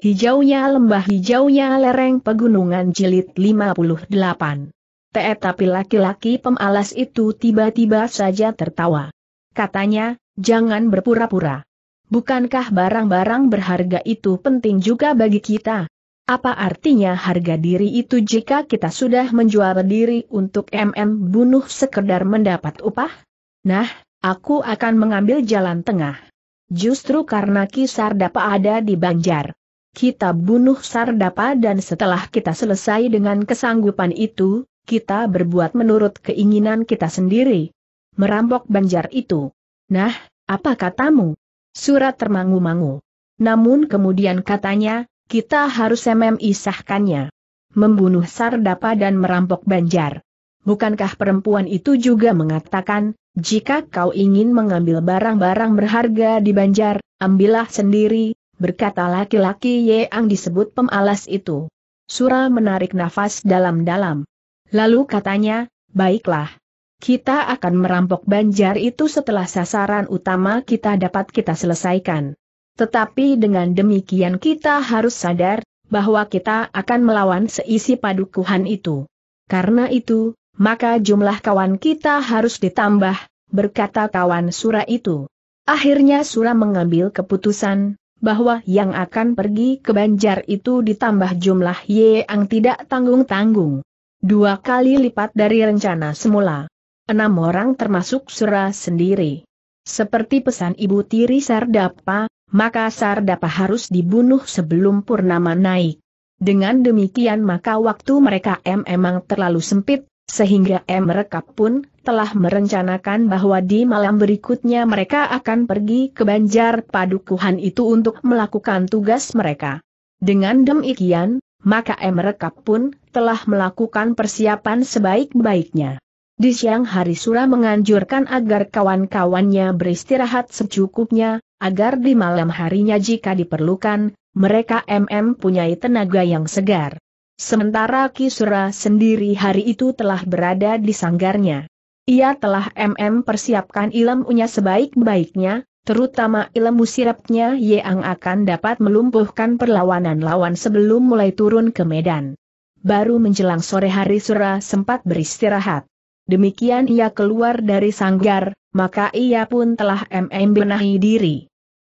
Hijaunya lembah hijaunya lereng pegunungan jilid 58. Tetapi laki-laki pemalas itu tiba-tiba saja tertawa. Katanya, jangan berpura-pura. Bukankah barang-barang berharga itu penting juga bagi kita? Apa artinya harga diri itu jika kita sudah menjual diri untuk MM bunuh sekedar mendapat upah? Nah, aku akan mengambil jalan tengah. Justru karena kisar dapat ada di Banjar kita bunuh Sardapa dan setelah kita selesai dengan kesanggupan itu, kita berbuat menurut keinginan kita sendiri. Merampok banjar itu. Nah, apa katamu? Surat termangu-mangu. Namun kemudian katanya, kita harus memisahkannya. Membunuh Sardapa dan merampok banjar. Bukankah perempuan itu juga mengatakan, jika kau ingin mengambil barang-barang berharga di Banjar, ambillah sendiri, berkata laki-laki yang disebut pemalas itu. Sura menarik nafas dalam-dalam. Lalu katanya, baiklah. Kita akan merampok banjar itu setelah sasaran utama kita dapat kita selesaikan. Tetapi dengan demikian kita harus sadar, bahwa kita akan melawan seisi padukuhan itu. Karena itu, maka jumlah kawan kita harus ditambah, berkata kawan Sura itu. Akhirnya Sura mengambil keputusan, bahwa yang akan pergi ke Banjar itu ditambah jumlah yang tidak tanggung-tanggung. Dua kali lipat dari rencana semula. Enam orang termasuk Sura sendiri. Seperti pesan Ibu Tiri Sardapa, maka Sardapa harus dibunuh sebelum Purnama naik. Dengan demikian maka waktu mereka memang terlalu sempit, sehingga M. mereka pun telah merencanakan bahwa di malam berikutnya mereka akan pergi ke Banjar Padukuhan itu untuk melakukan tugas mereka. Dengan demikian, maka M. mereka pun telah melakukan persiapan sebaik-baiknya. Di siang hari Sura menganjurkan agar kawan-kawannya beristirahat secukupnya, agar di malam harinya jika diperlukan, mereka MM punyai tenaga yang segar. Sementara Kisura sendiri hari itu telah berada di sanggarnya. Ia telah MM persiapkan ilmunya sebaik-baiknya, terutama ilmu sirapnya yang akan dapat melumpuhkan perlawanan lawan sebelum mulai turun ke medan. Baru menjelang sore hari Sura sempat beristirahat. Demikian ia keluar dari sanggar, maka ia pun telah MM benahi diri.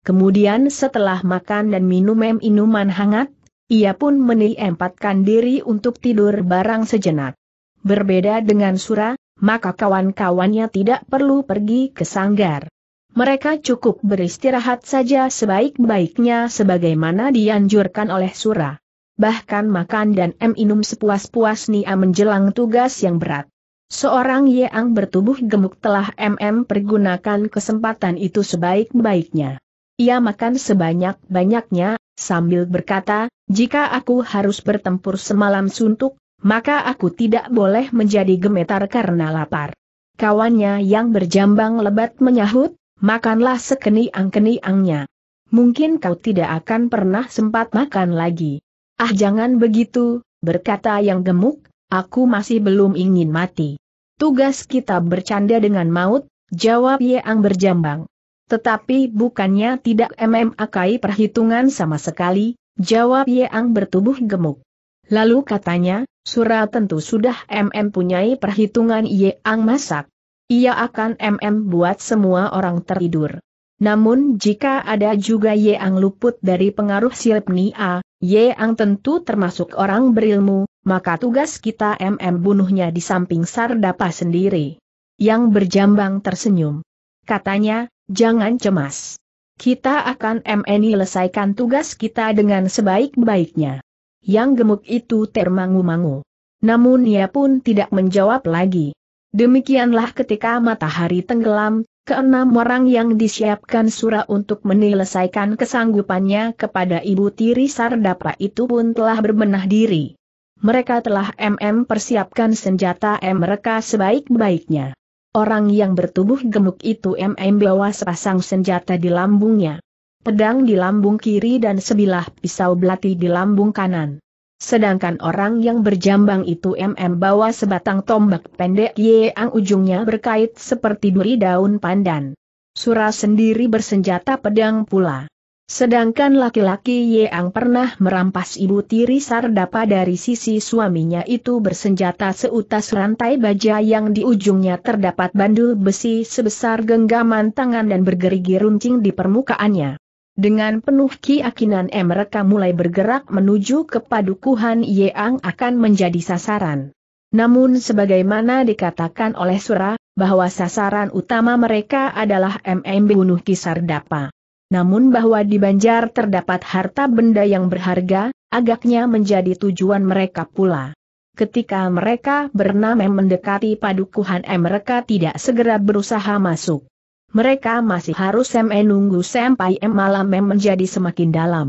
Kemudian setelah makan dan minum minuman hangat, ia pun meniempatkan diri untuk tidur barang sejenak. Berbeda dengan Sura, maka kawan-kawannya tidak perlu pergi ke sanggar. Mereka cukup beristirahat saja sebaik-baiknya sebagaimana dianjurkan oleh Sura. Bahkan makan dan minum sepuas-puas Nia menjelang tugas yang berat. Seorang Yeang bertubuh gemuk telah MM pergunakan kesempatan itu sebaik-baiknya. Ia makan sebanyak-banyaknya, sambil berkata, jika aku harus bertempur semalam suntuk, maka aku tidak boleh menjadi gemetar karena lapar. Kawannya yang berjambang lebat menyahut, makanlah sekeni sekeniang-keniangnya. Mungkin kau tidak akan pernah sempat makan lagi. Ah jangan begitu, berkata yang gemuk, aku masih belum ingin mati. Tugas kita bercanda dengan maut, jawab Yang berjambang. Tetapi bukannya tidak MMAKI perhitungan sama sekali, Jawab Yeang bertubuh gemuk. Lalu katanya, Sura tentu sudah MM punyai perhitungan Yeang masak. Ia akan MM buat semua orang tertidur. Namun jika ada juga Yeang luput dari pengaruh A, Nia, Yeang tentu termasuk orang berilmu, maka tugas kita MM bunuhnya di samping Sardapa sendiri. Yang berjambang tersenyum. Katanya, jangan cemas. Kita akan MNI selesaikan tugas kita dengan sebaik-baiknya. Yang gemuk itu termangu-mangu. Namun ia pun tidak menjawab lagi. Demikianlah ketika matahari tenggelam, keenam orang yang disiapkan Sura untuk menyelesaikan kesanggupannya kepada Ibu Tiri Sardapa itu pun telah berbenah diri. Mereka telah MM persiapkan senjata M mereka sebaik-baiknya. Orang yang bertubuh gemuk itu MM bawa sepasang senjata di lambungnya. Pedang di lambung kiri dan sebilah pisau belati di lambung kanan. Sedangkan orang yang berjambang itu MM bawa sebatang tombak pendek yang ujungnya berkait seperti duri daun pandan. Surah sendiri bersenjata pedang pula. Sedangkan laki-laki yang pernah merampas ibu tiri Sardapa dari sisi suaminya itu bersenjata seutas rantai baja yang di ujungnya terdapat bandul besi sebesar genggaman tangan dan bergerigi runcing di permukaannya. Dengan penuh keyakinan mereka mulai bergerak menuju ke padukuhan Yeang akan menjadi sasaran. Namun sebagaimana dikatakan oleh Sura, bahwa sasaran utama mereka adalah MMB bunuh Kisardapa namun bahwa di Banjar terdapat harta benda yang berharga, agaknya menjadi tujuan mereka pula. Ketika mereka bernama mendekati padukuhan M, mereka tidak segera berusaha masuk. Mereka masih harus menunggu sampai M malam M menjadi semakin dalam.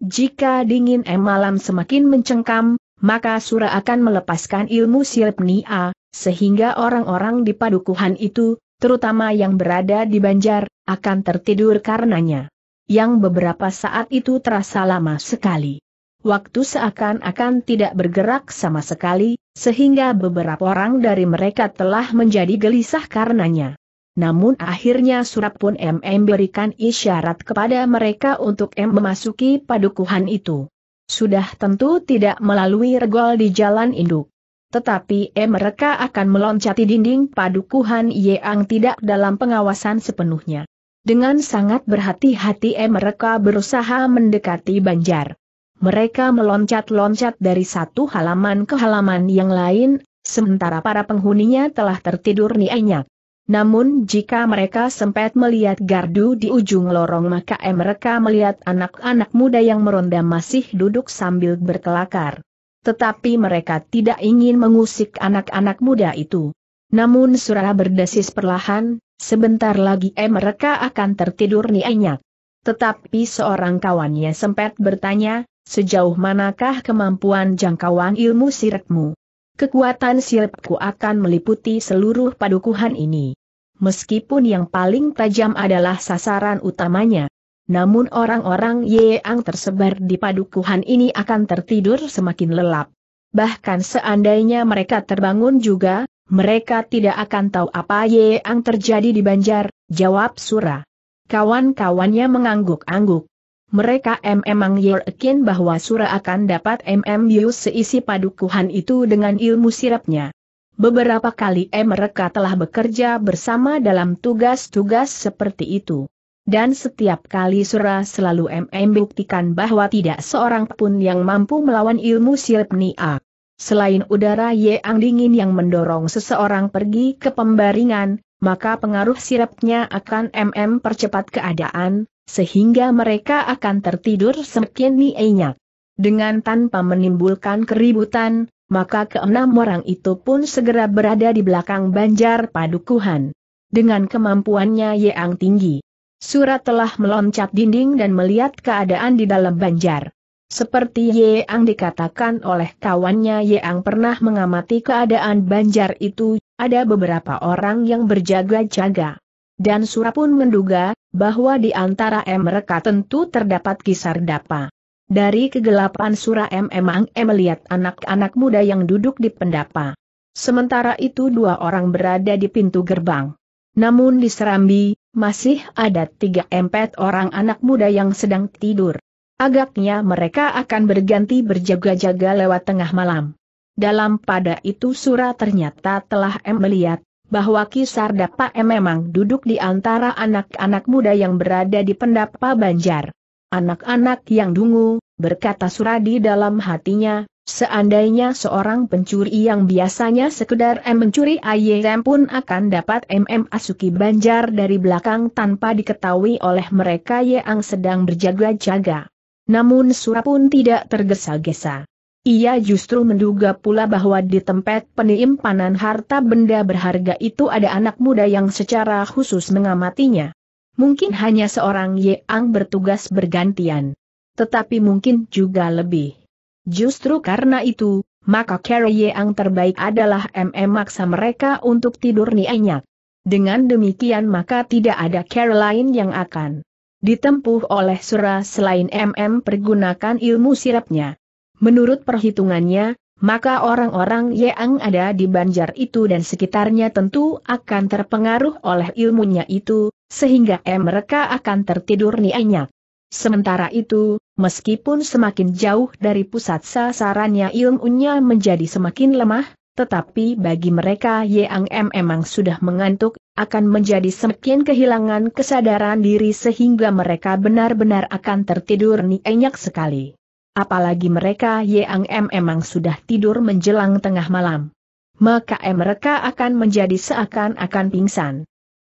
Jika dingin M malam semakin mencengkam, maka Sura akan melepaskan ilmu sirpnia, sehingga orang-orang di padukuhan itu terutama yang berada di Banjar, akan tertidur karenanya. Yang beberapa saat itu terasa lama sekali. Waktu seakan-akan tidak bergerak sama sekali, sehingga beberapa orang dari mereka telah menjadi gelisah karenanya. Namun akhirnya surat pun M berikan isyarat kepada mereka untuk M memasuki padukuhan itu. Sudah tentu tidak melalui regol di jalan induk. Tetapi eh mereka akan meloncati dinding padukuhan Yeang tidak dalam pengawasan sepenuhnya. Dengan sangat berhati-hati eh mereka berusaha mendekati Banjar. Mereka meloncat-loncat dari satu halaman ke halaman yang lain, sementara para penghuninya telah tertidur nianyak. Namun jika mereka sempat melihat gardu di ujung lorong maka eh, mereka melihat anak-anak muda yang meronda masih duduk sambil berkelakar tetapi mereka tidak ingin mengusik anak-anak muda itu. Namun Surara berdesis perlahan, sebentar lagi eh mereka akan tertidur nyenyak. Tetapi seorang kawannya sempat bertanya, sejauh manakah kemampuan jangkauan ilmu sirekmu? Kekuatan sirepku akan meliputi seluruh padukuhan ini. Meskipun yang paling tajam adalah sasaran utamanya, namun orang-orang yang tersebar di padukuhan ini akan tertidur semakin lelap. Bahkan seandainya mereka terbangun juga, mereka tidak akan tahu apa yang terjadi di Banjar, jawab Sura. Kawan-kawannya mengangguk-angguk. Mereka memang yakin bahwa Sura akan dapat MMU seisi padukuhan itu dengan ilmu sirapnya. Beberapa kali mereka telah bekerja bersama dalam tugas-tugas seperti itu. Dan setiap kali Sura selalu MM buktikan bahwa tidak seorang pun yang mampu melawan ilmu nia. Selain udara yang dingin yang mendorong seseorang pergi ke pembaringan, maka pengaruh sirapnya akan MM percepat keadaan, sehingga mereka akan tertidur semakin nyenyak. Dengan tanpa menimbulkan keributan, maka keenam orang itu pun segera berada di belakang banjar padukuhan. Dengan kemampuannya yang tinggi, Surat telah meloncat dinding dan melihat keadaan di dalam banjar. Seperti Yeang dikatakan oleh kawannya Yeang pernah mengamati keadaan banjar itu, ada beberapa orang yang berjaga-jaga. Dan Sura pun menduga, bahwa di antara mereka tentu terdapat kisar dapa. Dari kegelapan Sura M emang M melihat anak-anak muda yang duduk di pendapa. Sementara itu dua orang berada di pintu gerbang. Namun di Serambi, masih ada tiga empat orang anak muda yang sedang tidur. Agaknya mereka akan berganti berjaga-jaga lewat tengah malam. Dalam pada itu Sura ternyata telah em melihat, bahwa kisar dapak em memang duduk di antara anak-anak muda yang berada di pendapa Banjar. Anak-anak yang dungu, berkata Sura di dalam hatinya, Seandainya seorang pencuri yang biasanya sekedar M mencuri AYM pun akan dapat MM Asuki Banjar dari belakang tanpa diketahui oleh mereka yang sedang berjaga-jaga. Namun Sura pun tidak tergesa-gesa. Ia justru menduga pula bahwa di tempat penyimpanan harta benda berharga itu ada anak muda yang secara khusus mengamatinya. Mungkin hanya seorang yang bertugas bergantian. Tetapi mungkin juga lebih. Justru karena itu, maka Carrie yang terbaik adalah MM maksa mereka untuk tidur nianyak. Dengan demikian maka tidak ada lain yang akan ditempuh oleh Sura selain MM pergunakan ilmu sirapnya. Menurut perhitungannya, maka orang-orang yang ada di banjar itu dan sekitarnya tentu akan terpengaruh oleh ilmunya itu, sehingga mereka akan tertidur nianyak. Sementara itu, meskipun semakin jauh dari pusat sasarannya ilmunya menjadi semakin lemah, tetapi bagi mereka Yang M memang sudah mengantuk, akan menjadi semakin kehilangan kesadaran diri sehingga mereka benar-benar akan tertidur nyenyak sekali. Apalagi mereka Yang M memang sudah tidur menjelang tengah malam. Maka mereka akan menjadi seakan-akan pingsan.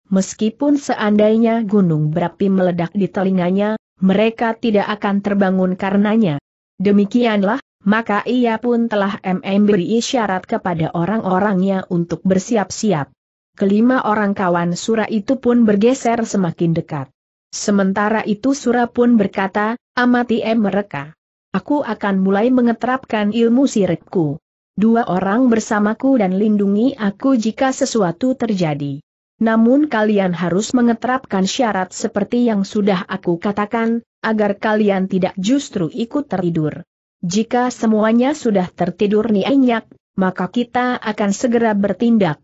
Meskipun seandainya gunung berapi meledak di telinganya, mereka tidak akan terbangun karenanya. Demikianlah, maka ia pun telah MM beri isyarat kepada orang-orangnya untuk bersiap-siap. Kelima orang kawan Sura itu pun bergeser semakin dekat. Sementara itu Sura pun berkata, amati em mereka. Aku akan mulai mengeterapkan ilmu sirikku. Dua orang bersamaku dan lindungi aku jika sesuatu terjadi. Namun kalian harus mengetrapkan syarat seperti yang sudah aku katakan, agar kalian tidak justru ikut tertidur. Jika semuanya sudah tertidur nianyak, maka kita akan segera bertindak.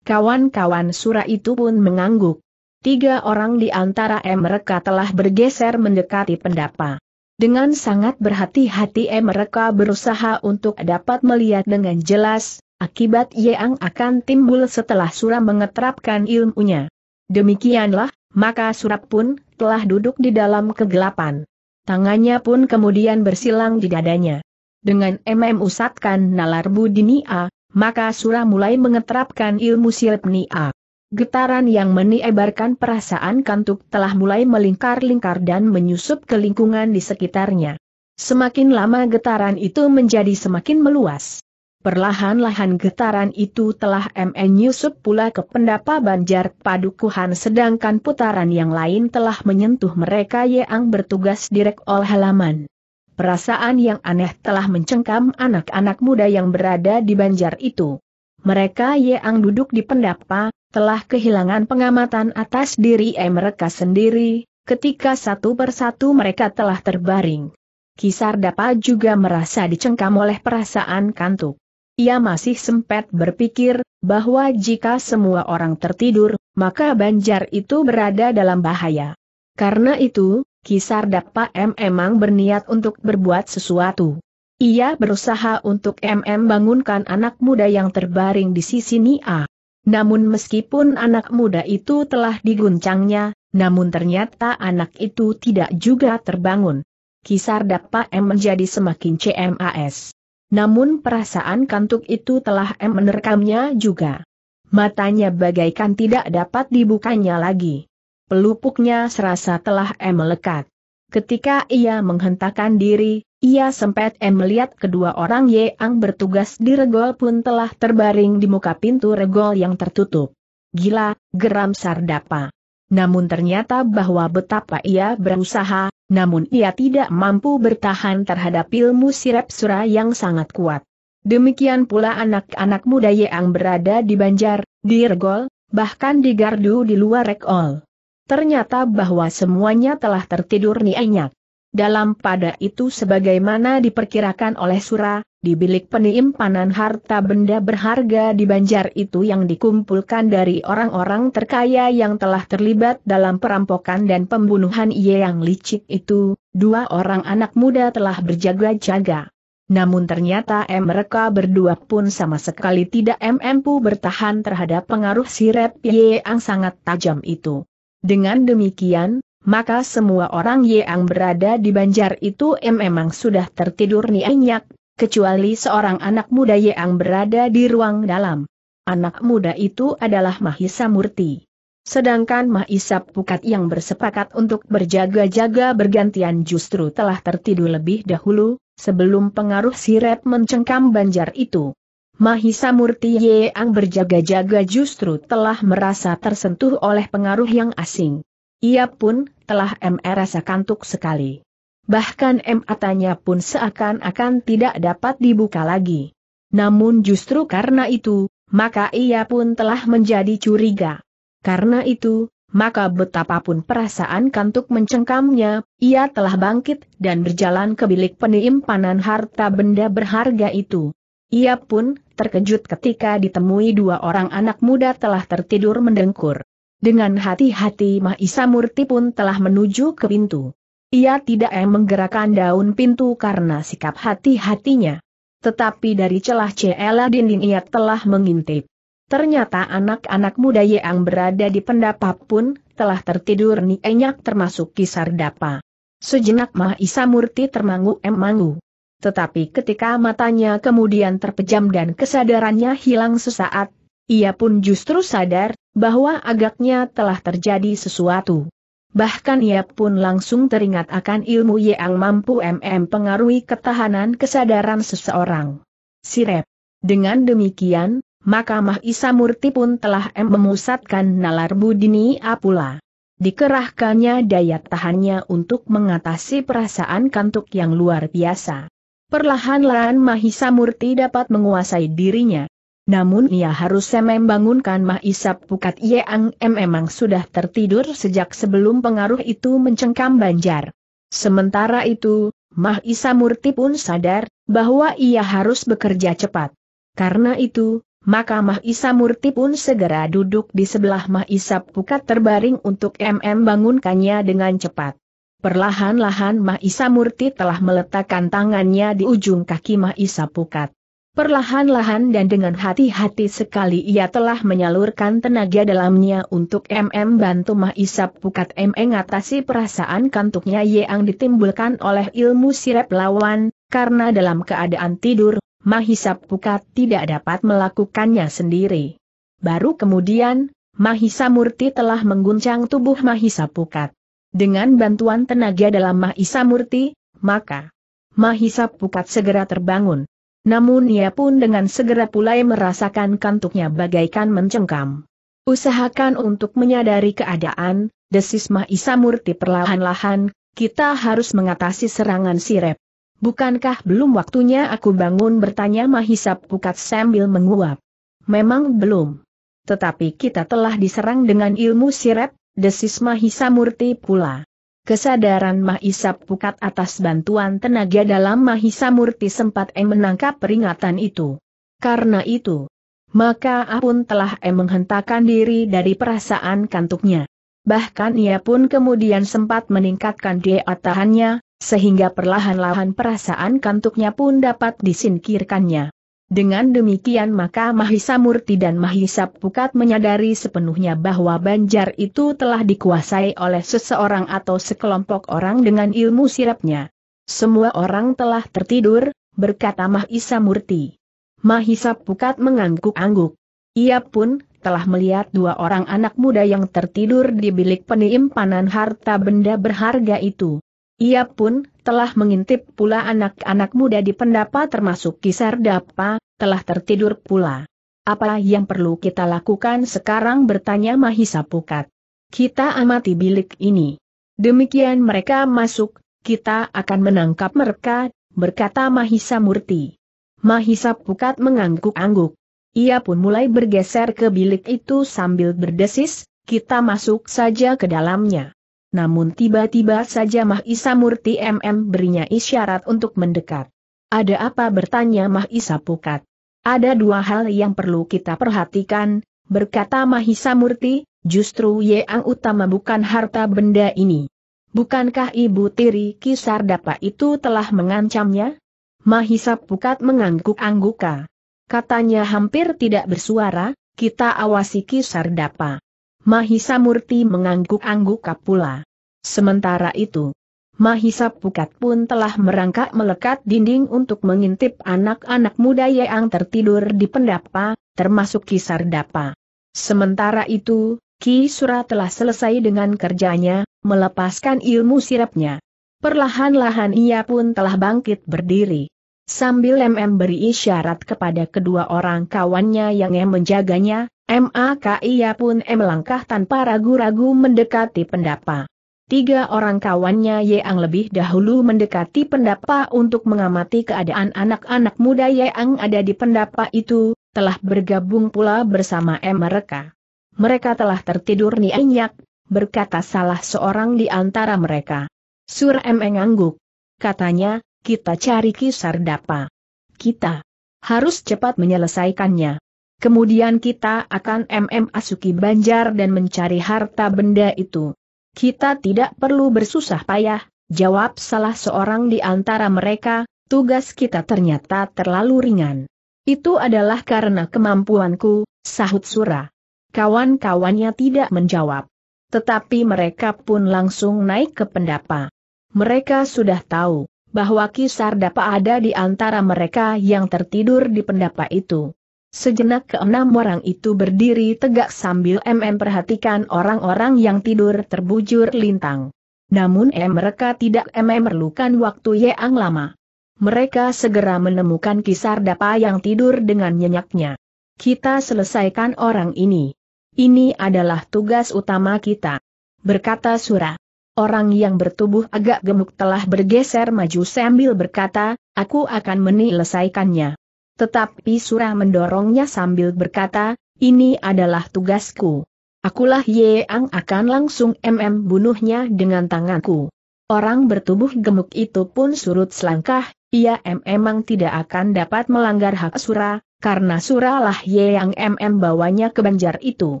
Kawan-kawan Sura itu pun mengangguk. Tiga orang di antara mereka telah bergeser mendekati pendapa. Dengan sangat berhati-hati mereka berusaha untuk dapat melihat dengan jelas, Akibat Yeang akan timbul setelah Suram mengeterapkan ilmunya. Demikianlah, maka Surap pun telah duduk di dalam kegelapan. Tangannya pun kemudian bersilang di dadanya. Dengan MM usatkan nalar budinia, maka Surah mulai mengeterapkan ilmu silpnia. Getaran yang menyebarkan perasaan kantuk telah mulai melingkar-lingkar dan menyusup ke lingkungan di sekitarnya. Semakin lama getaran itu menjadi semakin meluas. Perlahan-lahan getaran itu telah MN Yusuf pula ke pendapa Banjar Padukuhan sedangkan putaran yang lain telah menyentuh mereka yang bertugas direk ol halaman. Perasaan yang aneh telah mencengkam anak-anak muda yang berada di banjar itu. Mereka yang duduk di pendapa, telah kehilangan pengamatan atas diri mereka sendiri, ketika satu persatu mereka telah terbaring. Kisar dapat juga merasa dicengkam oleh perasaan kantuk. Ia masih sempat berpikir, bahwa jika semua orang tertidur, maka banjar itu berada dalam bahaya. Karena itu, Kisar Dapa M memang berniat untuk berbuat sesuatu. Ia berusaha untuk MM bangunkan anak muda yang terbaring di sisi Nia. Namun meskipun anak muda itu telah diguncangnya, namun ternyata anak itu tidak juga terbangun. Kisar Dapa M menjadi semakin CMAS. Namun perasaan kantuk itu telah M menerkamnya juga. Matanya bagaikan tidak dapat dibukanya lagi. Pelupuknya serasa telah M melekat. Ketika ia menghentakkan diri, ia sempat M melihat kedua orang yang bertugas di regol pun telah terbaring di muka pintu regol yang tertutup. Gila, geram Sardapa. Namun ternyata bahwa betapa ia berusaha, namun ia tidak mampu bertahan terhadap ilmu sirep sura yang sangat kuat. Demikian pula anak-anak muda yang berada di Banjar, di Regol, bahkan di Gardu di luar Rekol. Ternyata bahwa semuanya telah tertidur nianyak. Dalam pada itu sebagaimana diperkirakan oleh Sura, di bilik penyimpanan harta benda berharga di Banjar itu yang dikumpulkan dari orang-orang terkaya yang telah terlibat dalam perampokan dan pembunuhan Ye yang licik itu, dua orang anak muda telah berjaga-jaga. Namun ternyata mereka berdua pun sama sekali tidak mampu bertahan terhadap pengaruh sirep Ye yang sangat tajam itu. Dengan demikian, maka semua orang Yang berada di banjar itu memang sudah tertidur nyenyak, kecuali seorang anak muda yang berada di ruang dalam. Anak muda itu adalah Mahisa Murti. Sedangkan Mahisa Pukat yang bersepakat untuk berjaga-jaga bergantian justru telah tertidur lebih dahulu, sebelum pengaruh sirep mencengkam banjar itu. Mahisa Murti yang berjaga-jaga justru telah merasa tersentuh oleh pengaruh yang asing. Ia pun telah merasa kantuk sekali bahkan matanya pun seakan-akan tidak dapat dibuka lagi. Namun justru karena itu, maka ia pun telah menjadi curiga. Karena itu, maka betapapun perasaan kantuk mencengkamnya, ia telah bangkit dan berjalan ke bilik penyimpanan harta benda berharga itu. Ia pun terkejut ketika ditemui dua orang anak muda telah tertidur mendengkur. Dengan hati-hati Mahisa Murti pun telah menuju ke pintu. Ia tidak em eh menggerakkan daun pintu karena sikap hati-hatinya. Tetapi dari celah Cela Dinding ia telah mengintip. Ternyata anak-anak muda yang berada di pendapa pun telah tertidur nienyak termasuk kisar dapa. Sejenak Mahisa Murti termangu-emangu. Tetapi ketika matanya kemudian terpejam dan kesadarannya hilang sesaat, ia pun justru sadar bahwa agaknya telah terjadi sesuatu. Bahkan ia pun langsung teringat akan ilmu yang mampu MM pengaruhi ketahanan kesadaran seseorang. Sirep. Dengan demikian, maka Mahisa Murti pun telah M memusatkan nalar budini apula. Dikerahkannya daya tahannya untuk mengatasi perasaan kantuk yang luar biasa. Perlahan-lahan Mahisa Murti dapat menguasai dirinya. Namun ia harus membangunkan Isap Pukat Yeang M memang sudah tertidur sejak sebelum pengaruh itu mencengkam Banjar. Sementara itu, Mah Isa Murti pun sadar bahwa ia harus bekerja cepat. Karena itu, maka Mah Isa Murti pun segera duduk di sebelah Mah Isap Pukat terbaring untuk MM bangunkannya dengan cepat. Perlahan-lahan Mah Isa Murti telah meletakkan tangannya di ujung kaki Mah Isap Pukat. Perlahan-lahan dan dengan hati-hati sekali ia telah menyalurkan tenaga dalamnya untuk MM bantu Mahisap Pukat M mengatasi perasaan kantuknya yang ditimbulkan oleh ilmu sirep lawan, karena dalam keadaan tidur, Mahisap Pukat tidak dapat melakukannya sendiri. Baru kemudian, Mahisa Murti telah mengguncang tubuh Mahisa Pukat. Dengan bantuan tenaga dalam Mahisa Murti, maka Mahisa Pukat segera terbangun. Namun ia pun dengan segera pulai merasakan kantuknya bagaikan mencengkam. Usahakan untuk menyadari keadaan, desis Mahisa Murti perlahan-lahan, kita harus mengatasi serangan sirep. Bukankah belum waktunya aku bangun bertanya Mahisa Pukat sambil menguap. Memang belum. Tetapi kita telah diserang dengan ilmu sirep, desis Mahisa Murti pula. Kesadaran Mahisa Pukat atas bantuan tenaga dalam Mahisa Murti sempat em menangkap peringatan itu. Karena itu, maka Apun telah em menghentakkan diri dari perasaan kantuknya. Bahkan ia pun kemudian sempat meningkatkan dia tahannya, sehingga perlahan-lahan perasaan kantuknya pun dapat disingkirkannya. Dengan demikian maka Mahisa Murti dan Mahisa Pukat menyadari sepenuhnya bahwa Banjar itu telah dikuasai oleh seseorang atau sekelompok orang dengan ilmu sirapnya. Semua orang telah tertidur, berkata Mahisa Murti. Mahisa Pukat mengangguk-angguk. Ia pun telah melihat dua orang anak muda yang tertidur di bilik penyimpanan harta benda berharga itu. Ia pun telah mengintip pula anak-anak muda di pendapa termasuk kisar dapa, telah tertidur pula. Apa yang perlu kita lakukan sekarang bertanya Mahisa Pukat. Kita amati bilik ini. Demikian mereka masuk, kita akan menangkap mereka, berkata Mahisa Murti. Mahisa Pukat mengangguk-angguk. Ia pun mulai bergeser ke bilik itu sambil berdesis, kita masuk saja ke dalamnya namun tiba-tiba saja Mahisa Murti MM berinya isyarat untuk mendekat. Ada apa bertanya Mahisa Pukat? Ada dua hal yang perlu kita perhatikan, berkata Mahisa Murti, justru yang utama bukan harta benda ini. Bukankah Ibu Tiri Kisar Dapa itu telah mengancamnya? Mahisa Pukat mengangguk-angguka. Katanya hampir tidak bersuara, kita awasi Kisar Dapa. Mahisa Murti mengangguk-angguk kapula. Sementara itu, Mahisa Pukat pun telah merangkak melekat dinding untuk mengintip anak-anak muda yang tertidur di pendapa, termasuk Kisar Dapa. Sementara itu, Ki Sura telah selesai dengan kerjanya, melepaskan ilmu sirapnya. Perlahan-lahan ia pun telah bangkit berdiri. Sambil MM beri isyarat kepada kedua orang kawannya yang M menjaganya, MAK ia pun M melangkah tanpa ragu-ragu mendekati pendapa. Tiga orang kawannya Yang lebih dahulu mendekati pendapa untuk mengamati keadaan anak-anak muda Yang ada di pendapa itu, telah bergabung pula bersama M mereka. Mereka telah tertidur nyenyak, berkata salah seorang di antara mereka. Sur M mengangguk. Katanya, kita cari Kisar Dapa. Kita harus cepat menyelesaikannya. Kemudian kita akan MM Asuki Banjar dan mencari harta benda itu. Kita tidak perlu bersusah payah, jawab salah seorang di antara mereka, tugas kita ternyata terlalu ringan. Itu adalah karena kemampuanku, sahut Sura. Kawan-kawannya tidak menjawab. Tetapi mereka pun langsung naik ke pendapa. Mereka sudah tahu, bahwa kisar dapat ada di antara mereka yang tertidur di pendapa itu. Sejenak keenam orang itu berdiri tegak sambil MM perhatikan orang-orang yang tidur terbujur lintang. Namun M mereka tidak MM memerlukan waktu yang lama. Mereka segera menemukan kisar dapa yang tidur dengan nyenyaknya. Kita selesaikan orang ini. Ini adalah tugas utama kita. Berkata surah. Orang yang bertubuh agak gemuk telah bergeser maju sambil berkata, aku akan menyelesaikannya. Tetapi Surah mendorongnya sambil berkata, ini adalah tugasku. Akulah Yeang akan langsung MM bunuhnya dengan tanganku. Orang bertubuh gemuk itu pun surut selangkah, ia memang tidak akan dapat melanggar hak Surah, karena Surah lah Yeang MM bawanya ke banjar itu.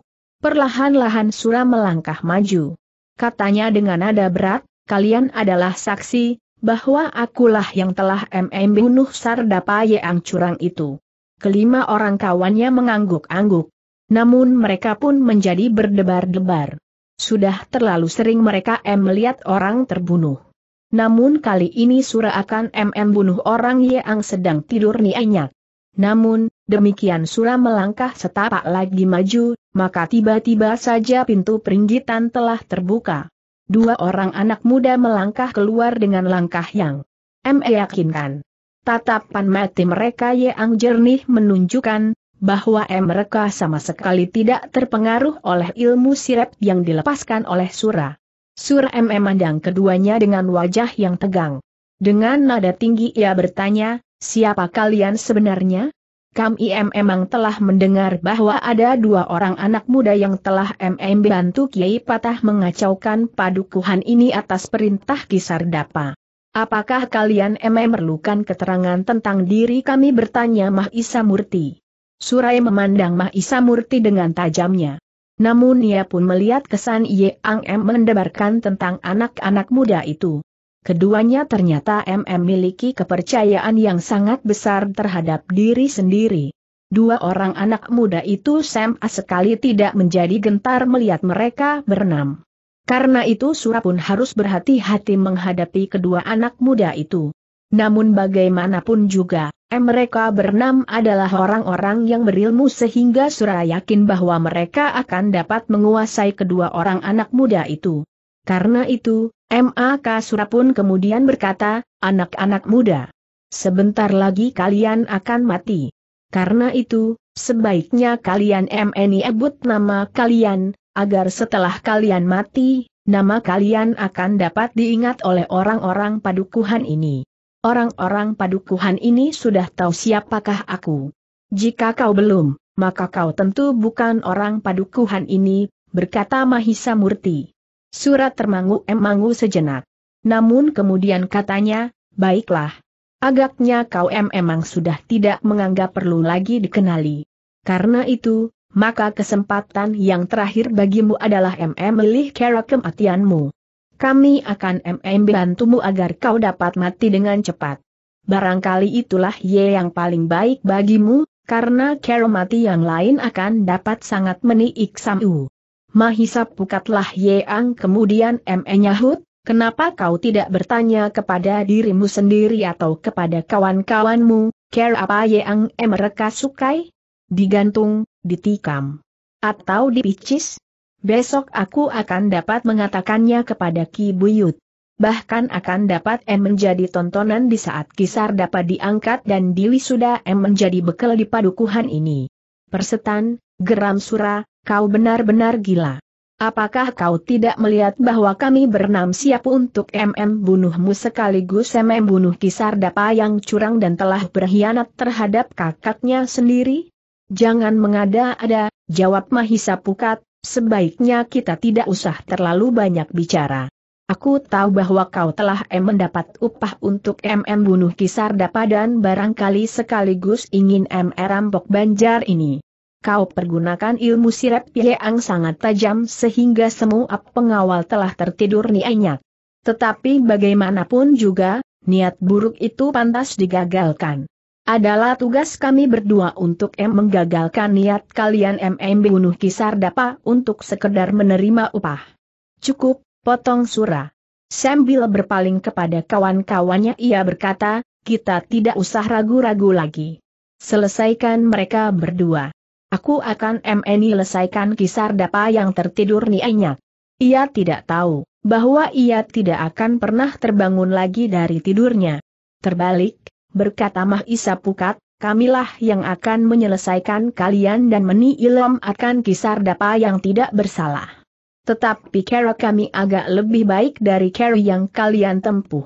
Perlahan-lahan Surah melangkah maju katanya dengan nada berat, kalian adalah saksi, bahwa akulah yang telah MM bunuh Sardapa yang curang itu. Kelima orang kawannya mengangguk-angguk. Namun mereka pun menjadi berdebar-debar. Sudah terlalu sering mereka M melihat orang terbunuh. Namun kali ini Sura akan MM bunuh orang Yeang sedang tidur nianyak. Namun, Demikian Surah melangkah setapak lagi maju, maka tiba-tiba saja pintu peringgitan telah terbuka. Dua orang anak muda melangkah keluar dengan langkah yang meyakinkan. Tatapan mati mereka yang jernih menunjukkan bahwa mereka sama sekali tidak terpengaruh oleh ilmu sirep yang dilepaskan oleh Sura. Sura memandang keduanya dengan wajah yang tegang. Dengan nada tinggi ia bertanya, siapa kalian sebenarnya? Kam Im memang telah mendengar bahwa ada dua orang anak muda yang telah MM bantu Kiai Patah mengacaukan padukuhan ini atas perintah Kisar Dapa. Apakah kalian MM memerlukan keterangan tentang diri kami bertanya Mah Isa Murti. Surai memandang Mah Isa Murti dengan tajamnya. Namun ia pun melihat kesan Yeang M mendebarkan tentang anak-anak muda itu. Keduanya ternyata MM miliki kepercayaan yang sangat besar terhadap diri sendiri. Dua orang anak muda itu Sam sekali tidak menjadi gentar melihat mereka berenam. Karena itu Sura pun harus berhati-hati menghadapi kedua anak muda itu. Namun bagaimanapun juga, M mereka berenam adalah orang-orang yang berilmu sehingga Sura yakin bahwa mereka akan dapat menguasai kedua orang anak muda itu. Karena itu, M.A. Kasura pun kemudian berkata, anak-anak muda, sebentar lagi kalian akan mati. Karena itu, sebaiknya kalian MNI ebut nama kalian, agar setelah kalian mati, nama kalian akan dapat diingat oleh orang-orang padukuhan ini. Orang-orang padukuhan ini sudah tahu siapakah aku. Jika kau belum, maka kau tentu bukan orang padukuhan ini, berkata Mahisa Murti. Surat termangu-emangu sejenak. Namun kemudian katanya, baiklah. Agaknya kau em emang sudah tidak menganggap perlu lagi dikenali. Karena itu, maka kesempatan yang terakhir bagimu adalah MM milih kera kematianmu. Kami akan MM bantumu agar kau dapat mati dengan cepat. Barangkali itulah Ye yang paling baik bagimu, karena cara mati yang lain akan dapat sangat meniik Mahisa pukatlah Yeang kemudian M.E. nyahut, kenapa kau tidak bertanya kepada dirimu sendiri atau kepada kawan-kawanmu, care apa Yeang M e mereka sukai? Digantung, ditikam. Atau dipicis? Besok aku akan dapat mengatakannya kepada Ki Buyut. Bahkan akan dapat M e menjadi tontonan di saat kisar dapat diangkat dan Dewi sudah M e menjadi bekal di padukuhan ini. Persetan, geram sura, Kau benar-benar gila. Apakah kau tidak melihat bahwa kami bernam siap untuk MM bunuhmu sekaligus MM bunuh Kisar Dapa yang curang dan telah berkhianat terhadap kakaknya sendiri? Jangan mengada-ada, jawab Mahisa Pukat, sebaiknya kita tidak usah terlalu banyak bicara. Aku tahu bahwa kau telah M mendapat upah untuk MM bunuh Kisar Dapa dan barangkali sekaligus ingin M rampok banjar ini kau pergunakan ilmu sirep yang sangat tajam sehingga semua pengawal telah tertidur nianyak. Tetapi bagaimanapun juga, niat buruk itu pantas digagalkan. Adalah tugas kami berdua untuk M menggagalkan niat kalian MM bunuh kisar dapa untuk sekedar menerima upah. Cukup, potong surah. Sambil berpaling kepada kawan-kawannya ia berkata, kita tidak usah ragu-ragu lagi. Selesaikan mereka berdua. Aku akan MNI lesaikan kisar dapa yang tertidur nianya. Ia tidak tahu bahwa ia tidak akan pernah terbangun lagi dari tidurnya. Terbalik, berkata Mah Isa Pukat, kamilah yang akan menyelesaikan kalian dan meni meniilom akan kisar dapa yang tidak bersalah. Tetapi cara kami agak lebih baik dari cara yang kalian tempuh.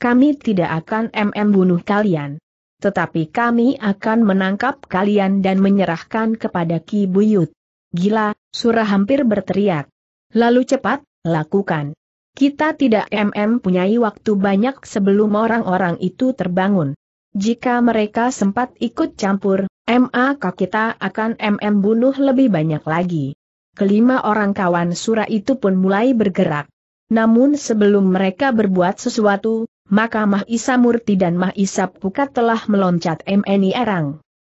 Kami tidak akan mm bunuh kalian. Tetapi kami akan menangkap kalian dan menyerahkan kepada Ki Buyut. Gila, Surah hampir berteriak. Lalu cepat, lakukan. Kita tidak MM punyai waktu banyak sebelum orang-orang itu terbangun. Jika mereka sempat ikut campur, MAK kita akan MM bunuh lebih banyak lagi. Kelima orang kawan Surah itu pun mulai bergerak. Namun sebelum mereka berbuat sesuatu, maka Mah Isa Murti dan Mah Isa Pukat telah meloncat MNI Erang.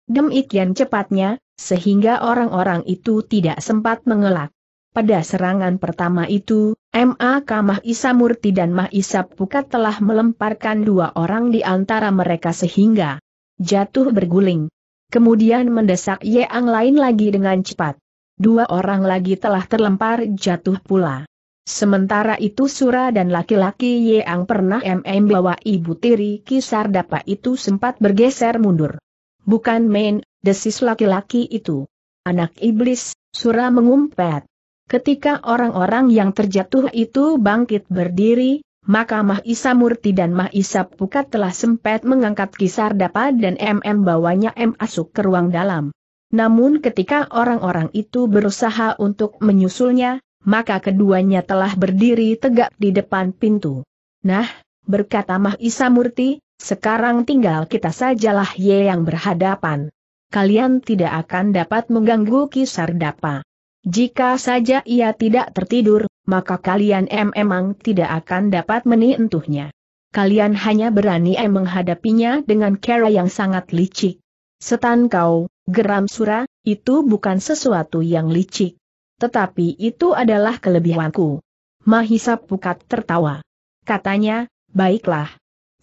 Demikian cepatnya, sehingga orang-orang itu tidak sempat mengelak. Pada serangan pertama itu, MAK Kamah Isa Murti dan Mah Isa Pukat telah melemparkan dua orang di antara mereka sehingga jatuh berguling. Kemudian mendesak Yeang lain lagi dengan cepat. Dua orang lagi telah terlempar jatuh pula. Sementara itu Sura dan laki-laki yang pernah MM bawa ibu tiri Kisar Dapa itu sempat bergeser mundur. Bukan main, desis laki-laki itu. Anak iblis, Sura mengumpet. Ketika orang-orang yang terjatuh itu bangkit berdiri, maka Mahisa Murti dan Mahisa Pukat telah sempat mengangkat Kisar Dapa dan MM bawanya M masuk ke ruang dalam. Namun ketika orang-orang itu berusaha untuk menyusulnya, maka keduanya telah berdiri tegak di depan pintu. Nah, berkata Mah Murti, sekarang tinggal kita sajalah ye yang berhadapan. Kalian tidak akan dapat mengganggu Kisar Dapa. Jika saja ia tidak tertidur, maka kalian em emang tidak akan dapat menientuhnya. Kalian hanya berani em menghadapinya dengan cara yang sangat licik. Setan kau, geram Sura, itu bukan sesuatu yang licik. Tetapi itu adalah kelebihanku. Mahisa Pukat tertawa. Katanya, baiklah.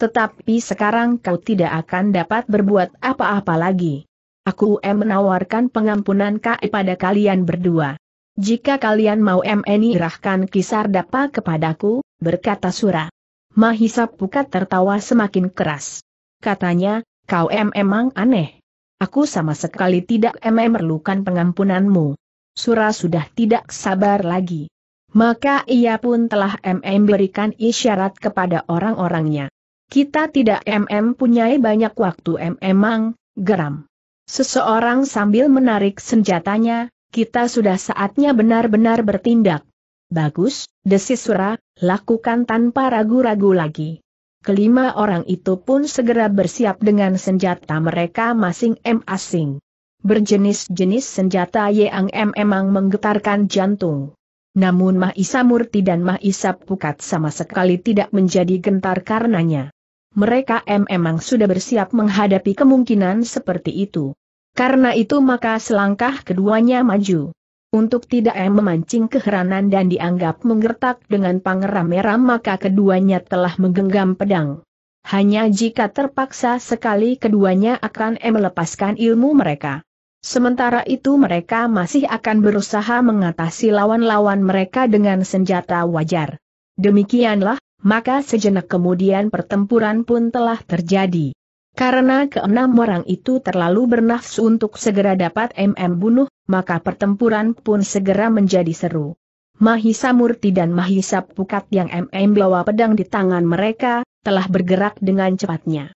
Tetapi sekarang kau tidak akan dapat berbuat apa-apa lagi. Aku em menawarkan pengampunan KE pada kalian berdua. Jika kalian mau MNI irahkan kisar dapa kepadaku, berkata Sura. Mahisa Pukat tertawa semakin keras. Katanya, kau em emang aneh. Aku sama sekali tidak em memerlukan pengampunanmu. Sura sudah tidak sabar lagi. Maka ia pun telah MM berikan isyarat kepada orang-orangnya. Kita tidak MM punyai banyak waktu MMang, geram. Seseorang sambil menarik senjatanya, kita sudah saatnya benar-benar bertindak. Bagus, desis Sura, lakukan tanpa ragu-ragu lagi. Kelima orang itu pun segera bersiap dengan senjata mereka masing-masing. Berjenis-jenis senjata yang emang menggetarkan jantung. Namun Mahisa Murti dan Mahisa Pukat sama sekali tidak menjadi gentar karenanya. Mereka M emang sudah bersiap menghadapi kemungkinan seperti itu. Karena itu maka selangkah keduanya maju. Untuk tidak M memancing keheranan dan dianggap menggertak dengan pangeram merah maka keduanya telah menggenggam pedang. Hanya jika terpaksa sekali keduanya akan M melepaskan ilmu mereka. Sementara itu mereka masih akan berusaha mengatasi lawan-lawan mereka dengan senjata wajar. Demikianlah, maka sejenak kemudian pertempuran pun telah terjadi. Karena keenam orang itu terlalu bernafsu untuk segera dapat MM bunuh, maka pertempuran pun segera menjadi seru. Mahisa Murti dan Mahisa Pukat yang MM bawa pedang di tangan mereka, telah bergerak dengan cepatnya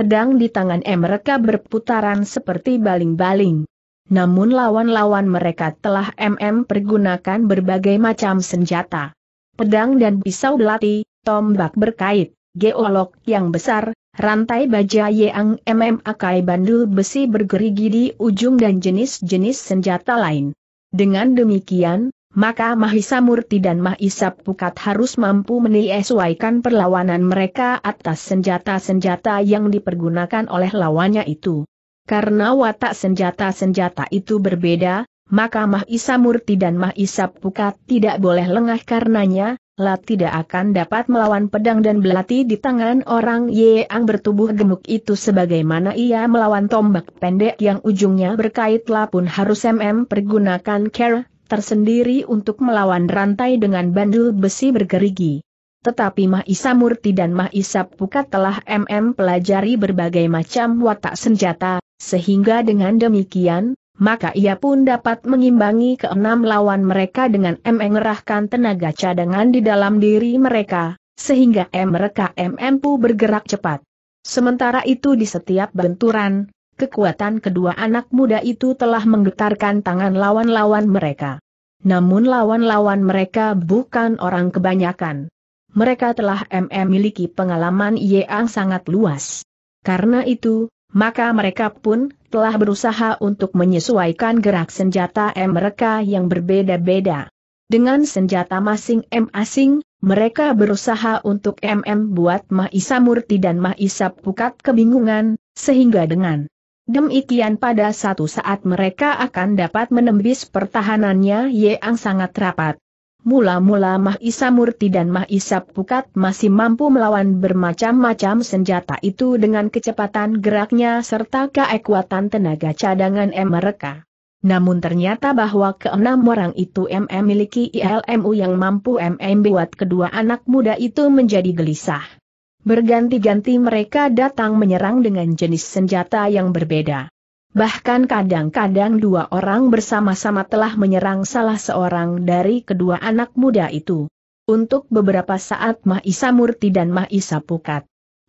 pedang di tangan M mereka berputaran seperti baling-baling. Namun lawan-lawan mereka telah MM pergunakan berbagai macam senjata. Pedang dan pisau belati, tombak berkait, geolog yang besar, rantai baja yang MM akai bandul besi bergerigi di ujung dan jenis-jenis senjata lain. Dengan demikian, maka Mahisa Murti dan Mahisa Pukat harus mampu menyesuaikan perlawanan mereka atas senjata-senjata yang dipergunakan oleh lawannya itu. Karena watak senjata-senjata itu berbeda, maka Mahisa Murti dan Mahisa Pukat tidak boleh lengah karenanya, lah tidak akan dapat melawan pedang dan belati di tangan orang yang bertubuh gemuk itu sebagaimana ia melawan tombak pendek yang ujungnya berkait pun harus MM pergunakan care tersendiri untuk melawan rantai dengan bandul besi bergerigi. Tetapi Mahisa Murti dan Mahisa Pukat telah MM pelajari berbagai macam watak senjata, sehingga dengan demikian, maka ia pun dapat mengimbangi keenam lawan mereka dengan M mengerahkan tenaga cadangan di dalam diri mereka, sehingga M mereka MM pun bergerak cepat. Sementara itu di setiap benturan, kekuatan kedua anak muda itu telah menggetarkan tangan lawan-lawan mereka. Namun lawan-lawan mereka bukan orang kebanyakan. Mereka telah memiliki pengalaman yang sangat luas. Karena itu, maka mereka pun telah berusaha untuk menyesuaikan gerak senjata M mereka yang berbeda-beda. Dengan senjata masing-masing, mereka berusaha untuk MM buat Murti dan Mahisap Pukat kebingungan, sehingga dengan Demikian pada satu saat mereka akan dapat menembis pertahanannya yang sangat rapat. Mula-mula Mahisa Murti dan Mahisa Pukat masih mampu melawan bermacam-macam senjata itu dengan kecepatan geraknya serta keekuatan tenaga cadangan M mereka. Namun ternyata bahwa keenam orang itu MM memiliki ILMU yang mampu MM buat kedua anak muda itu menjadi gelisah. Berganti-ganti mereka datang menyerang dengan jenis senjata yang berbeda. Bahkan kadang-kadang dua orang bersama-sama telah menyerang salah seorang dari kedua anak muda itu. Untuk beberapa saat Mahisa Murti dan Mahisa Pukat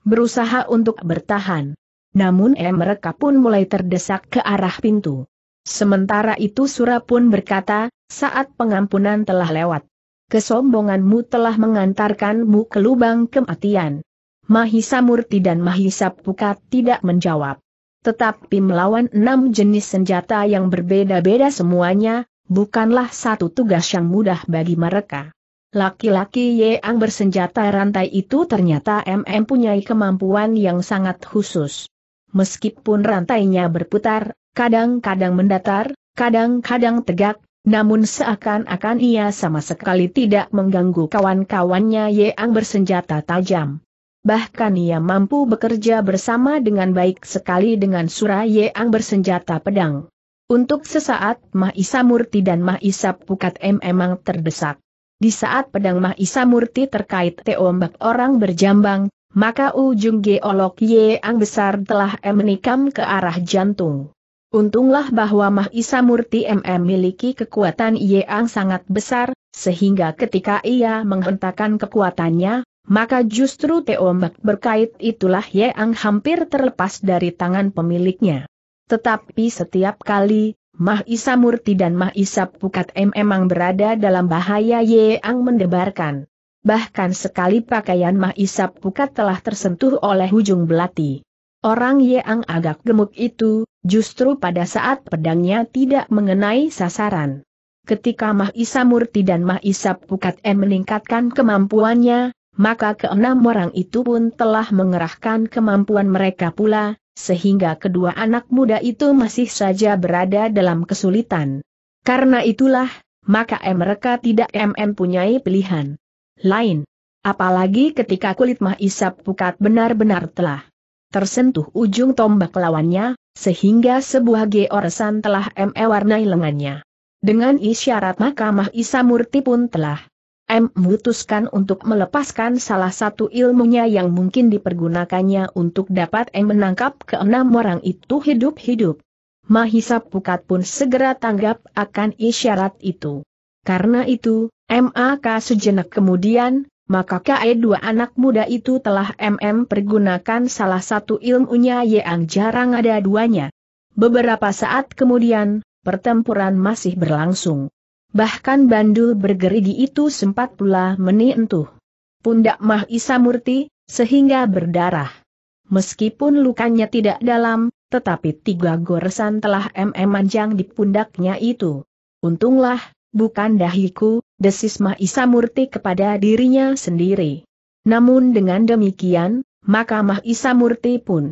berusaha untuk bertahan. Namun eh mereka pun mulai terdesak ke arah pintu. Sementara itu Sura pun berkata, saat pengampunan telah lewat. Kesombonganmu telah mengantarkanmu ke lubang kematian. Mahisa Murti dan Mahisa Pukat tidak menjawab. Tetapi melawan enam jenis senjata yang berbeda-beda semuanya, bukanlah satu tugas yang mudah bagi mereka. Laki-laki yang bersenjata rantai itu ternyata MM punyai kemampuan yang sangat khusus. Meskipun rantainya berputar, kadang-kadang mendatar, kadang-kadang tegak, namun seakan-akan ia sama sekali tidak mengganggu kawan-kawannya yang bersenjata tajam bahkan ia mampu bekerja bersama dengan baik sekali dengan Suraye yang bersenjata pedang. Untuk sesaat Mahisa Murti dan Mahisa Pukat M emang terdesak. Di saat pedang Mahisa Murti terkait teombak orang berjambang, maka ujung geolog Ye Ang besar telah menikam ke arah jantung. Untunglah bahwa Mahisa Murti MM miliki kekuatan Ye Ang sangat besar, sehingga ketika ia menghentakkan kekuatannya, maka justru teombak berkait itulah Yeang hampir terlepas dari tangan pemiliknya. Tetapi setiap kali, Mah Isa Murti dan Mah Isa Pukat M memang berada dalam bahaya Yeang mendebarkan. Bahkan sekali pakaian Mah Isa Pukat telah tersentuh oleh ujung belati. Orang Yeang agak gemuk itu, justru pada saat pedangnya tidak mengenai sasaran. Ketika Mah Isa Murti dan Mah Isa Pukat M meningkatkan kemampuannya, maka keenam orang itu pun telah mengerahkan kemampuan mereka pula, sehingga kedua anak muda itu masih saja berada dalam kesulitan. Karena itulah, maka mereka tidak mempunyai pilihan lain. Apalagi ketika kulit Mahisap Pukat benar-benar telah tersentuh ujung tombak lawannya, sehingga sebuah georesan telah mewarnai lengannya. Dengan isyarat maka Mahisa Murti pun telah M memutuskan untuk melepaskan salah satu ilmunya yang mungkin dipergunakannya untuk dapat M menangkap keenam orang itu hidup-hidup. Mahisa Pukat pun segera tanggap akan isyarat itu. Karena itu, MAK sejenak kemudian, maka KE dua anak muda itu telah MM pergunakan salah satu ilmunya yang jarang ada duanya. Beberapa saat kemudian, pertempuran masih berlangsung. Bahkan bandul bergerigi itu sempat pula menientuh pundak Mahisa Murti, sehingga berdarah. Meskipun lukanya tidak dalam, tetapi tiga goresan telah mm manjang di pundaknya itu. Untunglah, bukan dahiku, desis Mahisa Murti kepada dirinya sendiri. Namun dengan demikian, maka Mahisa Murti pun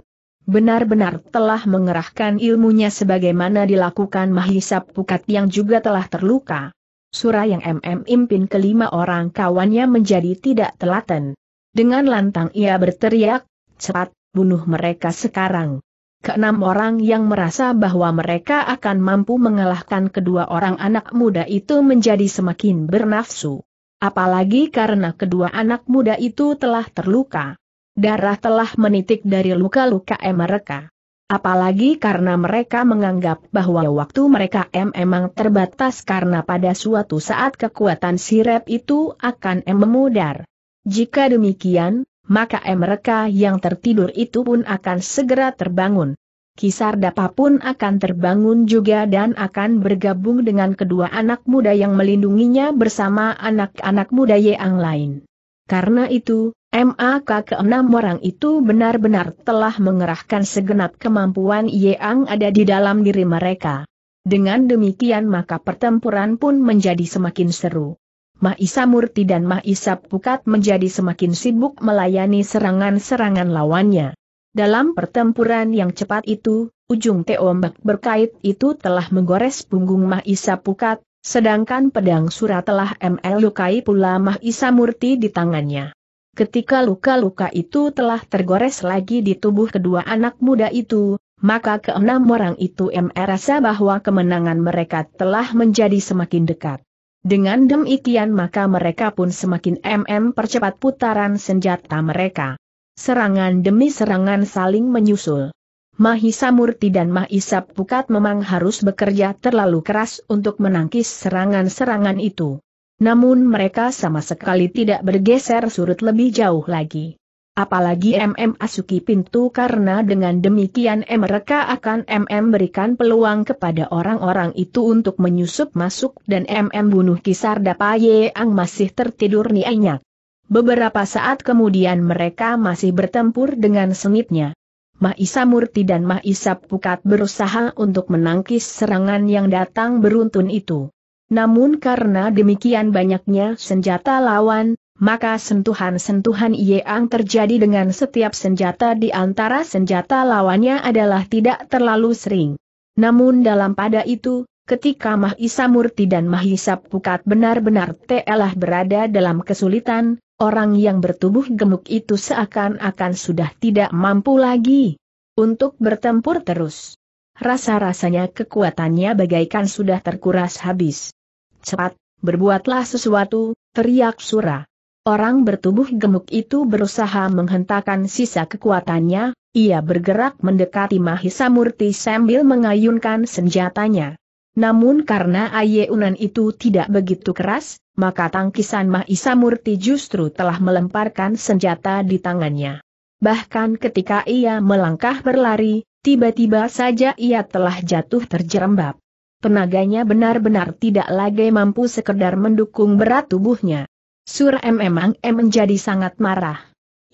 benar-benar telah mengerahkan ilmunya sebagaimana dilakukan Mahisa Pukat yang juga telah terluka. Surah yang MM impin kelima orang kawannya menjadi tidak telaten. Dengan lantang ia berteriak, cepat, bunuh mereka sekarang. Keenam orang yang merasa bahwa mereka akan mampu mengalahkan kedua orang anak muda itu menjadi semakin bernafsu. Apalagi karena kedua anak muda itu telah terluka darah telah menitik dari luka-luka mereka. Apalagi karena mereka menganggap bahwa waktu mereka M memang terbatas karena pada suatu saat kekuatan sirep itu akan M memudar. Jika demikian, maka mereka yang tertidur itu pun akan segera terbangun. Kisar Dapa pun akan terbangun juga dan akan bergabung dengan kedua anak muda yang melindunginya bersama anak-anak muda yang lain. Karena itu, MAK keenam orang itu benar-benar telah mengerahkan segenap kemampuan yang ada di dalam diri mereka. Dengan demikian maka pertempuran pun menjadi semakin seru. Maisa Murti dan Maisa Pukat menjadi semakin sibuk melayani serangan-serangan lawannya. Dalam pertempuran yang cepat itu, ujung teombak berkait itu telah menggores punggung Maisa Pukat, sedangkan pedang surat telah ML lukai pula Maisa Murti di tangannya. Ketika luka-luka itu telah tergores lagi di tubuh kedua anak muda itu, maka keenam orang itu merasa bahwa kemenangan mereka telah menjadi semakin dekat. Dengan demikian maka mereka pun semakin MM percepat putaran senjata mereka. Serangan demi serangan saling menyusul. Mahisa Murti dan Mahisa Pukat memang harus bekerja terlalu keras untuk menangkis serangan-serangan itu. Namun mereka sama sekali tidak bergeser surut lebih jauh lagi. Apalagi MM Asuki pintu karena dengan demikian mereka akan MM berikan peluang kepada orang-orang itu untuk menyusup masuk dan MM bunuh kisar Dapaye Ang masih tertidur nianyak. Beberapa saat kemudian mereka masih bertempur dengan sengitnya. Mahisa Murti dan Mahisa Pukat berusaha untuk menangkis serangan yang datang beruntun itu. Namun karena demikian banyaknya senjata lawan, maka sentuhan-sentuhan Yang terjadi dengan setiap senjata di antara senjata lawannya adalah tidak terlalu sering. Namun dalam pada itu, ketika Mahisa Murti dan Mahisa Pukat benar-benar telah berada dalam kesulitan, orang yang bertubuh gemuk itu seakan-akan sudah tidak mampu lagi untuk bertempur terus. Rasa-rasanya kekuatannya bagaikan sudah terkuras habis. Cepat, berbuatlah sesuatu, teriak Sura. Orang bertubuh gemuk itu berusaha menghentakkan sisa kekuatannya, ia bergerak mendekati Mahisa Murti sambil mengayunkan senjatanya. Namun karena ayunan itu tidak begitu keras, maka tangkisan Mahisa Murti justru telah melemparkan senjata di tangannya. Bahkan ketika ia melangkah berlari, tiba-tiba saja ia telah jatuh terjerembab. Tenaganya benar-benar tidak lagi mampu sekedar mendukung berat tubuhnya. Sur M memang M menjadi sangat marah.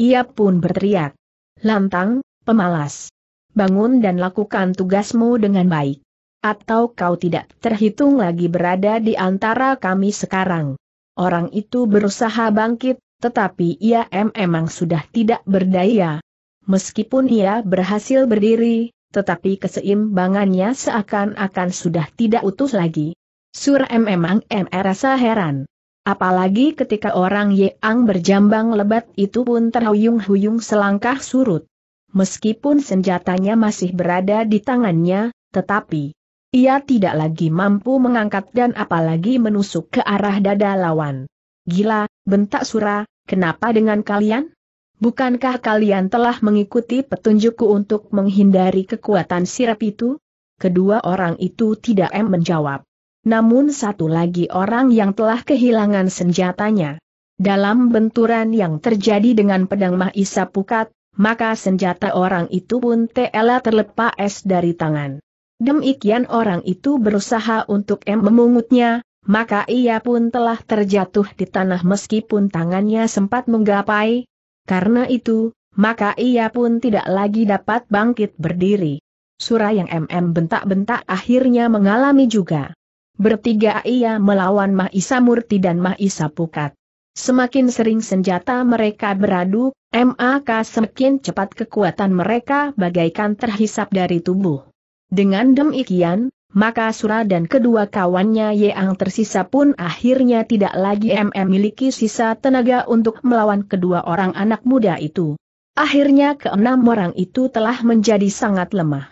Ia pun berteriak. Lantang, pemalas. Bangun dan lakukan tugasmu dengan baik. Atau kau tidak terhitung lagi berada di antara kami sekarang. Orang itu berusaha bangkit, tetapi ia M memang sudah tidak berdaya. Meskipun ia berhasil berdiri, tetapi keseimbangannya seakan-akan sudah tidak utuh lagi. Sur M memang M rasa heran. Apalagi ketika orang Yang berjambang lebat itu pun terhuyung-huyung selangkah surut. Meskipun senjatanya masih berada di tangannya, tetapi ia tidak lagi mampu mengangkat dan apalagi menusuk ke arah dada lawan. Gila, bentak Sura, kenapa dengan kalian? Bukankah kalian telah mengikuti petunjukku untuk menghindari kekuatan sirap itu? Kedua orang itu tidak M menjawab. Namun satu lagi orang yang telah kehilangan senjatanya. Dalam benturan yang terjadi dengan pedang Mahisa Pukat, maka senjata orang itu pun Tela terlepas dari tangan. Demikian orang itu berusaha untuk em memungutnya, maka ia pun telah terjatuh di tanah meskipun tangannya sempat menggapai, karena itu, maka ia pun tidak lagi dapat bangkit berdiri. Surah yang MM bentak-bentak akhirnya mengalami juga. Bertiga ia melawan Mahisa Murti dan Mahisa Pukat. Semakin sering senjata mereka beradu, maka semakin cepat kekuatan mereka bagaikan terhisap dari tubuh. Dengan demikian, maka Sura dan kedua kawannya Yeang tersisa pun akhirnya tidak lagi memiliki sisa tenaga untuk melawan kedua orang anak muda itu. Akhirnya keenam orang itu telah menjadi sangat lemah.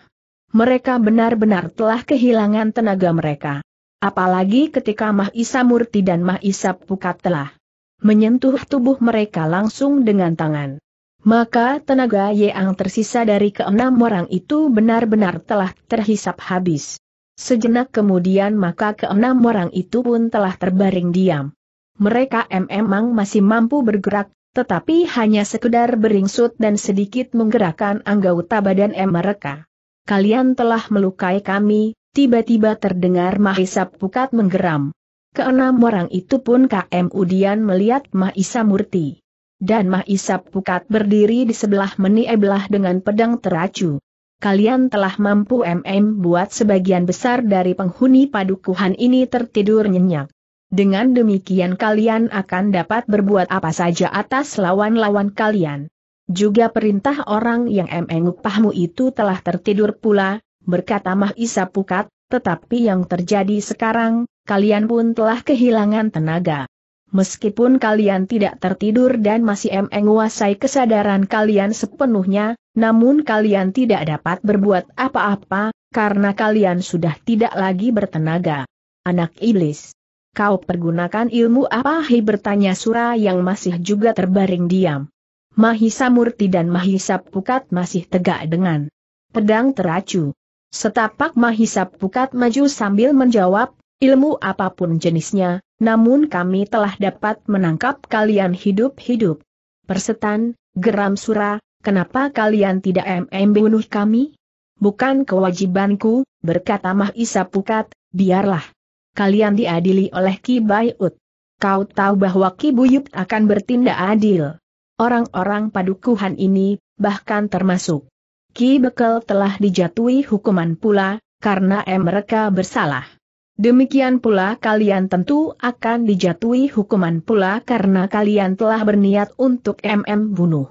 Mereka benar-benar telah kehilangan tenaga mereka. Apalagi ketika Mahisa Murti dan Mahisa Pukat telah menyentuh tubuh mereka langsung dengan tangan. Maka tenaga Yeang tersisa dari keenam orang itu benar-benar telah terhisap habis. Sejenak kemudian maka keenam orang itu pun telah terbaring diam. Mereka memang masih mampu bergerak, tetapi hanya sekedar beringsut dan sedikit menggerakkan anggota badan mereka. Kalian telah melukai kami, tiba-tiba terdengar Mahisa Pukat menggeram. Keenam orang itu pun KM Udian melihat Mahisa Murti. Dan Mahisa Pukat berdiri di sebelah Meni dengan pedang teracu kalian telah mampu MM buat sebagian besar dari penghuni padukuhan ini tertidur nyenyak. Dengan demikian kalian akan dapat berbuat apa saja atas lawan-lawan kalian. Juga perintah orang yang MM upahmu itu telah tertidur pula, berkata Mahisa Pukat, tetapi yang terjadi sekarang, kalian pun telah kehilangan tenaga. Meskipun kalian tidak tertidur dan masih menguasai kesadaran kalian sepenuhnya, namun kalian tidak dapat berbuat apa-apa, karena kalian sudah tidak lagi bertenaga. Anak iblis. Kau pergunakan ilmu apa? Hi bertanya Sura yang masih juga terbaring diam. Mahisa Murti dan Mahisa Pukat masih tegak dengan pedang teracu. Setapak Mahisa Pukat maju sambil menjawab, ilmu apapun jenisnya, namun kami telah dapat menangkap kalian hidup-hidup. Persetan, geram Sura, kenapa kalian tidak mm bunuh kami? Bukan kewajibanku, berkata Mahisa Pukat, biarlah. Kalian diadili oleh Ki Bayut. Kau tahu bahwa Ki Buyut akan bertindak adil. Orang-orang padukuhan ini, bahkan termasuk Ki Bekel telah dijatuhi hukuman pula, karena mereka bersalah. Demikian pula kalian tentu akan dijatuhi hukuman pula karena kalian telah berniat untuk MM bunuh.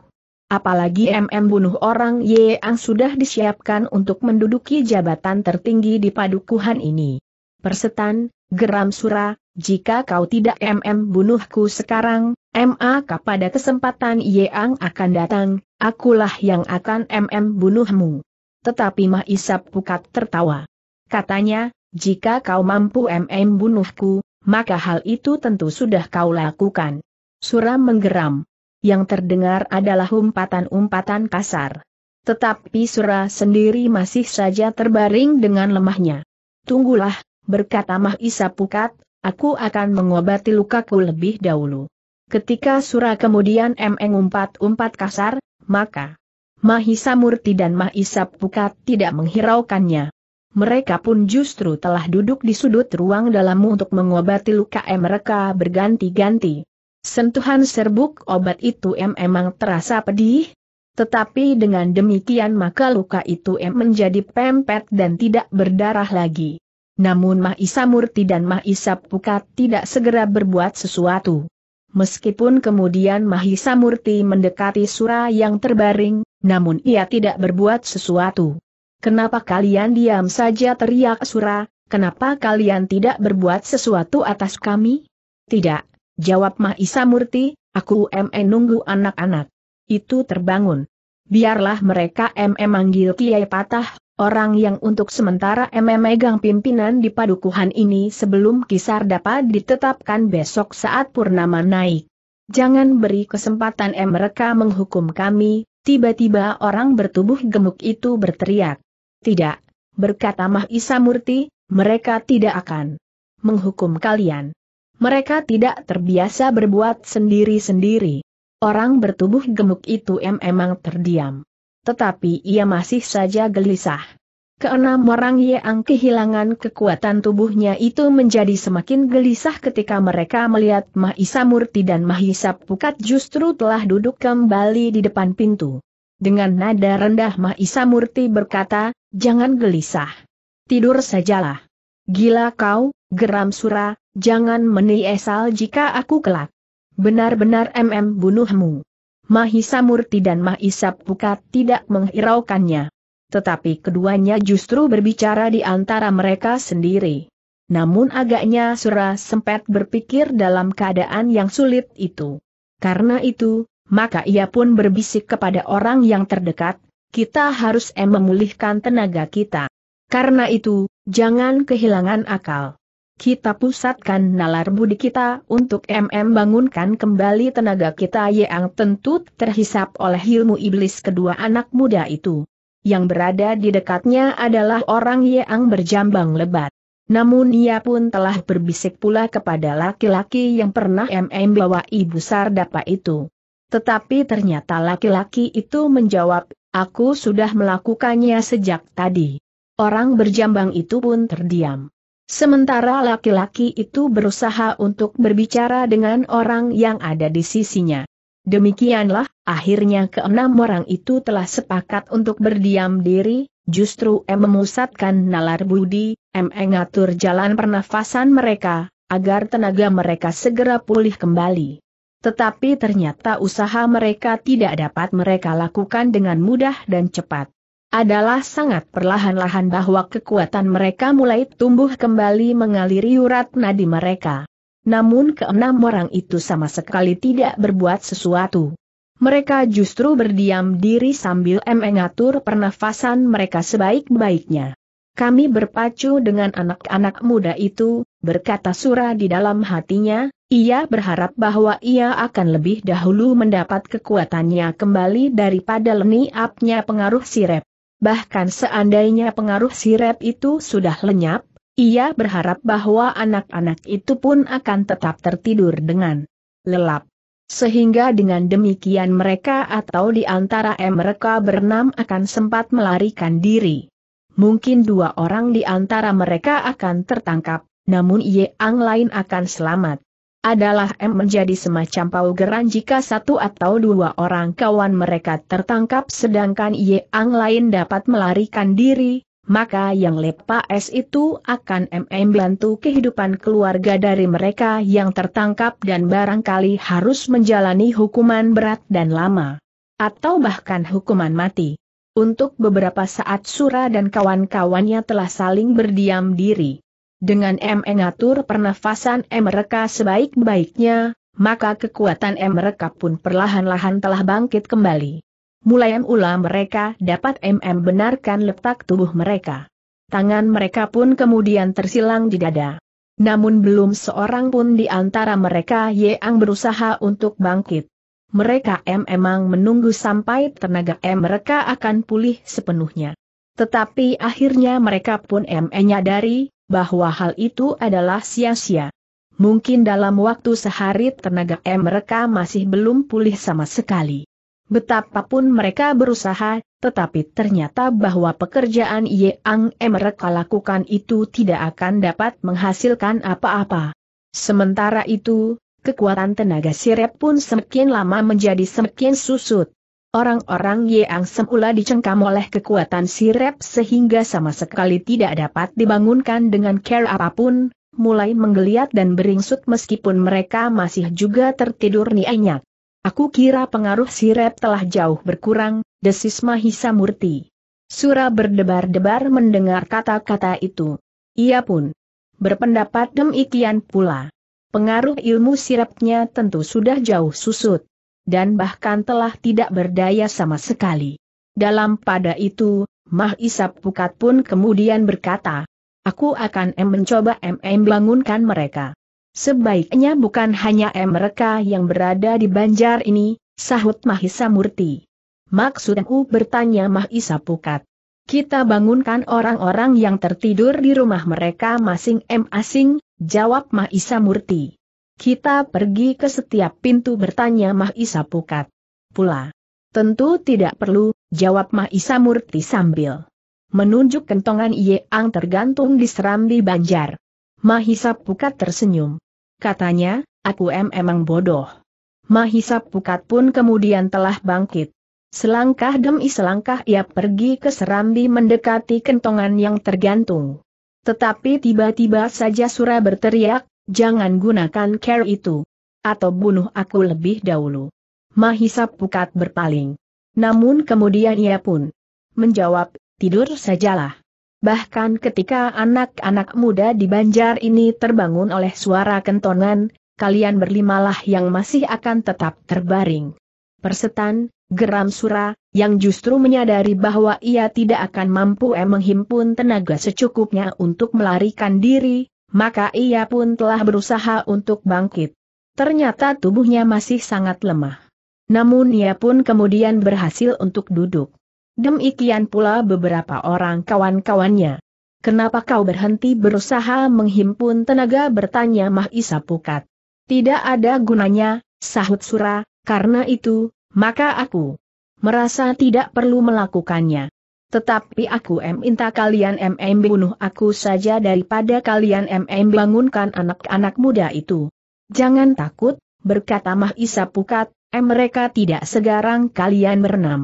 Apalagi MM bunuh orang yang sudah disiapkan untuk menduduki jabatan tertinggi di padukuhan ini. Persetan, geram Sura, jika kau tidak MM bunuhku sekarang, MAK pada kesempatan yang akan datang, akulah yang akan MM bunuhmu. Tetapi Mahisap Pukat tertawa. Katanya, jika kau mampu MM bunuhku, maka hal itu tentu sudah kau lakukan. Suram menggeram. Yang terdengar adalah umpatan-umpatan kasar. Tetapi Sura sendiri masih saja terbaring dengan lemahnya. Tunggulah, berkata Mahisa Pukat, aku akan mengobati lukaku lebih dahulu. Ketika Sura kemudian emeng umpat-umpat kasar, maka Mahisa Murti dan Mahisa Pukat tidak menghiraukannya mereka pun justru telah duduk di sudut ruang dalam untuk mengobati luka mereka berganti-ganti. Sentuhan serbuk obat itu M memang terasa pedih, tetapi dengan demikian maka luka itu M menjadi pempet dan tidak berdarah lagi. Namun Mahisa Murti dan Mahisa Pukat tidak segera berbuat sesuatu. Meskipun kemudian Mahisa Murti mendekati Sura yang terbaring, namun ia tidak berbuat sesuatu. Kenapa kalian diam saja teriak Sura, kenapa kalian tidak berbuat sesuatu atas kami? Tidak, jawab Mahisa Murti, aku ME nunggu anak-anak. Itu terbangun. Biarlah mereka ME manggil Kiai Patah, orang yang untuk sementara ME megang pimpinan di padukuhan ini sebelum kisar dapat ditetapkan besok saat Purnama naik. Jangan beri kesempatan e mereka menghukum kami, tiba-tiba orang bertubuh gemuk itu berteriak. Tidak, berkata Mahisa Murti, mereka tidak akan menghukum kalian. Mereka tidak terbiasa berbuat sendiri-sendiri. Orang bertubuh gemuk itu memang terdiam. Tetapi ia masih saja gelisah. Keenam orang yang kehilangan kekuatan tubuhnya itu menjadi semakin gelisah ketika mereka melihat Mahisa Murti dan Mahisa Pukat justru telah duduk kembali di depan pintu. Dengan nada rendah Mahisa Murti berkata, jangan gelisah. Tidur sajalah. Gila kau, geram Sura, jangan meniesal jika aku kelak. Benar-benar MM bunuhmu. Mahisa Murti dan Mahisa Pukat tidak menghiraukannya. Tetapi keduanya justru berbicara di antara mereka sendiri. Namun agaknya Sura sempat berpikir dalam keadaan yang sulit itu. Karena itu, maka ia pun berbisik kepada orang yang terdekat, kita harus memulihkan tenaga kita. Karena itu, jangan kehilangan akal. Kita pusatkan nalar budi kita untuk MM bangunkan kembali tenaga kita yang tentu terhisap oleh ilmu iblis kedua anak muda itu. Yang berada di dekatnya adalah orang yang berjambang lebat. Namun ia pun telah berbisik pula kepada laki-laki yang pernah MM bawa ibu Sardapa itu. Tetapi ternyata laki-laki itu menjawab, aku sudah melakukannya sejak tadi. Orang berjambang itu pun terdiam. Sementara laki-laki itu berusaha untuk berbicara dengan orang yang ada di sisinya. Demikianlah, akhirnya keenam orang itu telah sepakat untuk berdiam diri, justru M memusatkan nalar budi, M mengatur jalan pernafasan mereka, agar tenaga mereka segera pulih kembali. Tetapi ternyata usaha mereka tidak dapat mereka lakukan dengan mudah dan cepat. Adalah sangat perlahan-lahan bahwa kekuatan mereka mulai tumbuh kembali mengaliri urat nadi mereka. Namun keenam orang itu sama sekali tidak berbuat sesuatu. Mereka justru berdiam diri sambil mengatur pernafasan mereka sebaik-baiknya. Kami berpacu dengan anak-anak muda itu, berkata Sura di dalam hatinya, ia berharap bahwa ia akan lebih dahulu mendapat kekuatannya kembali daripada leniapnya pengaruh sirep. Bahkan seandainya pengaruh sirep itu sudah lenyap, ia berharap bahwa anak-anak itu pun akan tetap tertidur dengan lelap. Sehingga dengan demikian mereka atau di antara mereka berenam akan sempat melarikan diri. Mungkin dua orang di antara mereka akan tertangkap, namun ang lain akan selamat adalah M menjadi semacam paugeran jika satu atau dua orang kawan mereka tertangkap sedangkan Yang lain dapat melarikan diri, maka yang lepa S itu akan MM bantu kehidupan keluarga dari mereka yang tertangkap dan barangkali harus menjalani hukuman berat dan lama. Atau bahkan hukuman mati. Untuk beberapa saat Sura dan kawan-kawannya telah saling berdiam diri. Dengan M mengatur pernafasan M mereka sebaik-baiknya, maka kekuatan M mereka pun perlahan-lahan telah bangkit kembali. Mulai mula mereka dapat MM benarkan letak tubuh mereka. Tangan mereka pun kemudian tersilang di dada. Namun belum seorang pun di antara mereka yang berusaha untuk bangkit. Mereka M emang menunggu sampai tenaga M mereka akan pulih sepenuhnya. Tetapi akhirnya mereka pun M menyadari bahwa hal itu adalah sia-sia. Mungkin dalam waktu sehari tenaga M mereka masih belum pulih sama sekali. Betapapun mereka berusaha, tetapi ternyata bahwa pekerjaan yang M mereka lakukan itu tidak akan dapat menghasilkan apa-apa. Sementara itu, kekuatan tenaga sirep pun semakin lama menjadi semakin susut. Orang-orang Yang Semula dicengkam oleh kekuatan sirep sehingga sama sekali tidak dapat dibangunkan dengan care apapun, mulai menggeliat dan beringsut meskipun mereka masih juga tertidur nianyak. Aku kira pengaruh sirep telah jauh berkurang, desis Mahisa Murti. Sura berdebar-debar mendengar kata-kata itu. Ia pun berpendapat demikian pula. Pengaruh ilmu sirepnya tentu sudah jauh susut dan bahkan telah tidak berdaya sama sekali. Dalam pada itu, Mah Isap Pukat pun kemudian berkata, Aku akan em mencoba MM bangunkan mereka. Sebaiknya bukan hanya M mereka yang berada di banjar ini, sahut Mahisa Murti. Maksudku bertanya Mahisa Pukat. Kita bangunkan orang-orang yang tertidur di rumah mereka masing-masing, jawab Mahisa Murti. Kita pergi ke setiap pintu bertanya Mahisa Pukat. Pula. Tentu tidak perlu, jawab Mahisa Murti sambil menunjuk kentongan Yeang tergantung di serambi banjar. Mahisa Pukat tersenyum. Katanya, aku em emang bodoh. Mahisa Pukat pun kemudian telah bangkit. Selangkah demi selangkah ia pergi ke serambi mendekati kentongan yang tergantung. Tetapi tiba-tiba saja Sura berteriak, Jangan gunakan care itu. Atau bunuh aku lebih dahulu. Mahisa pukat berpaling. Namun kemudian ia pun menjawab, tidur sajalah. Bahkan ketika anak-anak muda di banjar ini terbangun oleh suara kentongan, kalian berlimalah yang masih akan tetap terbaring. Persetan, geram Sura, yang justru menyadari bahwa ia tidak akan mampu eh menghimpun tenaga secukupnya untuk melarikan diri, maka ia pun telah berusaha untuk bangkit. Ternyata tubuhnya masih sangat lemah. Namun ia pun kemudian berhasil untuk duduk. Demikian pula beberapa orang kawan-kawannya. Kenapa kau berhenti berusaha menghimpun tenaga bertanya Mahisa Pukat. Tidak ada gunanya, sahut Sura, karena itu, maka aku merasa tidak perlu melakukannya. Tetapi aku minta kalian MM bunuh aku saja daripada kalian MM bangunkan anak-anak muda itu. Jangan takut, berkata Mahisa Pukat, em eh, mereka tidak segarang kalian berenam.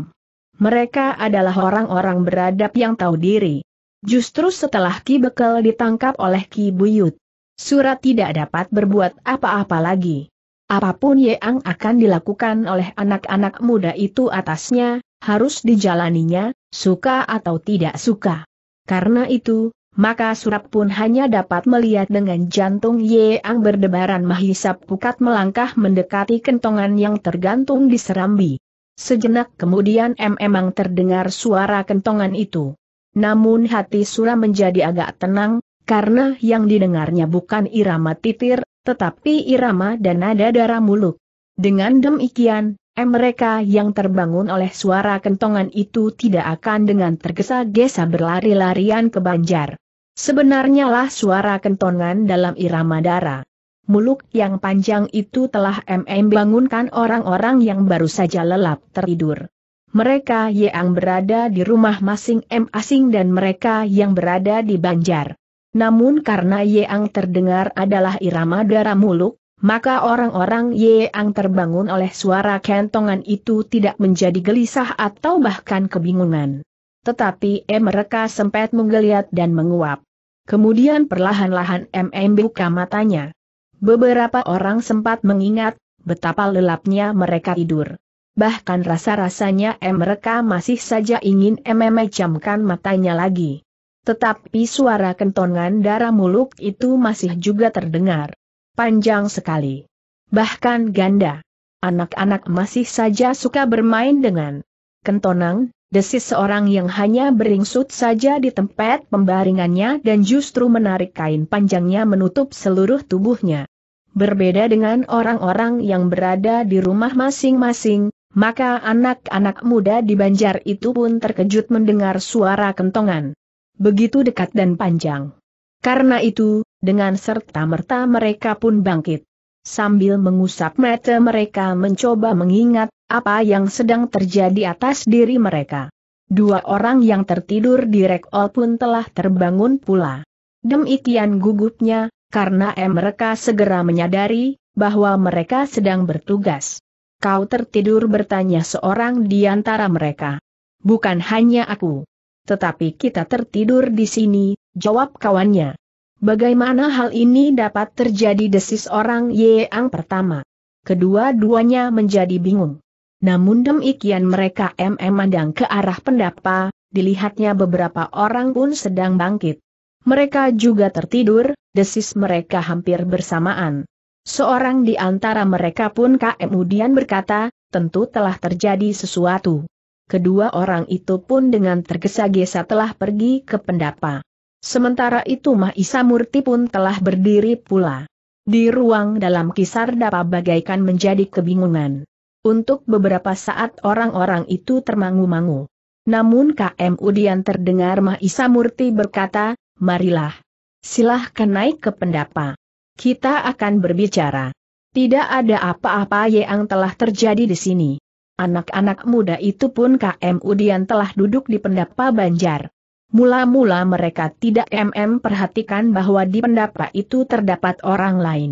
Mereka adalah orang-orang beradab yang tahu diri. Justru setelah Ki Bekel ditangkap oleh Ki Buyut, Surat tidak dapat berbuat apa-apa lagi. Apapun yang akan dilakukan oleh anak-anak muda itu atasnya, harus dijalaninya, suka atau tidak suka. Karena itu, maka Surap pun hanya dapat melihat dengan jantung yang berdebaran menghisap pukat melangkah mendekati kentongan yang tergantung di serambi. Sejenak kemudian memang terdengar suara kentongan itu. Namun hati Sura menjadi agak tenang, karena yang didengarnya bukan irama titir, tetapi irama dan nada darah muluk. Dengan demikian, mereka yang terbangun oleh suara kentongan itu tidak akan dengan tergesa-gesa berlari-larian ke Banjar. Sebenarnya lah suara kentongan dalam irama darah. Muluk yang panjang itu telah MM bangunkan orang-orang yang baru saja lelap tertidur. Mereka yang berada di rumah masing masing dan mereka yang berada di Banjar. Namun karena Yeang terdengar adalah irama darah muluk, maka orang-orang Yeang terbangun oleh suara kentongan itu tidak menjadi gelisah atau bahkan kebingungan. Tetapi E mereka sempat menggeliat dan menguap. Kemudian perlahan-lahan MM buka matanya. Beberapa orang sempat mengingat betapa lelapnya mereka tidur. Bahkan rasa-rasanya M e mereka masih saja ingin MM jamkan matanya lagi. Tetapi suara kentongan darah muluk itu masih juga terdengar. Panjang sekali. Bahkan ganda. Anak-anak masih saja suka bermain dengan kentonang, desis seorang yang hanya beringsut saja di tempat pembaringannya dan justru menarik kain panjangnya menutup seluruh tubuhnya. Berbeda dengan orang-orang yang berada di rumah masing-masing, maka anak-anak muda di Banjar itu pun terkejut mendengar suara kentongan begitu dekat dan panjang. Karena itu, dengan serta-merta mereka pun bangkit. Sambil mengusap mata mereka mencoba mengingat apa yang sedang terjadi atas diri mereka. Dua orang yang tertidur di rekol pun telah terbangun pula. Demikian gugupnya, karena mereka segera menyadari bahwa mereka sedang bertugas. Kau tertidur bertanya seorang di antara mereka. Bukan hanya aku. Tetapi kita tertidur di sini, jawab kawannya. Bagaimana hal ini dapat terjadi desis orang Yeang pertama? Kedua-duanya menjadi bingung. Namun demikian mereka memandang ke arah pendapa, dilihatnya beberapa orang pun sedang bangkit. Mereka juga tertidur, desis mereka hampir bersamaan. Seorang di antara mereka pun kemudian berkata, tentu telah terjadi sesuatu kedua orang itu pun dengan tergesa-gesa telah pergi ke pendapa. Sementara itu Mahisa Murti pun telah berdiri pula. Di ruang dalam kisar dapat bagaikan menjadi kebingungan. Untuk beberapa saat orang-orang itu termangu-mangu. Namun KM Udian terdengar Mahisa Murti berkata, marilah. Silahkan naik ke pendapa. Kita akan berbicara. Tidak ada apa-apa yang telah terjadi di sini. Anak-anak muda itu pun KM Udian telah duduk di pendapa Banjar. Mula-mula mereka tidak MM perhatikan bahwa di pendapa itu terdapat orang lain.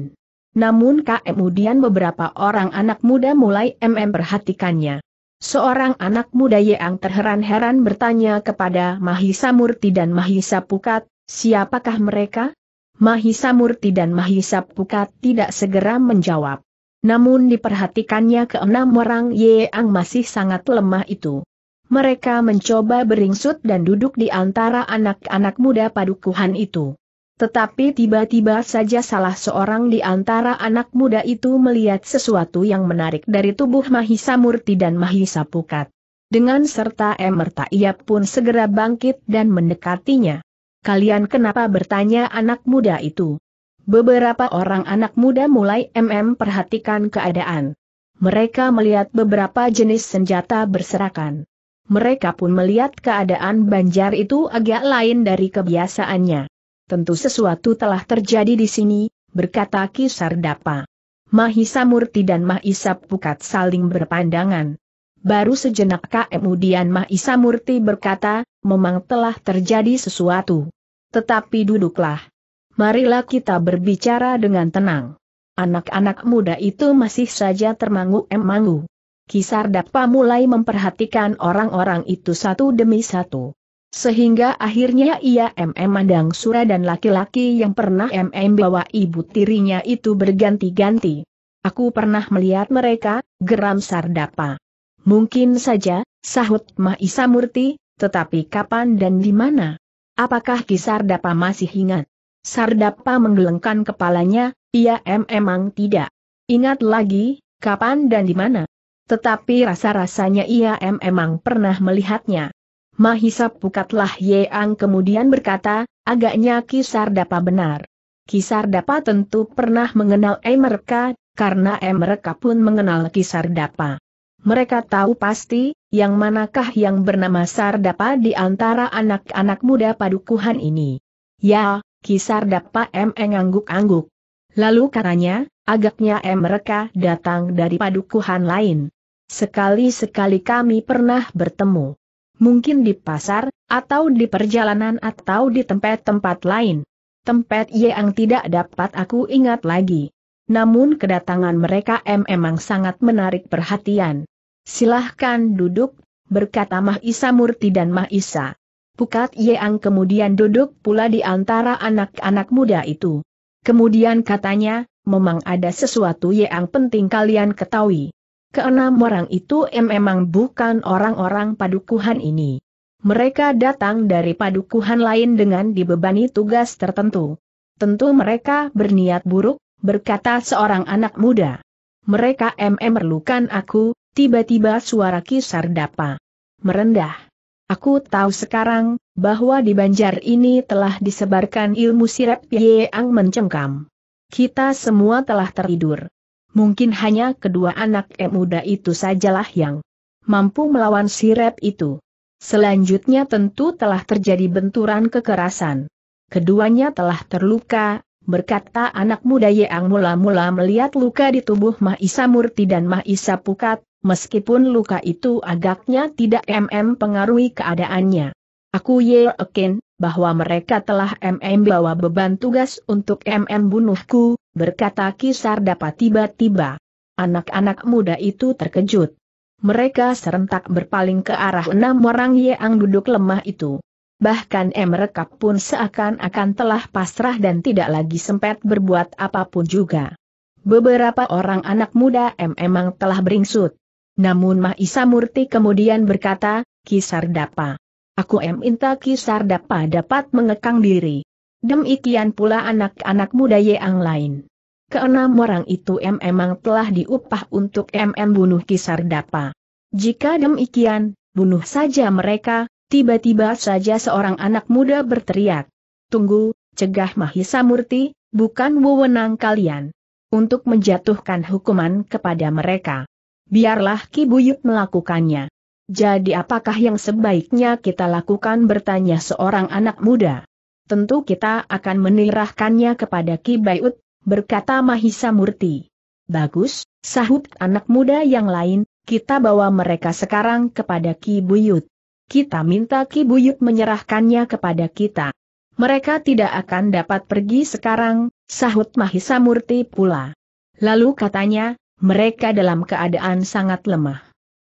Namun KM Udian beberapa orang anak muda mulai MM perhatikannya. Seorang anak muda yang terheran-heran bertanya kepada Mahisa Murti dan Mahisa Pukat, siapakah mereka? Mahisa Murti dan Mahisa Pukat tidak segera menjawab. Namun diperhatikannya keenam orang Yeang masih sangat lemah itu. Mereka mencoba beringsut dan duduk di antara anak-anak muda padukuhan itu. Tetapi tiba-tiba saja salah seorang di antara anak muda itu melihat sesuatu yang menarik dari tubuh Mahisa Murti dan Mahisa Pukat. Dengan serta emerta ia pun segera bangkit dan mendekatinya. Kalian kenapa bertanya anak muda itu? Beberapa orang anak muda mulai MM perhatikan keadaan. Mereka melihat beberapa jenis senjata berserakan. Mereka pun melihat keadaan banjar itu agak lain dari kebiasaannya. Tentu sesuatu telah terjadi di sini, berkata Kisar Dapa. Mahisa Murti dan Mahisa Pukat saling berpandangan. Baru sejenak kemudian Mahisa Murti berkata, memang telah terjadi sesuatu. Tetapi duduklah marilah kita berbicara dengan tenang. Anak-anak muda itu masih saja termangu-emangu. Kisar Dapa mulai memperhatikan orang-orang itu satu demi satu. Sehingga akhirnya ia MM Mandang Sura dan laki-laki yang pernah MM bawa ibu tirinya itu berganti-ganti. Aku pernah melihat mereka, geram Sardapa. Mungkin saja, sahut Mahisa Murti, tetapi kapan dan di mana? Apakah Kisar Dapa masih ingat? Sardapa menggelengkan kepalanya, ia memang tidak. Ingat lagi, kapan dan di mana. Tetapi rasa-rasanya ia memang pernah melihatnya. Mahisa pukatlah Yeang kemudian berkata, agaknya kisar dapa benar. Kisar dapa tentu pernah mengenal Emreka, karena Emreka pun mengenal kisar dapa. Mereka tahu pasti, yang manakah yang bernama Sardapa di antara anak-anak muda padukuhan ini. Ya, Kisar Dapa M ngangguk-angguk. Lalu katanya, agaknya M. mereka datang dari padukuhan lain. Sekali-sekali kami pernah bertemu. Mungkin di pasar, atau di perjalanan atau di tempat-tempat lain. Tempat yang tidak dapat aku ingat lagi. Namun kedatangan mereka M emang sangat menarik perhatian. Silahkan duduk, berkata Mahisa Murti dan Mahisa. Pukat Yeang kemudian duduk pula di antara anak-anak muda itu. Kemudian katanya, memang ada sesuatu Yeang penting kalian ketahui. Keenam orang itu memang bukan orang-orang padukuhan ini. Mereka datang dari padukuhan lain dengan dibebani tugas tertentu. Tentu mereka berniat buruk, berkata seorang anak muda. Mereka mm memerlukan aku, tiba-tiba suara kisar dapa. Merendah. Aku tahu sekarang, bahwa di banjar ini telah disebarkan ilmu sirap Yang mencengkam. Kita semua telah tertidur. Mungkin hanya kedua anak e muda itu sajalah yang mampu melawan sirap itu. Selanjutnya tentu telah terjadi benturan kekerasan. Keduanya telah terluka, berkata anak muda Yang mula-mula melihat luka di tubuh Mahisa Murti dan Mahisa Pukat, meskipun luka itu agaknya tidak MM pengaruhi keadaannya. Aku yakin bahwa mereka telah MM bawa beban tugas untuk MM bunuhku, berkata Kisar dapat tiba-tiba. Anak-anak muda itu terkejut. Mereka serentak berpaling ke arah enam orang yang duduk lemah itu. Bahkan M. Rekap pun seakan-akan telah pasrah dan tidak lagi sempat berbuat apapun juga. Beberapa orang anak muda M memang telah beringsut. Namun Mahisa Murti kemudian berkata, Kisar Dapa, Aku minta Kisar Dapa dapat mengekang diri. Demikian pula anak-anak muda yang lain. Keenam orang itu memang emang telah diupah untuk MM bunuh Dapa. Jika demikian, bunuh saja mereka, tiba-tiba saja seorang anak muda berteriak. Tunggu, cegah Mahisa Murti, bukan wewenang kalian. Untuk menjatuhkan hukuman kepada mereka biarlah Ki Buyut melakukannya. Jadi apakah yang sebaiknya kita lakukan bertanya seorang anak muda? Tentu kita akan menirahkannya kepada Ki Bayut, berkata Mahisa Murti. Bagus, sahut anak muda yang lain, kita bawa mereka sekarang kepada Ki Buyut. Kita minta Ki Buyut menyerahkannya kepada kita. Mereka tidak akan dapat pergi sekarang, sahut Mahisa Murti pula. Lalu katanya, mereka dalam keadaan sangat lemah.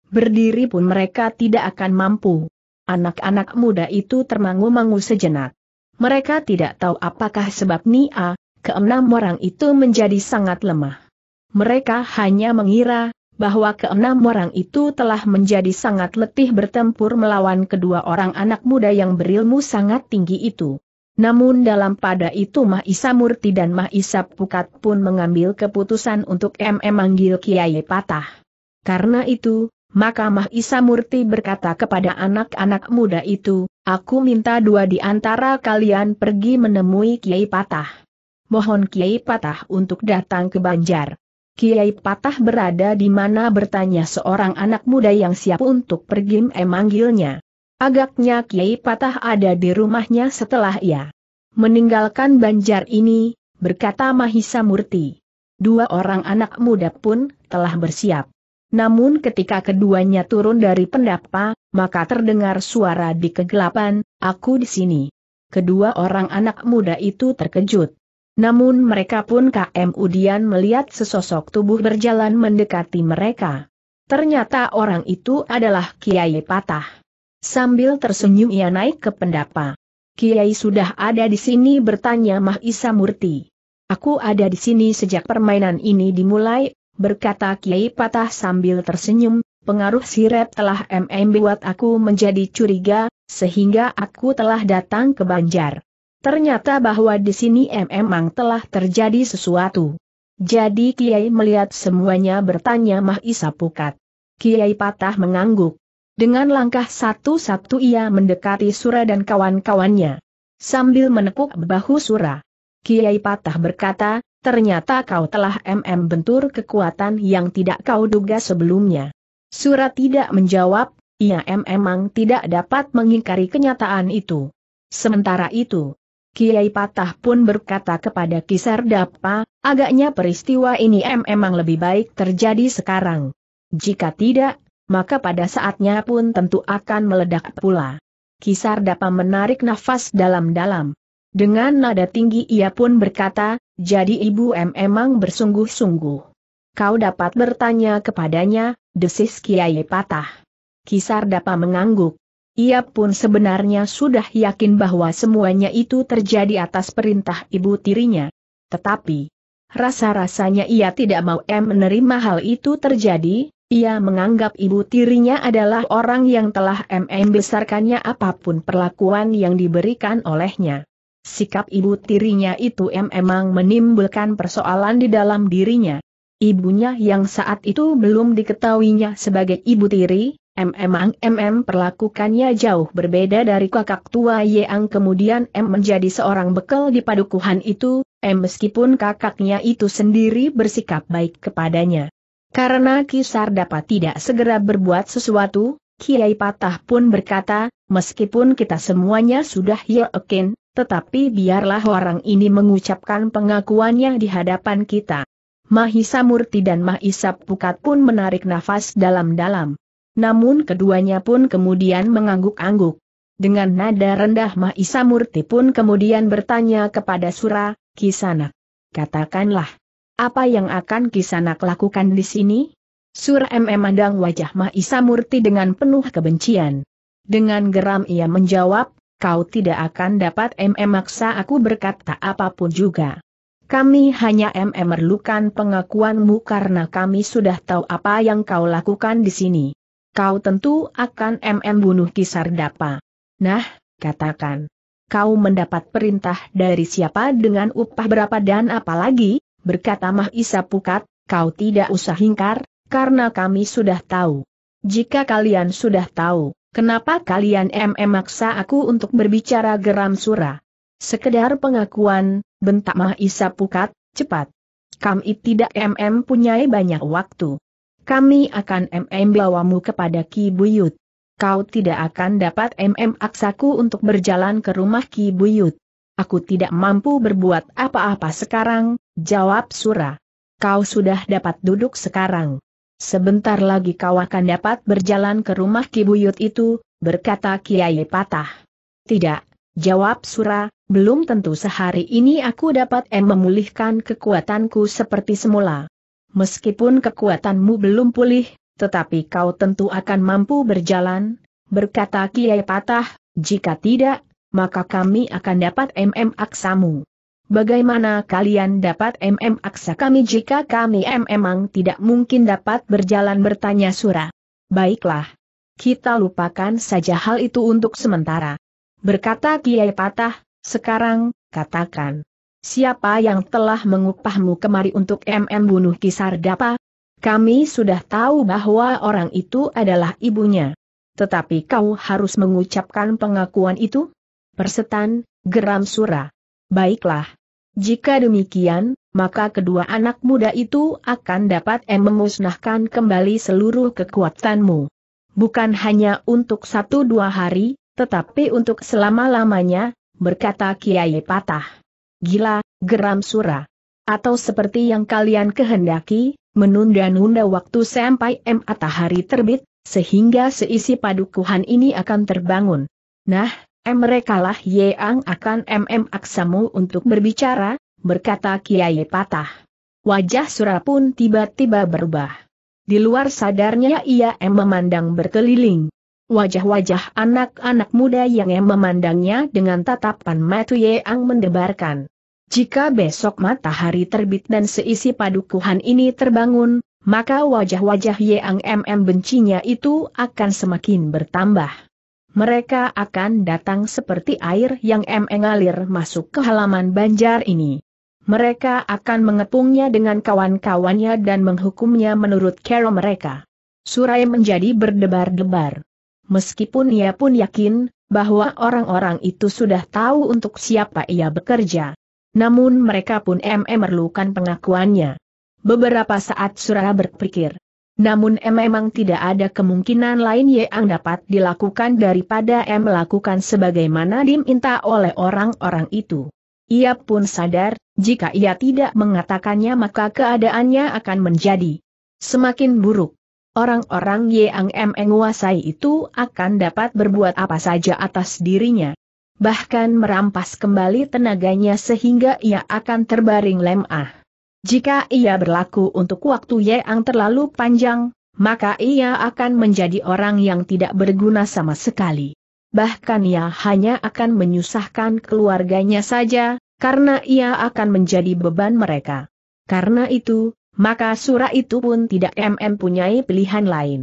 Berdiri pun mereka tidak akan mampu. Anak-anak muda itu termangu-mangu sejenak. Mereka tidak tahu apakah sebab Nia, keenam orang itu menjadi sangat lemah. Mereka hanya mengira bahwa keenam orang itu telah menjadi sangat letih bertempur melawan kedua orang anak muda yang berilmu sangat tinggi itu. Namun dalam pada itu Mahisa Murti dan Mah Isa Pukat pun mengambil keputusan untuk MM manggil Kiai Patah. Karena itu, maka Mah Murti berkata kepada anak-anak muda itu, aku minta dua di antara kalian pergi menemui Kiai Patah. Mohon Kiai Patah untuk datang ke Banjar. Kiai Patah berada di mana bertanya seorang anak muda yang siap untuk pergi memanggilnya. Agaknya Kiai Patah ada di rumahnya setelah ia meninggalkan banjar ini, berkata Mahisa Murti. Dua orang anak muda pun telah bersiap. Namun ketika keduanya turun dari pendapa, maka terdengar suara di kegelapan, aku di sini. Kedua orang anak muda itu terkejut. Namun mereka pun KM Udian melihat sesosok tubuh berjalan mendekati mereka. Ternyata orang itu adalah Kiai Patah. Sambil tersenyum ia naik ke pendapa. Kiai sudah ada di sini bertanya Mah Isa Murti. Aku ada di sini sejak permainan ini dimulai, berkata Kiai Patah sambil tersenyum, pengaruh siret telah MM buat aku menjadi curiga, sehingga aku telah datang ke Banjar. Ternyata bahwa di sini memang telah terjadi sesuatu. Jadi Kiai melihat semuanya bertanya Mah Isa Pukat. Kiai Patah mengangguk. Dengan langkah satu-satu ia mendekati Sura dan kawan-kawannya. Sambil menepuk bahu Sura. Kiai Patah berkata, ternyata kau telah MM bentur kekuatan yang tidak kau duga sebelumnya. Sura tidak menjawab, ia memang tidak dapat mengingkari kenyataan itu. Sementara itu, Kiai Patah pun berkata kepada Kisar Dapa, agaknya peristiwa ini memang lebih baik terjadi sekarang. Jika tidak, maka pada saatnya pun tentu akan meledak pula. Kisar dapat menarik nafas dalam-dalam. Dengan nada tinggi ia pun berkata, jadi ibu M emang bersungguh-sungguh. Kau dapat bertanya kepadanya, desis Kiai patah. Kisar dapat mengangguk. Ia pun sebenarnya sudah yakin bahwa semuanya itu terjadi atas perintah ibu tirinya. Tetapi, rasa-rasanya ia tidak mau M menerima hal itu terjadi, ia menganggap ibu tirinya adalah orang yang telah MM besarkannya apapun perlakuan yang diberikan olehnya. Sikap ibu tirinya itu memang menimbulkan persoalan di dalam dirinya. Ibunya yang saat itu belum diketahuinya sebagai ibu tiri, memang MM perlakukannya jauh berbeda dari kakak tua yang kemudian M menjadi seorang bekal di padukuhan itu, M meskipun kakaknya itu sendiri bersikap baik kepadanya. Karena Kisar dapat tidak segera berbuat sesuatu, Kiai Patah pun berkata, meskipun kita semuanya sudah yakin, tetapi biarlah orang ini mengucapkan pengakuannya di hadapan kita. Mahisa Murti dan Mahisa Pukat pun menarik nafas dalam-dalam. Namun keduanya pun kemudian mengangguk-angguk. Dengan nada rendah Mahisa Murti pun kemudian bertanya kepada Sura, Kisana. Katakanlah, apa yang akan Kisanak lakukan di sini? Sur MM mandang wajah Mahisa Murti dengan penuh kebencian. Dengan geram ia menjawab, kau tidak akan dapat MM maksa aku berkata apapun juga. Kami hanya MM merlukan pengakuanmu karena kami sudah tahu apa yang kau lakukan di sini. Kau tentu akan MM bunuh Kisardapa. Nah, katakan. Kau mendapat perintah dari siapa dengan upah berapa dan apalagi? berkata Mahisa Pukat, kau tidak usah hingkar, karena kami sudah tahu. Jika kalian sudah tahu, kenapa kalian mm maksa aku untuk berbicara geram surah? Sekedar pengakuan, bentak Mahisa Pukat, cepat. Kami tidak mm punyai banyak waktu. Kami akan mm bawamu kepada Ki Buyut. Kau tidak akan dapat mm aksaku untuk berjalan ke rumah Ki Buyut. Aku tidak mampu berbuat apa-apa sekarang, jawab Sura. Kau sudah dapat duduk sekarang. Sebentar lagi kau akan dapat berjalan ke rumah Kibuyut itu, berkata Kiai Patah. Tidak, jawab Sura, belum tentu sehari ini aku dapat em memulihkan kekuatanku seperti semula. Meskipun kekuatanmu belum pulih, tetapi kau tentu akan mampu berjalan, berkata Kiai Patah, jika tidak, maka kami akan dapat MM aksamu. Bagaimana kalian dapat MM aksa kami jika kami memang tidak mungkin dapat berjalan bertanya Sura? Baiklah. Kita lupakan saja hal itu untuk sementara. Berkata Kiai Patah, sekarang, katakan. Siapa yang telah mengupahmu kemari untuk MM bunuh kisar dapa? Kami sudah tahu bahwa orang itu adalah ibunya. Tetapi kau harus mengucapkan pengakuan itu? Persetan, geram Sura. Baiklah. Jika demikian, maka kedua anak muda itu akan dapat memusnahkan kembali seluruh kekuatanmu. Bukan hanya untuk satu dua hari, tetapi untuk selama-lamanya, berkata Kiai Patah. Gila, geram Sura. Atau seperti yang kalian kehendaki, menunda-nunda waktu sampai matahari terbit, sehingga seisi padukuhan ini akan terbangun. Nah, mereka merekalah yang akan mm aksamu untuk berbicara, berkata Kiai Patah. Wajah Sura pun tiba-tiba berubah. Di luar sadarnya ia em memandang berkeliling. Wajah-wajah anak-anak muda yang em memandangnya dengan tatapan mata yang mendebarkan. Jika besok matahari terbit dan seisi padukuhan ini terbangun, maka wajah-wajah yang MM bencinya itu akan semakin bertambah mereka akan datang seperti air yang mengalir masuk ke halaman banjar ini. Mereka akan mengepungnya dengan kawan-kawannya dan menghukumnya menurut cara mereka. Surai menjadi berdebar-debar. Meskipun ia pun yakin, bahwa orang-orang itu sudah tahu untuk siapa ia bekerja. Namun mereka pun memerlukan pengakuannya. Beberapa saat Surai berpikir, namun M memang tidak ada kemungkinan lain yang dapat dilakukan daripada M melakukan sebagaimana diminta oleh orang-orang itu. Ia pun sadar, jika ia tidak mengatakannya maka keadaannya akan menjadi semakin buruk. Orang-orang yang M menguasai itu akan dapat berbuat apa saja atas dirinya. Bahkan merampas kembali tenaganya sehingga ia akan terbaring lemah. Jika ia berlaku untuk waktu yang terlalu panjang, maka ia akan menjadi orang yang tidak berguna sama sekali. Bahkan ia hanya akan menyusahkan keluarganya saja, karena ia akan menjadi beban mereka. Karena itu, maka surah itu pun tidak mm punyai pilihan lain.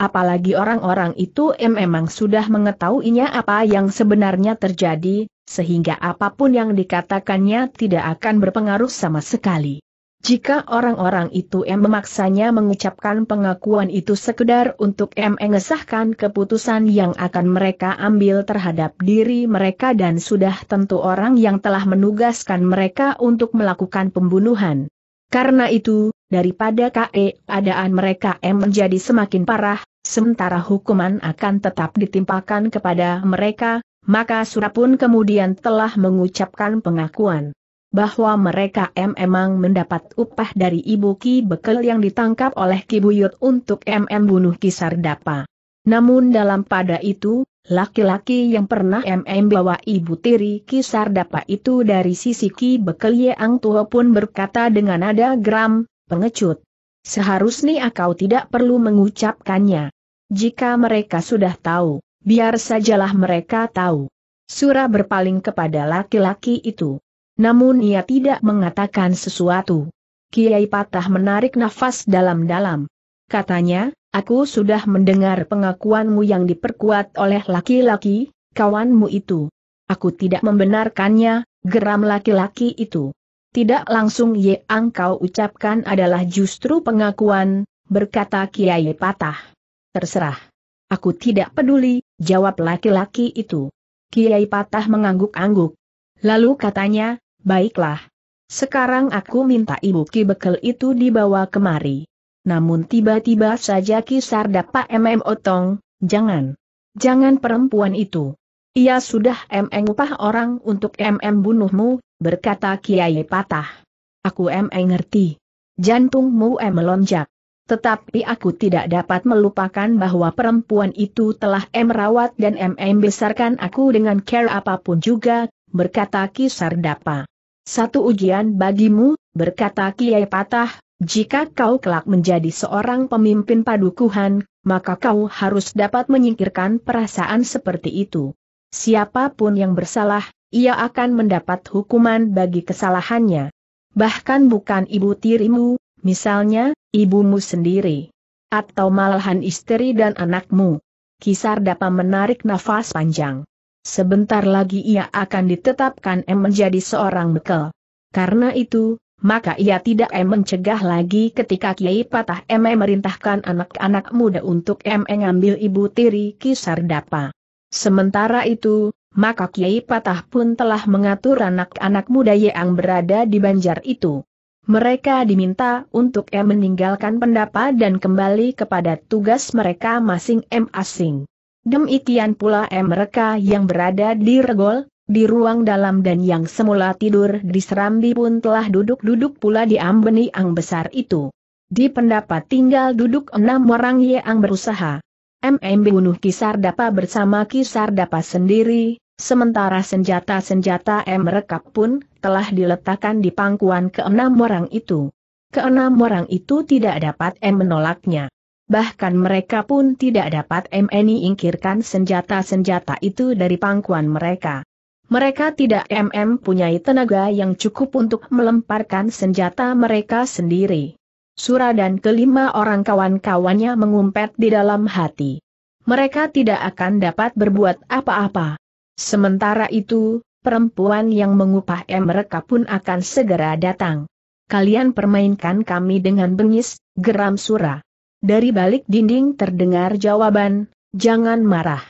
Apalagi orang-orang itu memang sudah mengetahuinya apa yang sebenarnya terjadi, sehingga apapun yang dikatakannya tidak akan berpengaruh sama sekali. Jika orang-orang itu M memaksanya mengucapkan pengakuan itu sekedar untuk M mengesahkan keputusan yang akan mereka ambil terhadap diri mereka dan sudah tentu orang yang telah menugaskan mereka untuk melakukan pembunuhan. Karena itu, daripada keadaan mereka M menjadi semakin parah, sementara hukuman akan tetap ditimpakan kepada mereka, maka pun kemudian telah mengucapkan pengakuan bahwa mereka memang mendapat upah dari Ibu Ki Bekel yang ditangkap oleh Ki Buyut untuk MM bunuh Kisar Dapa. Namun dalam pada itu, laki-laki yang pernah MM bawa Ibu Tiri Kisar Dapa itu dari sisi Ki Bekel Yeang Tuho pun berkata dengan nada geram, pengecut. Seharusnya kau tidak perlu mengucapkannya. Jika mereka sudah tahu, biar sajalah mereka tahu. Surah berpaling kepada laki-laki itu. Namun ia tidak mengatakan sesuatu. Kiai Patah menarik nafas dalam-dalam. Katanya, aku sudah mendengar pengakuanmu yang diperkuat oleh laki-laki, kawanmu itu. Aku tidak membenarkannya, geram laki-laki itu. Tidak langsung ye angkau ucapkan adalah justru pengakuan, berkata Kiai Patah. Terserah. Aku tidak peduli, jawab laki-laki itu. Kiai Patah mengangguk-angguk. Lalu katanya, Baiklah. Sekarang aku minta ibu Ki Bekel itu dibawa kemari. Namun tiba-tiba saja kisar dapat MM Otong, jangan. Jangan perempuan itu. Ia sudah MM upah orang untuk MM bunuhmu, berkata Kiai Patah. Aku MM ngerti. Jantungmu MM melonjak. Tetapi aku tidak dapat melupakan bahwa perempuan itu telah M rawat dan MM besarkan aku dengan care apapun juga, berkata Dapa. Satu ujian bagimu, berkata Kiai Patah, jika kau kelak menjadi seorang pemimpin padukuhan, maka kau harus dapat menyingkirkan perasaan seperti itu. Siapapun yang bersalah, ia akan mendapat hukuman bagi kesalahannya. Bahkan bukan ibu tirimu, misalnya, ibumu sendiri. Atau malahan istri dan anakmu. Kisar dapat menarik nafas panjang. Sebentar lagi ia akan ditetapkan M menjadi seorang bekel. Karena itu, maka ia tidak M mencegah lagi ketika Kiai Patah M merintahkan anak-anak muda untuk M mengambil ibu tiri Kisar Kisardapa. Sementara itu, maka Kiai Patah pun telah mengatur anak-anak muda yang berada di banjar itu. Mereka diminta untuk M meninggalkan pendapat dan kembali kepada tugas mereka masing-masing. Demikian pula mereka yang berada di regol, di ruang dalam dan yang semula tidur di serambi pun telah duduk-duduk pula di ambeni ang besar itu. Di pendapat tinggal duduk enam orang yang berusaha. MM bunuh kisar dapat bersama kisar dapat sendiri, sementara senjata-senjata M pun telah diletakkan di pangkuan keenam orang itu. Keenam orang itu tidak dapat M menolaknya bahkan mereka pun tidak dapat MNI ingkirkan senjata-senjata itu dari pangkuan mereka. Mereka tidak MM punya tenaga yang cukup untuk melemparkan senjata mereka sendiri. Sura dan kelima orang kawan-kawannya mengumpet di dalam hati. Mereka tidak akan dapat berbuat apa-apa. Sementara itu, perempuan yang mengupah M mereka pun akan segera datang. Kalian permainkan kami dengan bengis, geram Sura. Dari balik dinding terdengar jawaban, jangan marah.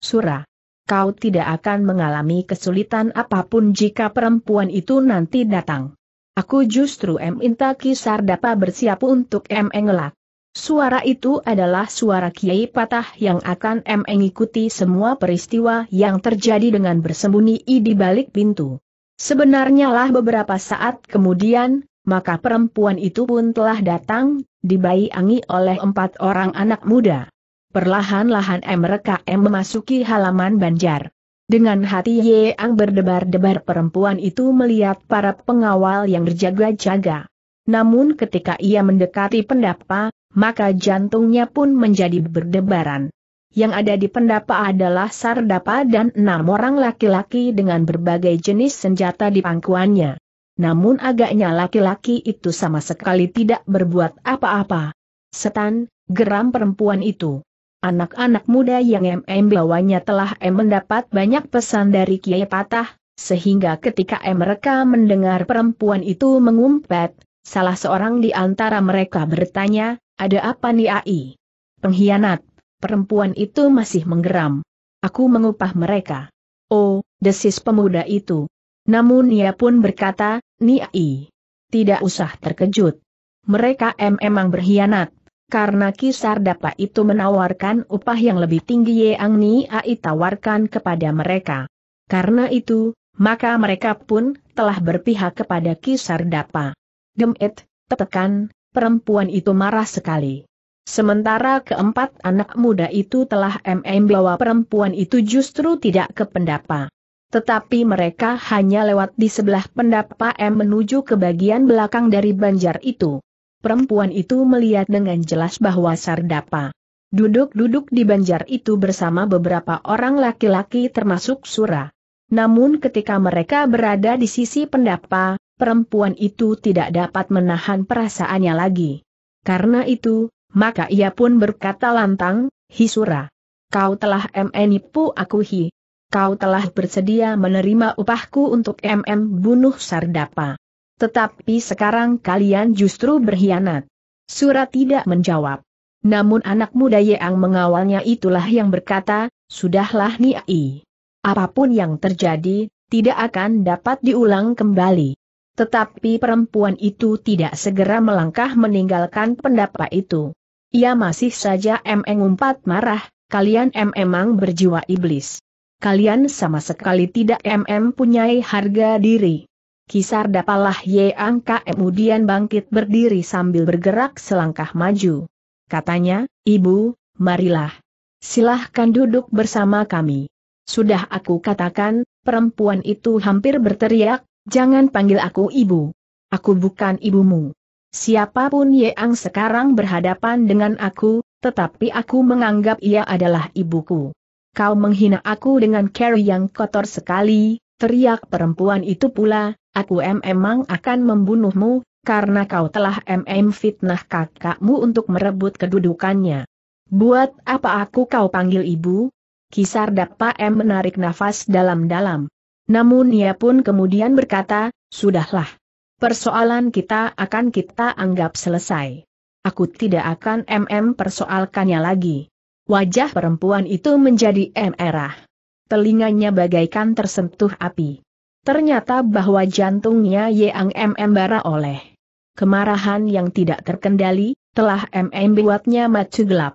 Surah. Kau tidak akan mengalami kesulitan apapun jika perempuan itu nanti datang. Aku justru minta kisar dapat bersiap untuk M. Engelak. Suara itu adalah suara Kiai Patah yang akan M Engikuti semua peristiwa yang terjadi dengan bersembunyi di balik pintu. Sebenarnya lah beberapa saat kemudian, maka perempuan itu pun telah datang, dibayangi oleh empat orang anak muda. Perlahan-lahan mereka memasuki halaman Banjar. Dengan hati yang berdebar-debar perempuan itu melihat para pengawal yang berjaga-jaga. Namun ketika ia mendekati pendapa, maka jantungnya pun menjadi berdebaran. Yang ada di pendapa adalah sardapa dan enam orang laki-laki dengan berbagai jenis senjata di pangkuannya namun agaknya laki-laki itu sama sekali tidak berbuat apa-apa. Setan, geram perempuan itu. Anak-anak muda yang MM bawanya telah M mendapat banyak pesan dari Kiai Patah, sehingga ketika M mereka mendengar perempuan itu mengumpet, salah seorang di antara mereka bertanya, ada apa nih AI? Pengkhianat, perempuan itu masih menggeram. Aku mengupah mereka. Oh, desis pemuda itu, namun ia pun berkata, Niai, tidak usah terkejut. Mereka memang berkhianat, karena kisar dapat itu menawarkan upah yang lebih tinggi yang Niai tawarkan kepada mereka. Karena itu, maka mereka pun telah berpihak kepada kisar dapa. Gemet, tetekan, perempuan itu marah sekali. Sementara keempat anak muda itu telah MM bahwa perempuan itu justru tidak kependapa tetapi mereka hanya lewat di sebelah pendapa M menuju ke bagian belakang dari banjar itu. Perempuan itu melihat dengan jelas bahwa Sardapa duduk-duduk di banjar itu bersama beberapa orang laki-laki termasuk Sura. Namun ketika mereka berada di sisi pendapa, perempuan itu tidak dapat menahan perasaannya lagi. Karena itu, maka ia pun berkata lantang, Hisura. Kau telah menipu aku hi, kau telah bersedia menerima upahku untuk MM bunuh Sardapa. Tetapi sekarang kalian justru berkhianat. Surat tidak menjawab. Namun anak muda yang mengawalnya itulah yang berkata, Sudahlah Niai. Apapun yang terjadi, tidak akan dapat diulang kembali. Tetapi perempuan itu tidak segera melangkah meninggalkan pendapat itu. Ia masih saja mengumpat marah, kalian memang berjiwa iblis kalian sama sekali tidak mm punyai harga diri. Kisar dapalah Yeang kemudian bangkit berdiri sambil bergerak selangkah maju. Katanya, Ibu, marilah. Silahkan duduk bersama kami. Sudah aku katakan, perempuan itu hampir berteriak, jangan panggil aku ibu. Aku bukan ibumu. Siapapun Yeang sekarang berhadapan dengan aku, tetapi aku menganggap ia adalah ibuku kau menghina aku dengan cara yang kotor sekali, teriak perempuan itu pula, aku memang akan membunuhmu, karena kau telah mm fitnah kakakmu untuk merebut kedudukannya. Buat apa aku kau panggil ibu? Kisar dapat M menarik nafas dalam-dalam. Namun ia pun kemudian berkata, sudahlah. Persoalan kita akan kita anggap selesai. Aku tidak akan mm persoalkannya lagi. Wajah perempuan itu menjadi merah, Telinganya bagaikan tersentuh api. Ternyata bahwa jantungnya yang MM bara oleh kemarahan yang tidak terkendali, telah MM buatnya maju gelap.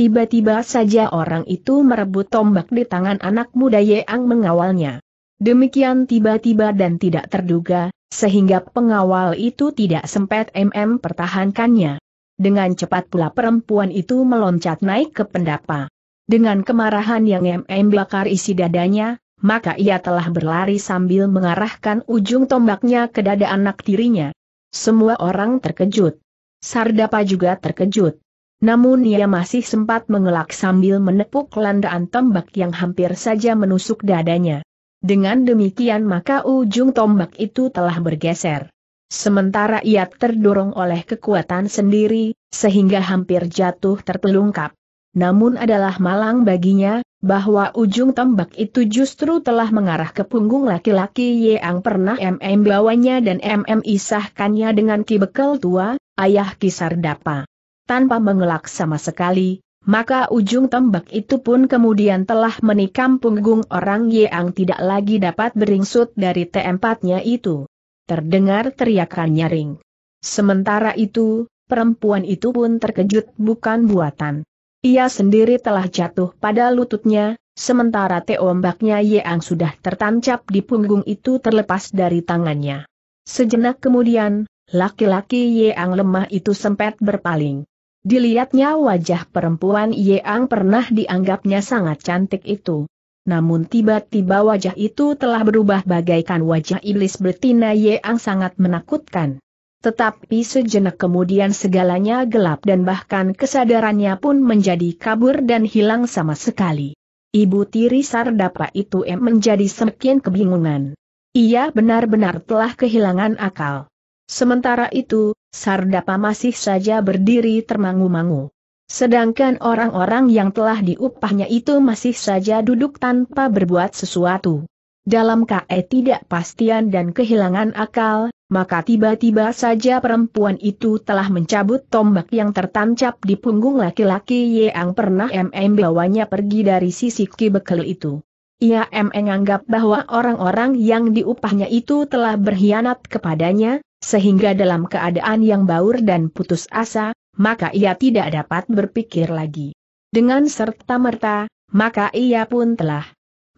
Tiba-tiba saja orang itu merebut tombak di tangan anak muda yang mengawalnya. Demikian tiba-tiba dan tidak terduga, sehingga pengawal itu tidak sempat MM pertahankannya. Dengan cepat pula perempuan itu meloncat naik ke pendapa. Dengan kemarahan yang MM bakar isi dadanya, maka ia telah berlari sambil mengarahkan ujung tombaknya ke dada anak tirinya. Semua orang terkejut. Sardapa juga terkejut. Namun ia masih sempat mengelak sambil menepuk landaan tombak yang hampir saja menusuk dadanya. Dengan demikian maka ujung tombak itu telah bergeser. Sementara ia terdorong oleh kekuatan sendiri, sehingga hampir jatuh tertelungkap. Namun adalah malang baginya, bahwa ujung tombak itu justru telah mengarah ke punggung laki-laki yang pernah MM bawanya dan MM isahkannya dengan kibekel Bekel tua, ayah dapa. Tanpa mengelak sama sekali, maka ujung tombak itu pun kemudian telah menikam punggung orang yang tidak lagi dapat beringsut dari tempatnya itu. Terdengar teriakan nyaring. Sementara itu, perempuan itu pun terkejut bukan buatan. Ia sendiri telah jatuh pada lututnya, sementara teombaknya Yeang sudah tertancap di punggung itu terlepas dari tangannya. Sejenak kemudian, laki-laki Yeang lemah itu sempat berpaling. Dilihatnya wajah perempuan Yeang pernah dianggapnya sangat cantik itu namun tiba-tiba wajah itu telah berubah bagaikan wajah iblis betina yang sangat menakutkan. Tetapi sejenak kemudian segalanya gelap dan bahkan kesadarannya pun menjadi kabur dan hilang sama sekali. Ibu tiri Sardapa itu em menjadi semakin kebingungan. Ia benar-benar telah kehilangan akal. Sementara itu, Sardapa masih saja berdiri termangu-mangu. Sedangkan orang-orang yang telah diupahnya itu masih saja duduk tanpa berbuat sesuatu. Dalam KE tidak pastian dan kehilangan akal, maka tiba-tiba saja perempuan itu telah mencabut tombak yang tertancap di punggung laki-laki yang pernah MM bawanya pergi dari sisi kibekel itu. Ia MM anggap bahwa orang-orang yang diupahnya itu telah berkhianat kepadanya, sehingga dalam keadaan yang baur dan putus asa, maka ia tidak dapat berpikir lagi. Dengan serta-merta, maka ia pun telah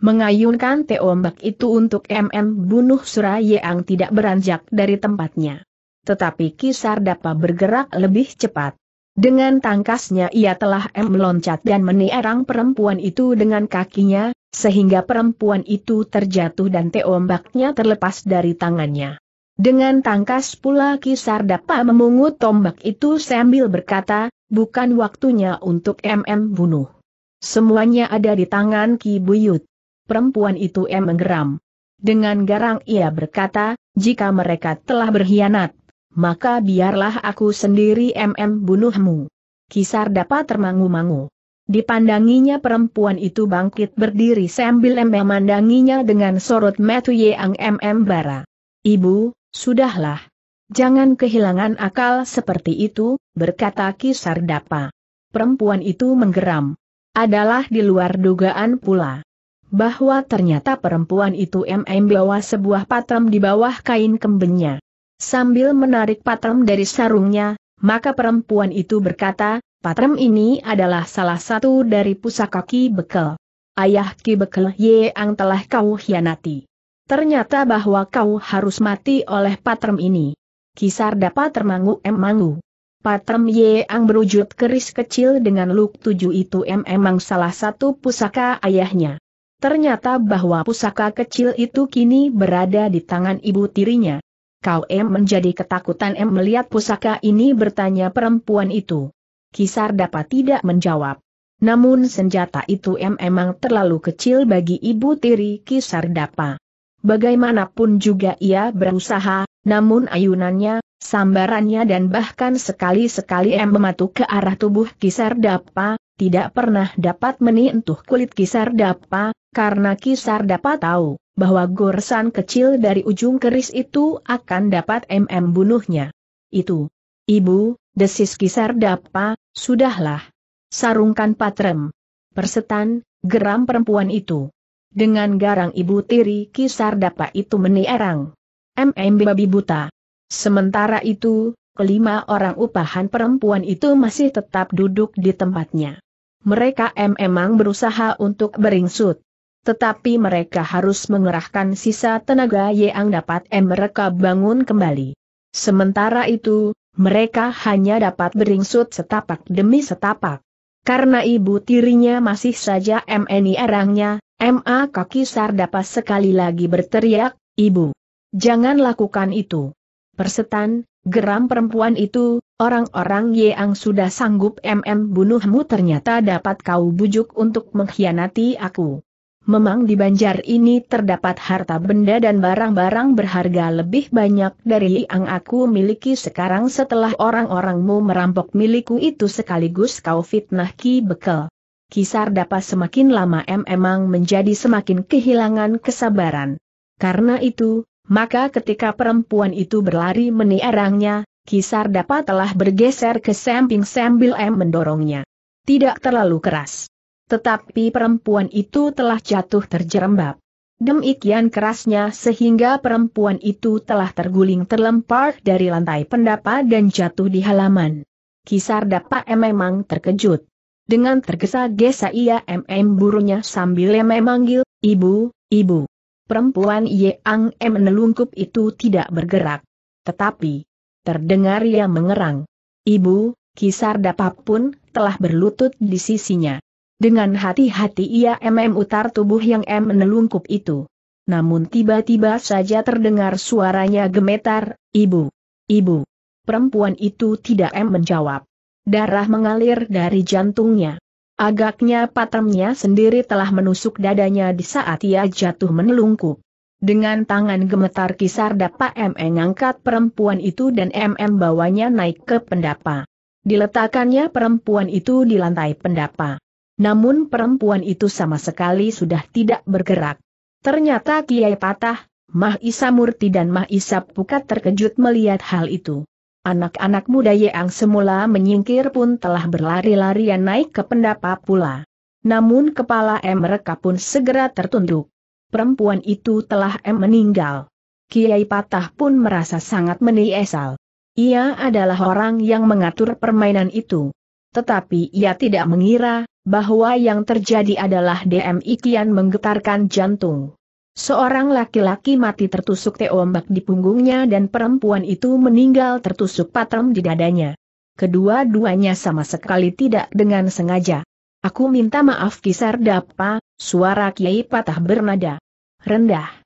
mengayunkan teombak itu untuk MM bunuh Surayang tidak beranjak dari tempatnya. Tetapi Kisar dapat bergerak lebih cepat. Dengan tangkasnya ia telah M meloncat dan menierang perempuan itu dengan kakinya, sehingga perempuan itu terjatuh dan teombaknya terlepas dari tangannya. Dengan tangkas pula Kisar dapat memungut tombak itu sambil berkata, bukan waktunya untuk MM bunuh. Semuanya ada di tangan Ki Buyut. Perempuan itu M menggeram. Dengan garang ia berkata, jika mereka telah berkhianat, maka biarlah aku sendiri MM bunuhmu. Kisar dapat termangu-mangu. Dipandanginya perempuan itu bangkit berdiri sambil memandanginya dengan sorot metu yang MM bara. Ibu, Sudahlah. Jangan kehilangan akal seperti itu, berkata Kisar Dapa. Perempuan itu menggeram. Adalah di luar dugaan pula. Bahwa ternyata perempuan itu MM bawa sebuah patram di bawah kain kembennya. Sambil menarik patram dari sarungnya, maka perempuan itu berkata, patram ini adalah salah satu dari pusaka Ki Bekel. Ayah Ki Bekel Yeang telah kau hianati. Ternyata bahwa kau harus mati oleh patrem ini. Kisar dapat termangu emangu. Patrem ang berwujud keris kecil dengan luk tujuh itu em emang salah satu pusaka ayahnya. Ternyata bahwa pusaka kecil itu kini berada di tangan ibu tirinya. Kau em menjadi ketakutan em melihat pusaka ini bertanya perempuan itu. Kisar dapat tidak menjawab. Namun senjata itu em emang terlalu kecil bagi ibu tiri Kisar dapat. Bagaimanapun juga ia berusaha, namun ayunannya, sambarannya dan bahkan sekali-sekali mematuk ke arah tubuh Kisar Dapa, tidak pernah dapat menyentuh kulit Kisar Dapa, karena Kisar Dapa tahu bahwa goresan kecil dari ujung keris itu akan dapat MM bunuhnya. Itu. Ibu, desis Kisar Dapa, sudahlah. Sarungkan patrem. Persetan, geram perempuan itu. Dengan garang ibu tiri kisar dapat itu menierang. MMB babi buta. Sementara itu, kelima orang upahan perempuan itu masih tetap duduk di tempatnya. Mereka memang berusaha untuk beringsut. Tetapi mereka harus mengerahkan sisa tenaga yang dapat mereka bangun kembali. Sementara itu, mereka hanya dapat beringsut setapak demi setapak. Karena ibu tirinya masih saja MNI erangnya, MA kaki sardapa sekali lagi berteriak, Ibu, jangan lakukan itu. Persetan, geram perempuan itu, orang-orang yang sudah sanggup MM bunuhmu ternyata dapat kau bujuk untuk mengkhianati aku memang di banjar ini terdapat harta benda dan barang-barang berharga lebih banyak dari yang aku miliki sekarang setelah orang-orangmu merampok milikku itu sekaligus kau fitnah Ki Bekel. Kisar dapat semakin lama M emang menjadi semakin kehilangan kesabaran. Karena itu, maka ketika perempuan itu berlari meniarangnya, Kisar dapat telah bergeser ke samping sambil M mendorongnya. Tidak terlalu keras. Tetapi perempuan itu telah jatuh terjerembab. Demikian kerasnya sehingga perempuan itu telah terguling terlempar dari lantai pendapa dan jatuh di halaman. Kisar dapat memang terkejut. Dengan tergesa-gesa ia MM burunya sambil memanggil, ibu, ibu. Perempuan Yang M menelungkup itu tidak bergerak. Tetapi, terdengar ia mengerang. Ibu, Kisar Dapa pun telah berlutut di sisinya. Dengan hati-hati ia MM utar tubuh yang M menelungkup itu. Namun tiba-tiba saja terdengar suaranya gemetar, Ibu, Ibu. Perempuan itu tidak M menjawab. Darah mengalir dari jantungnya. Agaknya paternya sendiri telah menusuk dadanya di saat ia jatuh menelungkup. Dengan tangan gemetar kisar dapat mengangkat mengangkat perempuan itu dan MM bawanya naik ke pendapa. Diletakkannya perempuan itu di lantai pendapa. Namun perempuan itu sama sekali sudah tidak bergerak. Ternyata Kiai Patah, Mah Murti dan Mah Isa Pukat terkejut melihat hal itu. Anak-anak muda yang semula menyingkir pun telah berlari-larian naik ke pendapa pula. Namun kepala M mereka pun segera tertunduk. Perempuan itu telah M meninggal. Kiai Patah pun merasa sangat menyesal. Ia adalah orang yang mengatur permainan itu. Tetapi ia tidak mengira bahwa yang terjadi adalah DM Ikian menggetarkan jantung. Seorang laki-laki mati tertusuk teombak di punggungnya dan perempuan itu meninggal tertusuk patrem di dadanya. Kedua-duanya sama sekali tidak dengan sengaja. Aku minta maaf kisar dapa, suara Kiai patah bernada. Rendah.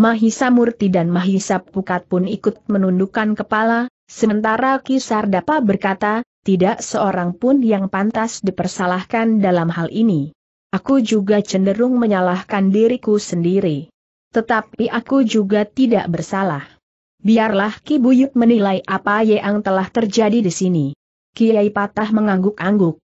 Mahisa Murti dan Mahisa Pukat pun ikut menundukkan kepala, sementara Kisardapa berkata, tidak seorang pun yang pantas dipersalahkan dalam hal ini. Aku juga cenderung menyalahkan diriku sendiri. Tetapi aku juga tidak bersalah. Biarlah Ki Buyut menilai apa yang telah terjadi di sini. Kiai Patah mengangguk-angguk.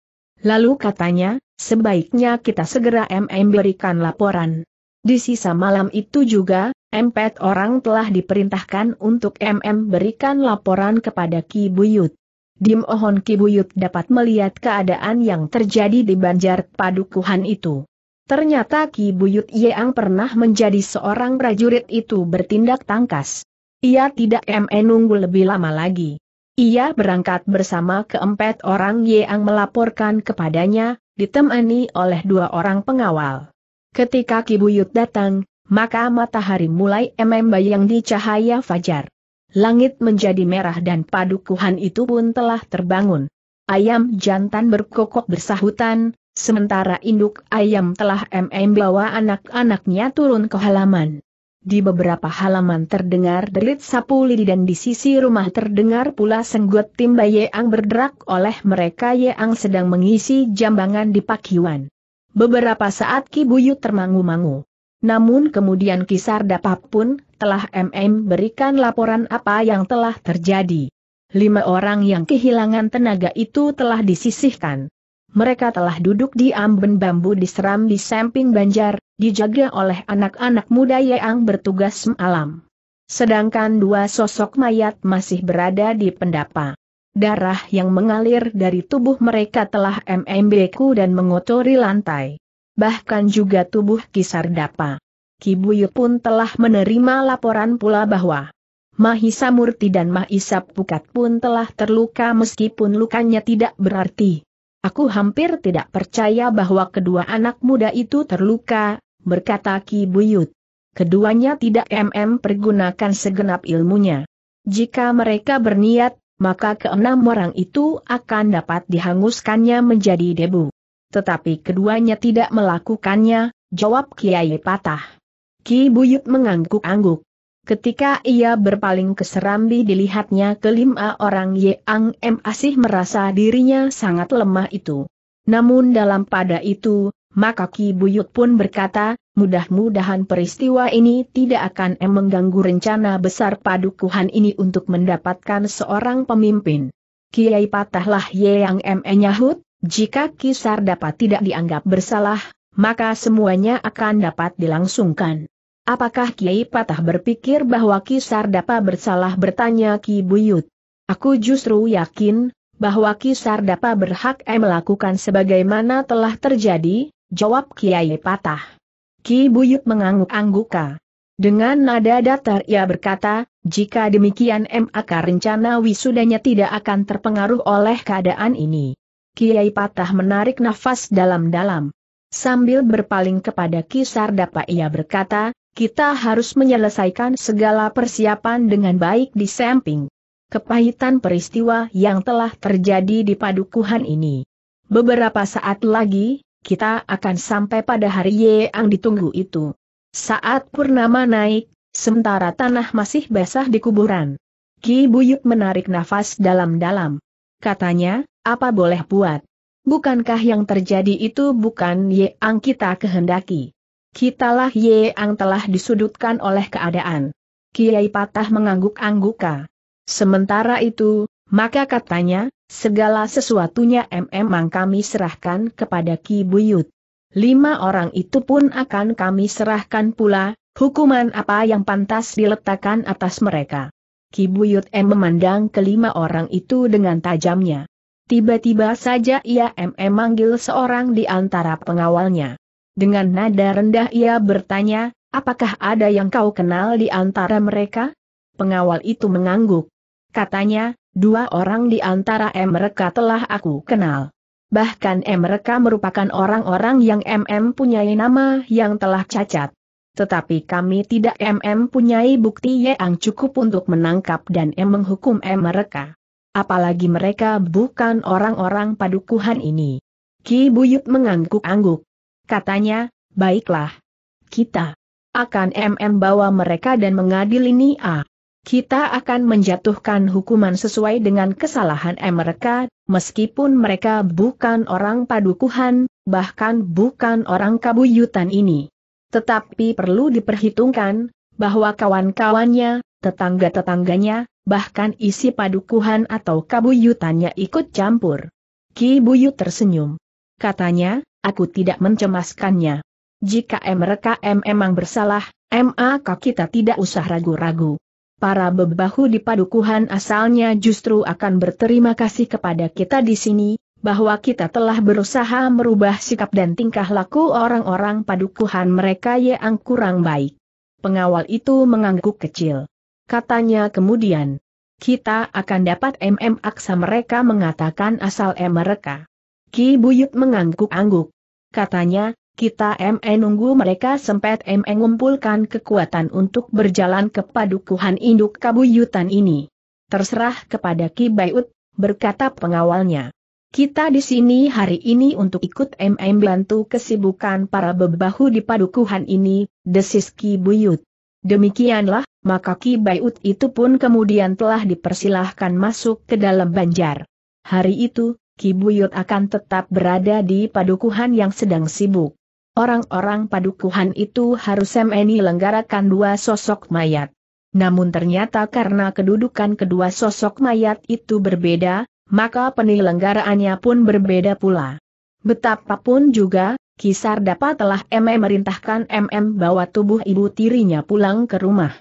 Lalu katanya, sebaiknya kita segera MM berikan laporan. Di sisa malam itu juga, empat orang telah diperintahkan untuk MM berikan laporan kepada Ki Buyut. Dim Ohon Kibuyut dapat melihat keadaan yang terjadi di banjar padukuhan itu. Ternyata Ki Buyut yang pernah menjadi seorang prajurit itu bertindak tangkas. Ia tidak menunggu lebih lama lagi. Ia berangkat bersama keempat orang Yeang melaporkan kepadanya, ditemani oleh dua orang pengawal. Ketika Ki Buyut datang, maka matahari mulai membayang di cahaya fajar. Langit menjadi merah dan padukuhan itu pun telah terbangun. Ayam jantan berkokok bersahutan, sementara induk ayam telah MM bawa anak-anaknya turun ke halaman. Di beberapa halaman terdengar derit sapu lidi dan di sisi rumah terdengar pula senggot timba yang berderak oleh mereka Yeang sedang mengisi jambangan di pakiwan. Beberapa saat kibuyu termangu-mangu. Namun kemudian Kisar dapat pun telah MM berikan laporan apa yang telah terjadi. Lima orang yang kehilangan tenaga itu telah disisihkan. Mereka telah duduk di amben bambu di seram di samping banjar, dijaga oleh anak-anak muda yang bertugas malam. Sedangkan dua sosok mayat masih berada di pendapa. Darah yang mengalir dari tubuh mereka telah MMBku dan mengotori lantai bahkan juga tubuh kisar dapa. Kibuyu pun telah menerima laporan pula bahwa Mahisa Murti dan Mahisa Pukat pun telah terluka meskipun lukanya tidak berarti. Aku hampir tidak percaya bahwa kedua anak muda itu terluka, berkata Ki Buyut. Keduanya tidak mm pergunakan segenap ilmunya. Jika mereka berniat, maka keenam orang itu akan dapat dihanguskannya menjadi debu. Tetapi keduanya tidak melakukannya, jawab Kiai Patah. Ki Buyut mengangguk-angguk. Ketika ia berpaling ke Serambi dilihatnya kelima orang Yang M. Asih merasa dirinya sangat lemah itu. Namun dalam pada itu, maka Ki Buyut pun berkata, mudah-mudahan peristiwa ini tidak akan em mengganggu rencana besar padukuhan ini untuk mendapatkan seorang pemimpin. Kiai Patahlah Yang M. Enyahut, jika Kisar dapat tidak dianggap bersalah, maka semuanya akan dapat dilangsungkan. Apakah Kiai Patah berpikir bahwa Kisar dapat bersalah bertanya Ki Buyut? Aku justru yakin, bahwa Kisar dapat berhak melakukan sebagaimana telah terjadi, jawab Kiai Patah. Ki Buyut mengangguk anggukka Dengan nada datar ia berkata, jika demikian maka rencana wisudanya tidak akan terpengaruh oleh keadaan ini. Kiai Patah menarik nafas dalam-dalam. Sambil berpaling kepada Kisar Dapat ia berkata, kita harus menyelesaikan segala persiapan dengan baik di samping. Kepahitan peristiwa yang telah terjadi di padukuhan ini. Beberapa saat lagi, kita akan sampai pada hari yang ditunggu itu. Saat purnama naik, sementara tanah masih basah di kuburan. Ki Buyut menarik nafas dalam-dalam. Katanya, apa boleh buat? Bukankah yang terjadi itu bukan Ang kita kehendaki? Kitalah Ang telah disudutkan oleh keadaan. Kiai Patah mengangguk-angguka. Sementara itu, maka katanya, segala sesuatunya memang kami serahkan kepada Ki Buyut. Lima orang itu pun akan kami serahkan pula, hukuman apa yang pantas diletakkan atas mereka. Ki Buyut M memandang kelima orang itu dengan tajamnya. Tiba-tiba saja ia memanggil seorang di antara pengawalnya. Dengan nada rendah ia bertanya, apakah ada yang kau kenal di antara mereka? Pengawal itu mengangguk. Katanya, dua orang di antara mereka telah aku kenal. Bahkan mereka merupakan orang-orang yang MM punyai nama yang telah cacat. Tetapi kami tidak MM punyai bukti yang cukup untuk menangkap dan menghukum mereka apalagi mereka bukan orang-orang padukuhan ini. Ki Buyut mengangguk-angguk. Katanya, baiklah. Kita akan MM bawa mereka dan mengadili Ah. Kita akan menjatuhkan hukuman sesuai dengan kesalahan mereka, meskipun mereka bukan orang padukuhan, bahkan bukan orang kabuyutan ini. Tetapi perlu diperhitungkan, bahwa kawan-kawannya, tetangga-tetangganya, bahkan isi padukuhan atau kabuyutannya ikut campur. Ki Buyut tersenyum. Katanya, aku tidak mencemaskannya. Jika mereka M emang bersalah, maka kita tidak usah ragu-ragu. Para bebahu di padukuhan asalnya justru akan berterima kasih kepada kita di sini, bahwa kita telah berusaha merubah sikap dan tingkah laku orang-orang padukuhan mereka yang kurang baik. Pengawal itu mengangguk kecil. Katanya kemudian, kita akan dapat MM aksa mereka mengatakan asal M mereka. Ki Buyut mengangguk-angguk. Katanya, kita MM nunggu mereka sempat MM ngumpulkan kekuatan untuk berjalan ke padukuhan induk kabuyutan ini. Terserah kepada Ki Buyut, berkata pengawalnya. Kita di sini hari ini untuk ikut MM bantu kesibukan para bebahu di padukuhan ini, desis Ki Buyut. Demikianlah, maka Ki Buyut itu pun kemudian telah dipersilahkan masuk ke dalam banjar. Hari itu, Ki Buyut akan tetap berada di padukuhan yang sedang sibuk. Orang-orang padukuhan itu harus MNI lenggarakan dua sosok mayat. Namun ternyata karena kedudukan kedua sosok mayat itu berbeda, maka penyelenggaraannya pun berbeda pula. Betapapun juga, Kisar dapat telah MM merintahkan MM bawa tubuh ibu tirinya pulang ke rumah.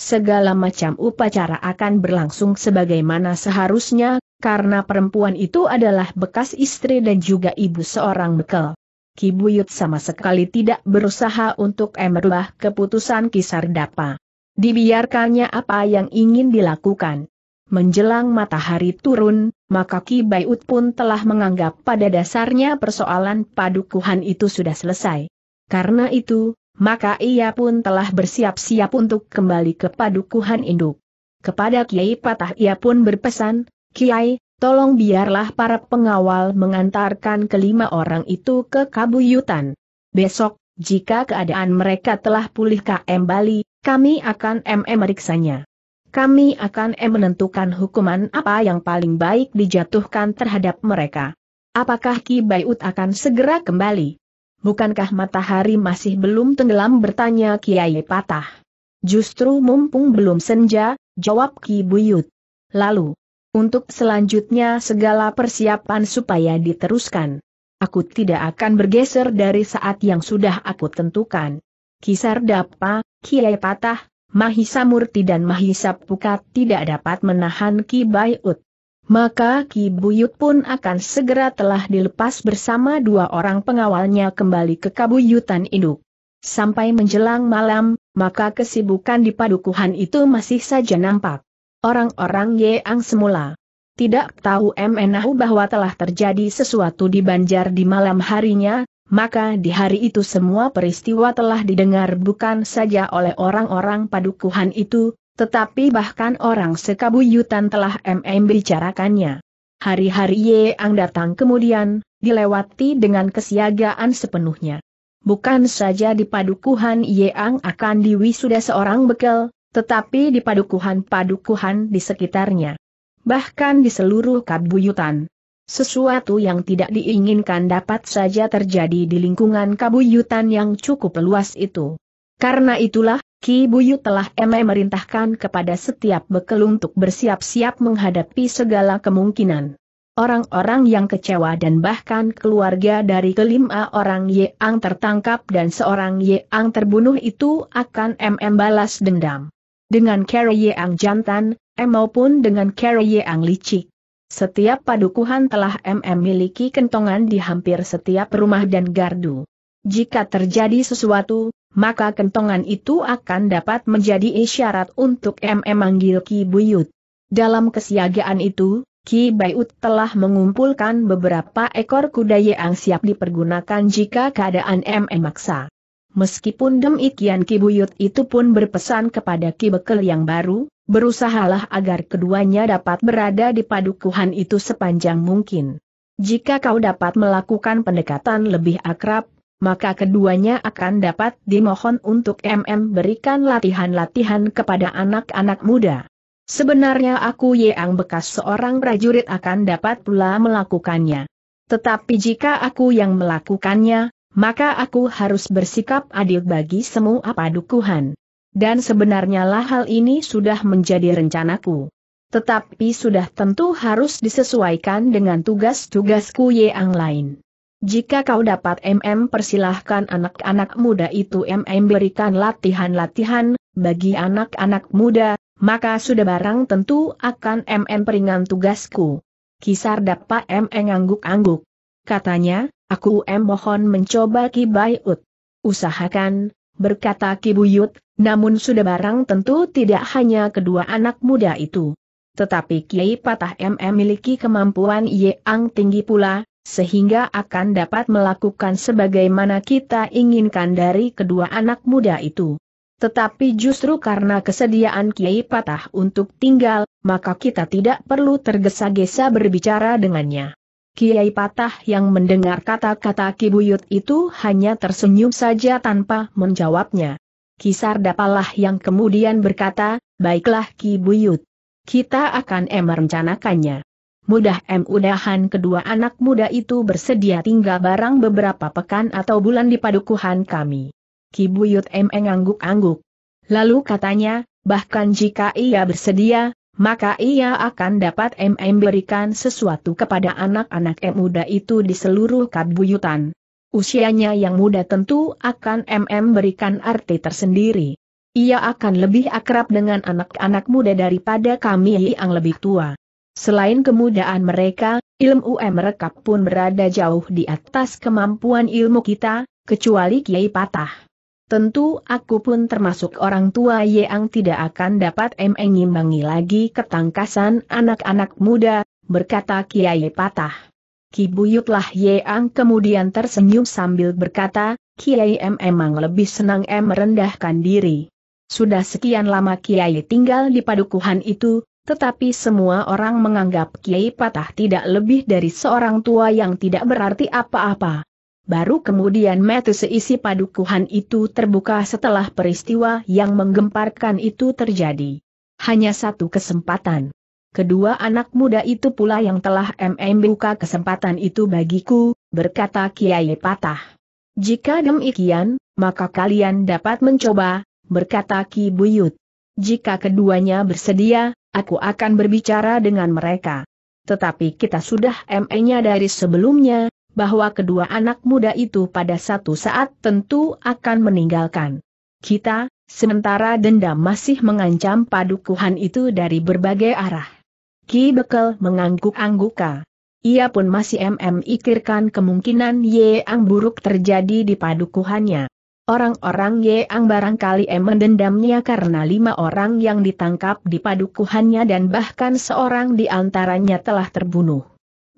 Segala macam upacara akan berlangsung sebagaimana seharusnya, karena perempuan itu adalah bekas istri dan juga ibu seorang bekel. Kibuyut sama sekali tidak berusaha untuk merubah keputusan Kisar Dapa. Dibiarkannya apa yang ingin dilakukan. Menjelang matahari turun, maka Ki Baiut pun telah menganggap pada dasarnya persoalan padukuhan itu sudah selesai. Karena itu, maka ia pun telah bersiap-siap untuk kembali ke padukuhan induk. Kepada Kiai Patah ia pun berpesan, Kiai, tolong biarlah para pengawal mengantarkan kelima orang itu ke Kabuyutan. Besok, jika keadaan mereka telah pulih KM Bali, kami akan memeriksanya kami akan eh, menentukan hukuman apa yang paling baik dijatuhkan terhadap mereka. Apakah Ki Bayut akan segera kembali? Bukankah matahari masih belum tenggelam bertanya Kiai Patah? Justru mumpung belum senja, jawab Ki Buyut. Lalu, untuk selanjutnya segala persiapan supaya diteruskan. Aku tidak akan bergeser dari saat yang sudah aku tentukan. Kisar Dapa, Kiai Patah, Mahisa Murti dan Mahisa Pukat tidak dapat menahan Ki Bayut. Maka Ki Buyut pun akan segera telah dilepas bersama dua orang pengawalnya kembali ke Kabuyutan Induk. Sampai menjelang malam, maka kesibukan di padukuhan itu masih saja nampak. Orang-orang Yeang semula tidak tahu MNAU bahwa telah terjadi sesuatu di Banjar di malam harinya, maka di hari itu semua peristiwa telah didengar bukan saja oleh orang-orang padukuhan itu, tetapi bahkan orang sekabuyutan telah MM bicarakannya. Hari-hari Yeang datang kemudian, dilewati dengan kesiagaan sepenuhnya. Bukan saja di padukuhan Yeang akan diwisuda seorang bekel, tetapi di padukuhan-padukuhan di sekitarnya. Bahkan di seluruh kabuyutan. Sesuatu yang tidak diinginkan dapat saja terjadi di lingkungan kabuyutan yang cukup luas itu. Karena itulah, Ki Buyu telah memerintahkan kepada setiap bekel untuk bersiap-siap menghadapi segala kemungkinan. Orang-orang yang kecewa dan bahkan keluarga dari kelima orang Yeang tertangkap dan seorang Yeang terbunuh itu akan MM balas dendam. Dengan Carrie Yeang jantan, M maupun dengan Carrie Yeang licik. Setiap padukuhan telah MM miliki kentongan di hampir setiap rumah dan gardu. Jika terjadi sesuatu, maka kentongan itu akan dapat menjadi isyarat untuk MM manggil Ki Buyut. Dalam kesiagaan itu, Ki Buyut telah mengumpulkan beberapa ekor kuda yang siap dipergunakan jika keadaan MM maksa. Meskipun demikian Kibuyut itu pun berpesan kepada Kibekel yang baru, berusahalah agar keduanya dapat berada di padukuhan itu sepanjang mungkin. Jika kau dapat melakukan pendekatan lebih akrab, maka keduanya akan dapat dimohon untuk MM berikan latihan-latihan kepada anak-anak muda. Sebenarnya aku yang bekas seorang prajurit akan dapat pula melakukannya. Tetapi jika aku yang melakukannya, maka aku harus bersikap adil bagi semua padukuhan. Dan sebenarnya lah hal ini sudah menjadi rencanaku. Tetapi sudah tentu harus disesuaikan dengan tugas-tugasku yang lain. Jika kau dapat MM persilahkan anak-anak muda itu MM berikan latihan-latihan, bagi anak-anak muda, maka sudah barang tentu akan MM peringan tugasku. Kisar dapat MM angguk angguk Katanya, Aku em mohon mencoba Ki Bayut. Usahakan, berkata Ki Buyut, namun sudah barang tentu tidak hanya kedua anak muda itu. Tetapi Kiai Patah M memiliki kemampuan yang tinggi pula, sehingga akan dapat melakukan sebagaimana kita inginkan dari kedua anak muda itu. Tetapi justru karena kesediaan Kiai Patah untuk tinggal, maka kita tidak perlu tergesa-gesa berbicara dengannya. Kiai Patah yang mendengar kata-kata Kibuyut itu hanya tersenyum saja tanpa menjawabnya. Kisar Dapalah yang kemudian berkata, baiklah Kibuyut. Kita akan merencanakannya. Mudah mudahan kedua anak muda itu bersedia tinggal barang beberapa pekan atau bulan di padukuhan kami. Kibuyut M mengangguk-angguk. Lalu katanya, bahkan jika ia bersedia, maka ia akan dapat MM berikan sesuatu kepada anak-anak muda itu di seluruh kabuyutan. Usianya yang muda tentu akan MM berikan arti tersendiri. Ia akan lebih akrab dengan anak-anak muda daripada kami yang lebih tua. Selain kemudaan mereka, ilmu mereka pun berada jauh di atas kemampuan ilmu kita, kecuali Kiai Patah. Tentu aku pun termasuk orang tua yang tidak akan dapat mengimbangi lagi ketangkasan anak-anak muda, berkata Kiai Patah. Kibuyutlah Yang kemudian tersenyum sambil berkata, Kiai M emang lebih senang M merendahkan diri. Sudah sekian lama Kiai tinggal di padukuhan itu, tetapi semua orang menganggap Kiai Patah tidak lebih dari seorang tua yang tidak berarti apa-apa. Baru kemudian mata seisi padukuhan itu terbuka setelah peristiwa yang menggemparkan itu terjadi. Hanya satu kesempatan. Kedua anak muda itu pula yang telah MM buka kesempatan itu bagiku, berkata Kiai Patah. Jika demikian, maka kalian dapat mencoba, berkata Ki Buyut. Jika keduanya bersedia, aku akan berbicara dengan mereka. Tetapi kita sudah ME-nya dari sebelumnya, bahwa kedua anak muda itu pada satu saat tentu akan meninggalkan kita, sementara dendam masih mengancam padukuhan itu dari berbagai arah. Ki Bekel mengangguk-angguka. Ia pun masih memikirkan kemungkinan Yeang buruk terjadi di padukuhannya. Orang-orang Yeang barangkali em mendendamnya karena lima orang yang ditangkap di padukuhannya dan bahkan seorang di antaranya telah terbunuh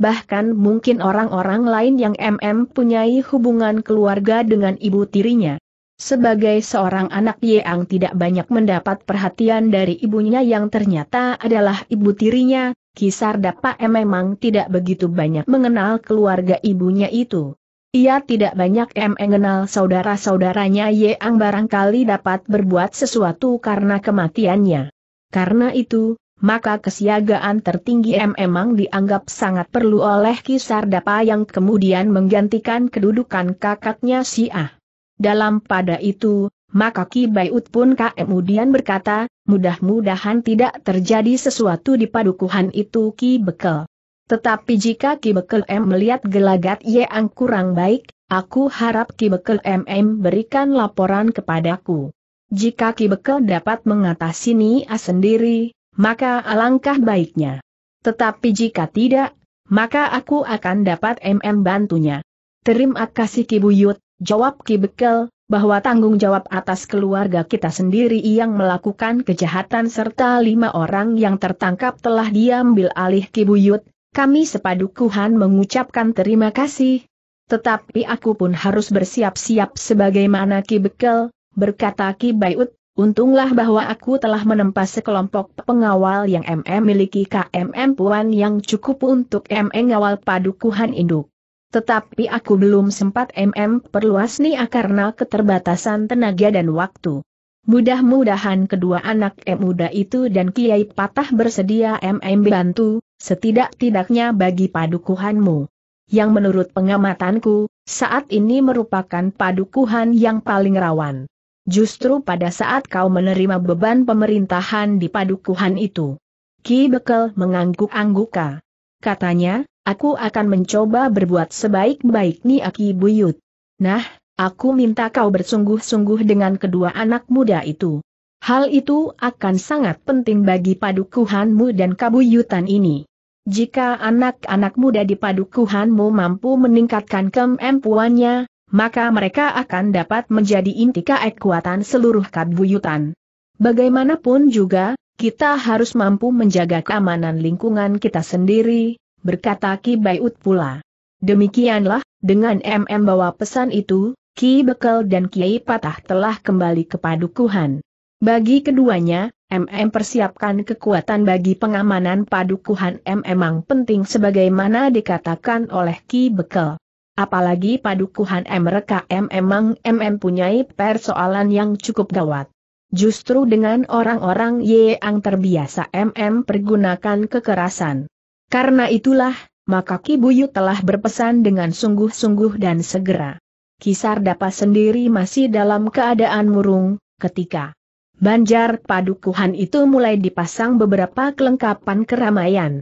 bahkan mungkin orang-orang lain yang MM punyai hubungan keluarga dengan ibu tirinya. Sebagai seorang anak Yeang tidak banyak mendapat perhatian dari ibunya yang ternyata adalah ibu tirinya, Kisar Dapa memang tidak begitu banyak mengenal keluarga ibunya itu. Ia tidak banyak mengenal saudara-saudaranya Yeang barangkali dapat berbuat sesuatu karena kematiannya. Karena itu, maka kesiagaan tertinggi M memang dianggap sangat perlu oleh Dapa yang kemudian menggantikan kedudukan kakaknya Syiah. Dalam pada itu, maka Ki Baiut pun kemudian berkata, mudah-mudahan tidak terjadi sesuatu di padukuhan itu Ki Bekel. Tetapi jika Ki Bekel M melihat gelagat yang kurang baik, aku harap Ki Bekel MM berikan laporan kepadaku. Jika Ki Bekel dapat mengatasi Nia sendiri, maka alangkah baiknya. Tetapi jika tidak, maka aku akan dapat MM bantunya. Terima kasih Ki Buyut, jawab Ki Bekel, bahwa tanggung jawab atas keluarga kita sendiri yang melakukan kejahatan serta lima orang yang tertangkap telah diambil alih Ki Buyut, kami sepadukuhan mengucapkan terima kasih. Tetapi aku pun harus bersiap-siap sebagaimana Ki Bekel, berkata Ki Bayut, Untunglah bahwa aku telah menempa sekelompok pengawal yang MM miliki KMM Puan yang cukup untuk MM ngawal padukuhan induk. Tetapi aku belum sempat MM perluas nih karena keterbatasan tenaga dan waktu. Mudah-mudahan kedua anak M muda itu dan Kiai Patah bersedia MM bantu, setidak-tidaknya bagi padukuhanmu. Yang menurut pengamatanku, saat ini merupakan padukuhan yang paling rawan justru pada saat kau menerima beban pemerintahan di padukuhan itu. Ki Bekel mengangguk-angguka. Katanya, aku akan mencoba berbuat sebaik baik nih Aki Buyut. Nah, aku minta kau bersungguh-sungguh dengan kedua anak muda itu. Hal itu akan sangat penting bagi padukuhanmu dan kabuyutan ini. Jika anak-anak muda di padukuhanmu mampu meningkatkan kemampuannya, maka mereka akan dapat menjadi inti kekuatan seluruh kabuyutan. Bagaimanapun juga, kita harus mampu menjaga keamanan lingkungan kita sendiri, berkata Ki Bayut pula. Demikianlah, dengan MM bawa pesan itu, Ki Bekel dan Kiai Patah telah kembali ke padukuhan. Bagi keduanya, MM persiapkan kekuatan bagi pengamanan padukuhan MM memang penting sebagaimana dikatakan oleh Ki Bekel apalagi padukuhan MRKM memang MM punya persoalan yang cukup gawat. Justru dengan orang-orang yang terbiasa MM pergunakan kekerasan. Karena itulah, maka Ki Buyu telah berpesan dengan sungguh-sungguh dan segera. Kisar dapat sendiri masih dalam keadaan murung, ketika Banjar padukuhan itu mulai dipasang beberapa kelengkapan keramaian.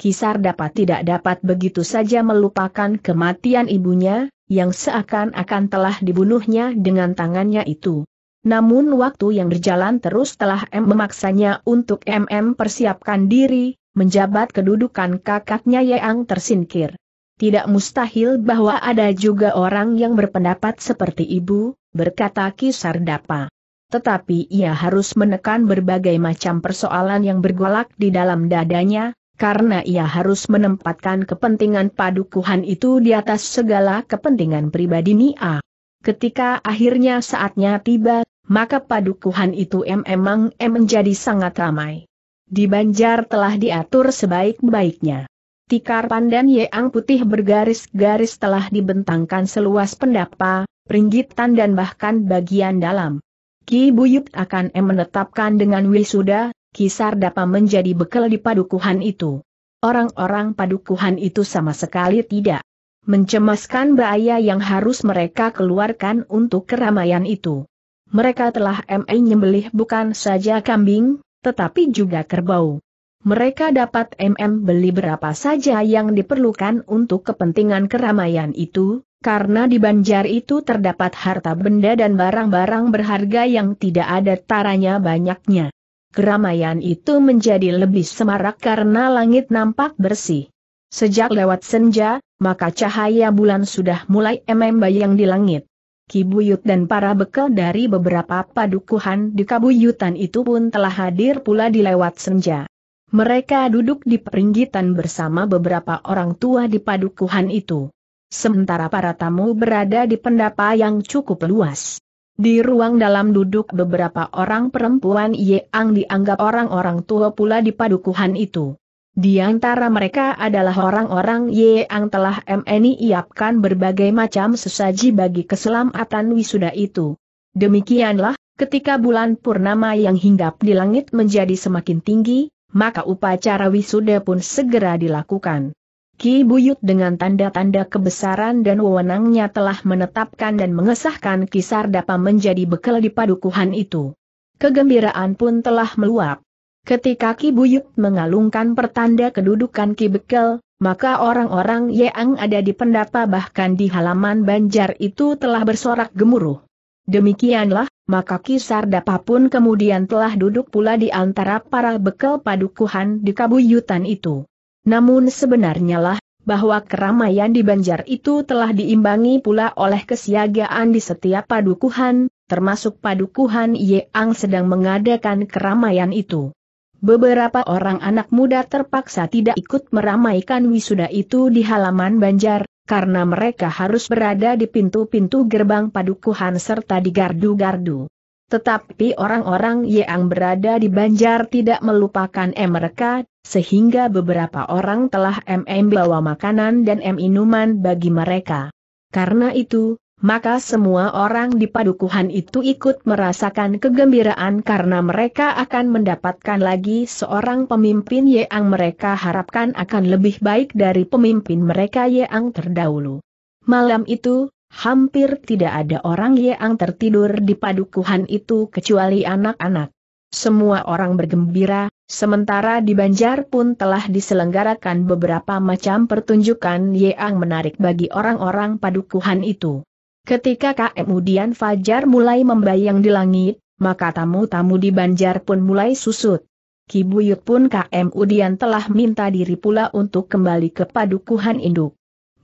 Kisar dapat tidak dapat begitu saja melupakan kematian ibunya, yang seakan-akan telah dibunuhnya dengan tangannya itu. Namun waktu yang berjalan terus telah M memaksanya untuk MM persiapkan diri, menjabat kedudukan kakaknya yang tersingkir. Tidak mustahil bahwa ada juga orang yang berpendapat seperti ibu, berkata Kisar Dapa. Tetapi ia harus menekan berbagai macam persoalan yang bergolak di dalam dadanya, karena ia harus menempatkan kepentingan padukuhan itu di atas segala kepentingan pribadi Nia. Ketika akhirnya saatnya tiba, maka padukuhan itu memang menjadi sangat ramai. Di Banjar telah diatur sebaik-baiknya. Tikar pandan Yeang putih bergaris-garis telah dibentangkan seluas pendapa, peringgitan dan bahkan bagian dalam. Ki Buyut akan em menetapkan dengan wisuda, Kisar dapat menjadi bekal di padukuhan itu. Orang-orang padukuhan itu sama sekali tidak mencemaskan bahaya yang harus mereka keluarkan untuk keramaian itu. Mereka telah ME nyembelih bukan saja kambing, tetapi juga kerbau. Mereka dapat MM beli berapa saja yang diperlukan untuk kepentingan keramaian itu, karena di banjar itu terdapat harta benda dan barang-barang berharga yang tidak ada taranya banyaknya keramaian itu menjadi lebih semarak karena langit nampak bersih. Sejak lewat senja, maka cahaya bulan sudah mulai membayang di langit. Kibuyut dan para bekal dari beberapa padukuhan di kabuyutan itu pun telah hadir pula di lewat senja. Mereka duduk di peringgitan bersama beberapa orang tua di padukuhan itu. Sementara para tamu berada di pendapa yang cukup luas. Di ruang dalam duduk beberapa orang perempuan yang dianggap orang-orang tua pula di padukuhan itu. Di antara mereka adalah orang-orang yang telah MNI iapkan berbagai macam sesaji bagi keselamatan wisuda itu. Demikianlah, ketika bulan purnama yang hinggap di langit menjadi semakin tinggi, maka upacara wisuda pun segera dilakukan. Ki Buyut dengan tanda-tanda kebesaran dan wewenangnya telah menetapkan dan mengesahkan kisar dapat menjadi bekal di padukuhan itu. Kegembiraan pun telah meluap. Ketika Ki Buyut mengalungkan pertanda kedudukan Ki Bekel, maka orang-orang yang ada di pendapa bahkan di halaman banjar itu telah bersorak gemuruh. Demikianlah, maka Ki Sardapa pun kemudian telah duduk pula di antara para bekel padukuhan di kabuyutan itu. Namun sebenarnya lah, bahwa keramaian di Banjar itu telah diimbangi pula oleh kesiagaan di setiap padukuhan, termasuk padukuhan Yeang sedang mengadakan keramaian itu. Beberapa orang anak muda terpaksa tidak ikut meramaikan wisuda itu di halaman Banjar, karena mereka harus berada di pintu-pintu gerbang padukuhan serta di gardu-gardu. Tetapi orang-orang yang berada di Banjar tidak melupakan M mereka, sehingga beberapa orang telah MM bawa makanan dan minuman bagi mereka. Karena itu, maka semua orang di padukuhan itu ikut merasakan kegembiraan karena mereka akan mendapatkan lagi seorang pemimpin yang mereka harapkan akan lebih baik dari pemimpin mereka yang terdahulu. Malam itu, Hampir tidak ada orang yang tertidur di padukuhan itu kecuali anak-anak. Semua orang bergembira, sementara di Banjar pun telah diselenggarakan beberapa macam pertunjukan yang menarik bagi orang-orang padukuhan itu. Ketika kemudian Fajar mulai membayang di langit, maka tamu-tamu di Banjar pun mulai susut. Kibuyut pun KM Udian telah minta diri pula untuk kembali ke padukuhan induk.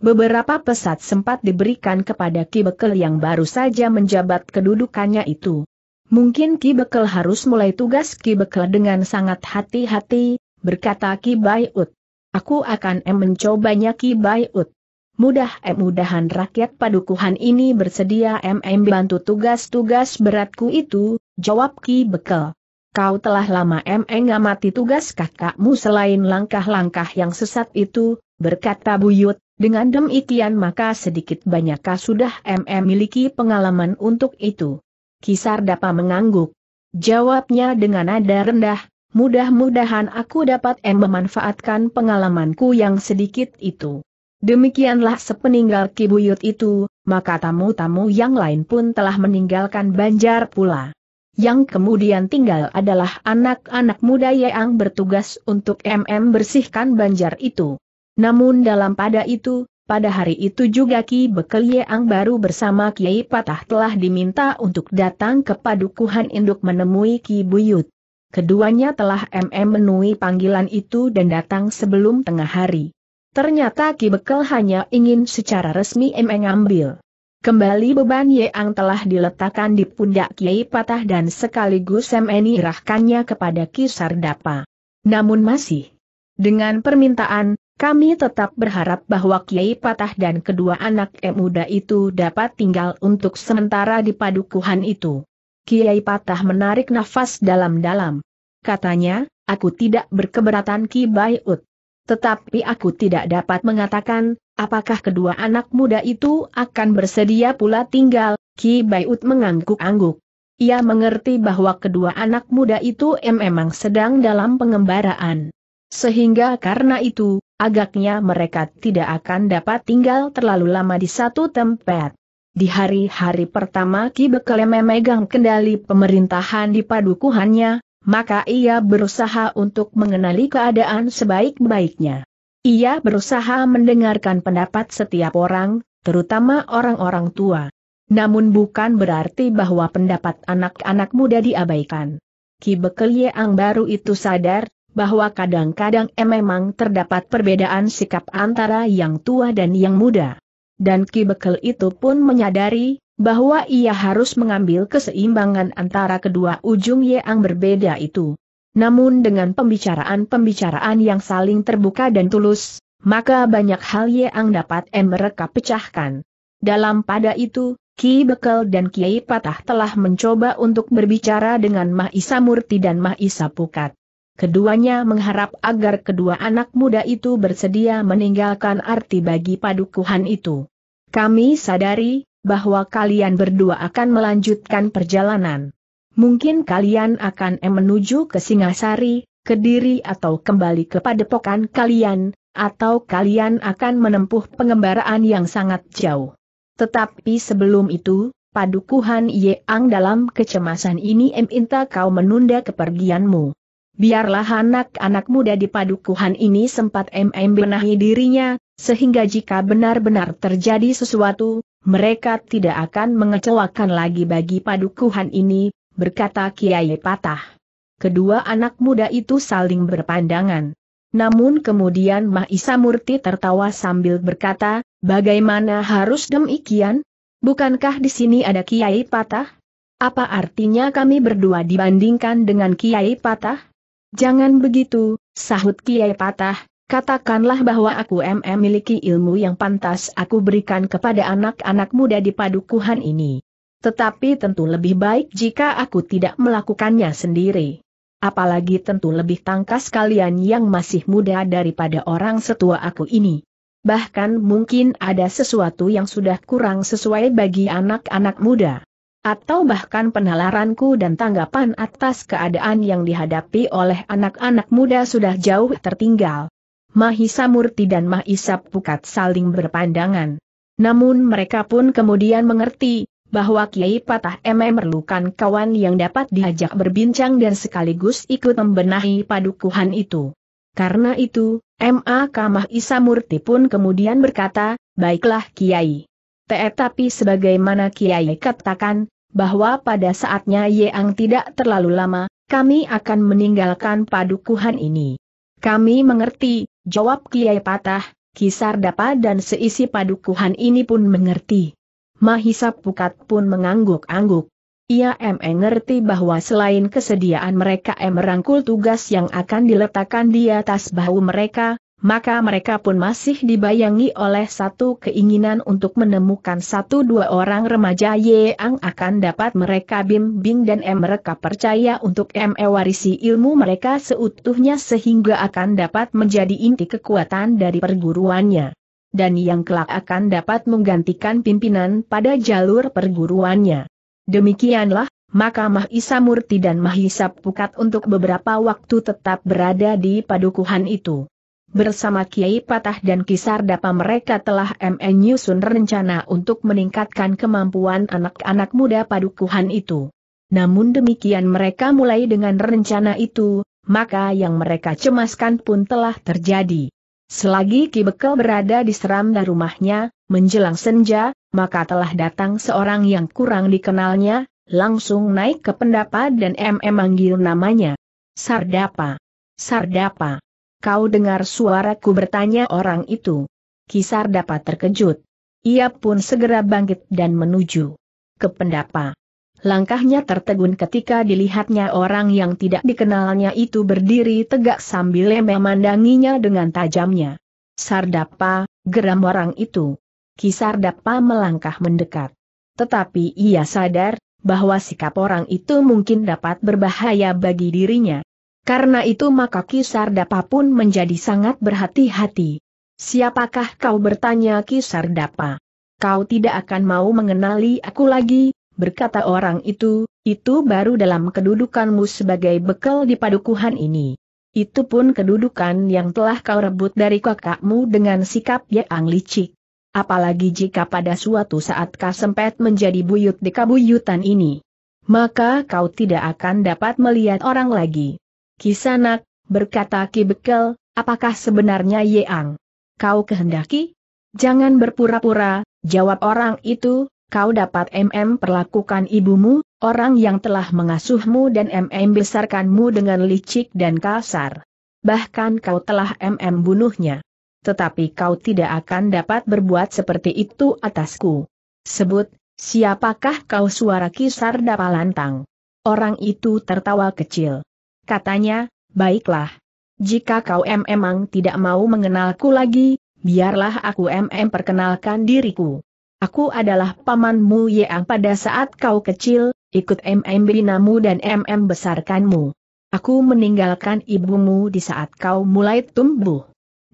Beberapa pesat sempat diberikan kepada Ki Bekel yang baru saja menjabat kedudukannya itu. Mungkin Ki Bekel harus mulai tugas Ki Bekel dengan sangat hati-hati, berkata Ki Bayut. Aku akan em mencobanya Ki Bayut. Mudah em mudahan rakyat padukuhan ini bersedia em em bantu tugas-tugas beratku itu, jawab Ki Bekel. Kau telah lama em ngamati tugas kakakmu selain langkah-langkah yang sesat itu, berkata Buyut, dengan demikian maka sedikit banyakkah sudah MM miliki pengalaman untuk itu? Kisar dapat mengangguk. Jawabnya dengan nada rendah, mudah-mudahan aku dapat M memanfaatkan pengalamanku yang sedikit itu. Demikianlah sepeninggal Kibuyut itu, maka tamu-tamu yang lain pun telah meninggalkan Banjar pula. Yang kemudian tinggal adalah anak-anak muda yang bertugas untuk MM bersihkan Banjar itu. Namun dalam pada itu, pada hari itu juga Ki Bekel Yeang baru bersama Kiai Patah telah diminta untuk datang ke Padukuhan Induk menemui Ki Buyut. Keduanya telah MM menui panggilan itu dan datang sebelum tengah hari. Ternyata Ki Bekel hanya ingin secara resmi MM ambil. Kembali beban Yeang telah diletakkan di pundak Kiai Patah dan sekaligus MN irahkannya kepada Ki Sardapa. Namun masih dengan permintaan, kami tetap berharap bahwa Kiai Patah dan kedua anak muda itu dapat tinggal untuk sementara di padukuhan itu. Kiai Patah menarik nafas dalam-dalam. Katanya, aku tidak berkeberatan Ki Bayut. Tetapi aku tidak dapat mengatakan, apakah kedua anak muda itu akan bersedia pula tinggal, Ki Bayut mengangguk-angguk. Ia mengerti bahwa kedua anak muda itu memang sedang dalam pengembaraan. Sehingga karena itu, agaknya mereka tidak akan dapat tinggal terlalu lama di satu tempat. Di hari-hari pertama Ki Bekele memegang kendali pemerintahan di padukuhannya, maka ia berusaha untuk mengenali keadaan sebaik-baiknya. Ia berusaha mendengarkan pendapat setiap orang, terutama orang-orang tua. Namun bukan berarti bahwa pendapat anak-anak muda diabaikan. Ki Bekele yang baru itu sadar bahwa kadang-kadang memang terdapat perbedaan sikap antara yang tua dan yang muda. Dan Ki Bekel itu pun menyadari, bahwa ia harus mengambil keseimbangan antara kedua ujung yang berbeda itu. Namun dengan pembicaraan-pembicaraan yang saling terbuka dan tulus, maka banyak hal yang dapat mereka pecahkan. Dalam pada itu, Ki Bekel dan Kiai Patah telah mencoba untuk berbicara dengan Mahisa Murti dan Mahisa Pukat keduanya mengharap agar kedua anak muda itu bersedia meninggalkan arti bagi padukuhan itu. Kami sadari, bahwa kalian berdua akan melanjutkan perjalanan. Mungkin kalian akan menuju ke Singasari, Kediri atau kembali ke padepokan kalian, atau kalian akan menempuh pengembaraan yang sangat jauh. Tetapi sebelum itu, padukuhan Yeang dalam kecemasan ini minta kau menunda kepergianmu. Biarlah anak-anak muda di padukuhan ini sempat MM benahi dirinya, sehingga jika benar-benar terjadi sesuatu, mereka tidak akan mengecewakan lagi bagi padukuhan ini, berkata Kiai Patah. Kedua anak muda itu saling berpandangan. Namun kemudian Mahisa Murti tertawa sambil berkata, bagaimana harus demikian? Bukankah di sini ada Kiai Patah? Apa artinya kami berdua dibandingkan dengan Kiai Patah? Jangan begitu, sahut Kiai Patah, katakanlah bahwa aku MM miliki ilmu yang pantas aku berikan kepada anak-anak muda di padukuhan ini. Tetapi tentu lebih baik jika aku tidak melakukannya sendiri. Apalagi tentu lebih tangkas kalian yang masih muda daripada orang setua aku ini. Bahkan mungkin ada sesuatu yang sudah kurang sesuai bagi anak-anak muda atau bahkan penalaranku dan tanggapan atas keadaan yang dihadapi oleh anak-anak muda sudah jauh tertinggal. Mahisa Murti dan Mahisa Pukat saling berpandangan. Namun mereka pun kemudian mengerti, bahwa Kiai Patah MM memerlukan kawan yang dapat diajak berbincang dan sekaligus ikut membenahi padukuhan itu. Karena itu, M.A. Kamah Isa Murti pun kemudian berkata, baiklah Kiai. Tetapi sebagaimana Kiai katakan, bahwa pada saatnya Yeang tidak terlalu lama, kami akan meninggalkan padukuhan ini. Kami mengerti, jawab Kiai Patah, Kisar Dapa dan seisi padukuhan ini pun mengerti. Mahisa Pukat pun mengangguk-angguk. Ia mengerti bahwa selain kesediaan mereka M merangkul tugas yang akan diletakkan di atas bahu mereka, maka mereka pun masih dibayangi oleh satu keinginan untuk menemukan satu dua orang remaja yang akan dapat mereka bimbing dan mereka percaya untuk mewarisi ilmu mereka seutuhnya sehingga akan dapat menjadi inti kekuatan dari perguruannya. Dan yang kelak akan dapat menggantikan pimpinan pada jalur perguruannya. Demikianlah, maka Mahisa Murti dan Mahisa Pukat untuk beberapa waktu tetap berada di padukuhan itu. Bersama Kiai Patah dan Kisar Dapa mereka telah menyusun rencana untuk meningkatkan kemampuan anak-anak muda padukuhan itu. Namun demikian mereka mulai dengan rencana itu, maka yang mereka cemaskan pun telah terjadi. Selagi Ki Bekel berada di seram dan rumahnya, menjelang senja, maka telah datang seorang yang kurang dikenalnya, langsung naik ke pendapa dan M.M. manggil namanya. Sardapa. Sardapa. Kau dengar suaraku bertanya orang itu. Kisar dapat terkejut. Ia pun segera bangkit dan menuju ke pendapa. Langkahnya tertegun ketika dilihatnya orang yang tidak dikenalnya itu berdiri tegak sambil memandanginya dengan tajamnya. Sardapa, geram orang itu. Kisar Kisardapa melangkah mendekat. Tetapi ia sadar, bahwa sikap orang itu mungkin dapat berbahaya bagi dirinya. Karena itu maka Kisardapa pun menjadi sangat berhati-hati. Siapakah kau bertanya Kisardapa? Kau tidak akan mau mengenali aku lagi, berkata orang itu, itu baru dalam kedudukanmu sebagai bekal di padukuhan ini. Itu pun kedudukan yang telah kau rebut dari kakakmu dengan sikap yang licik. Apalagi jika pada suatu saat kau sempat menjadi buyut di kabuyutan ini. Maka kau tidak akan dapat melihat orang lagi. Kisanak, berkata Ki Bekel, apakah sebenarnya Yeang? Kau kehendaki? Jangan berpura-pura, jawab orang itu, kau dapat MM perlakukan ibumu, orang yang telah mengasuhmu dan MM besarkanmu dengan licik dan kasar. Bahkan kau telah MM bunuhnya. Tetapi kau tidak akan dapat berbuat seperti itu atasku. Sebut, siapakah kau suara kisar dapalantang? Orang itu tertawa kecil katanya, baiklah. Jika kau memang tidak mau mengenalku lagi, biarlah aku MM perkenalkan diriku. Aku adalah pamanmu yang pada saat kau kecil, ikut MM binamu dan MM besarkanmu. Aku meninggalkan ibumu di saat kau mulai tumbuh.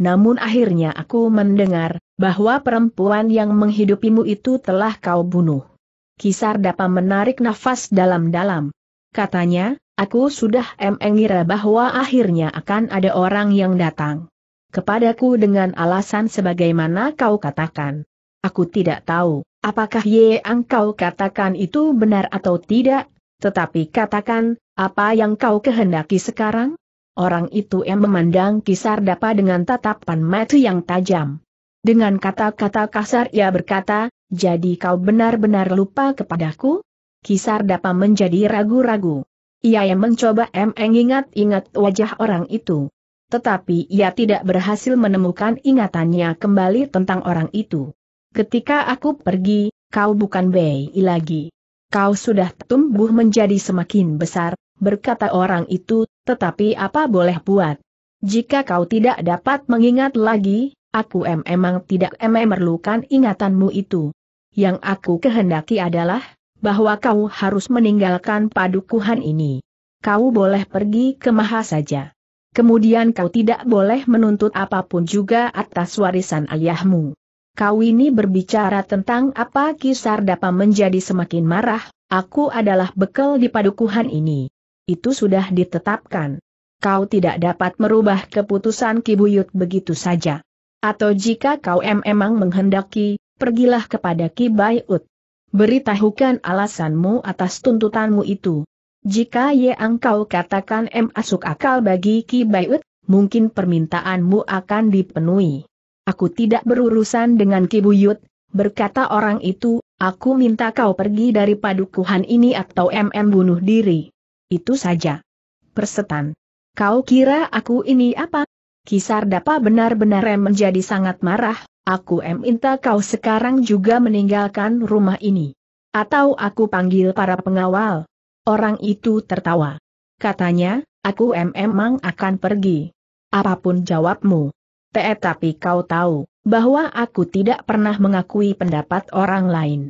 Namun akhirnya aku mendengar, bahwa perempuan yang menghidupimu itu telah kau bunuh. Kisar dapat menarik nafas dalam-dalam. Katanya, Aku sudah mengira bahwa akhirnya akan ada orang yang datang kepadaku dengan alasan sebagaimana kau katakan. Aku tidak tahu, apakah ye kau katakan itu benar atau tidak, tetapi katakan, apa yang kau kehendaki sekarang? Orang itu yang memandang kisar dapa dengan tatapan mata yang tajam. Dengan kata-kata kasar ia berkata, jadi kau benar-benar lupa kepadaku? Kisar dapa menjadi ragu-ragu. Ia yang mencoba mengingat ingat wajah orang itu. Tetapi ia tidak berhasil menemukan ingatannya kembali tentang orang itu. Ketika aku pergi, kau bukan Bei lagi. Kau sudah tumbuh menjadi semakin besar, berkata orang itu, tetapi apa boleh buat? Jika kau tidak dapat mengingat lagi, aku memang emang tidak memerlukan ingatanmu itu. Yang aku kehendaki adalah, bahwa kau harus meninggalkan padukuhan ini. Kau boleh pergi ke Maha saja. Kemudian kau tidak boleh menuntut apapun juga atas warisan ayahmu. Kau ini berbicara tentang apa kisar dapat menjadi semakin marah, aku adalah bekal di padukuhan ini. Itu sudah ditetapkan. Kau tidak dapat merubah keputusan Kibuyut begitu saja. Atau jika kau memang menghendaki, pergilah kepada Kibayut. Beritahukan alasanmu atas tuntutanmu itu. Jika yang kau katakan em asuk akal bagi Ki Baiut, mungkin permintaanmu akan dipenuhi. Aku tidak berurusan dengan Ki Buyut, berkata orang itu, aku minta kau pergi dari padukuhan ini atau MM bunuh diri. Itu saja. Persetan. Kau kira aku ini apa? Kisar dapat benar-benar menjadi sangat marah, Aku minta kau sekarang juga meninggalkan rumah ini. Atau aku panggil para pengawal. Orang itu tertawa. Katanya, aku memang akan pergi. Apapun jawabmu. Tetapi kau tahu, bahwa aku tidak pernah mengakui pendapat orang lain.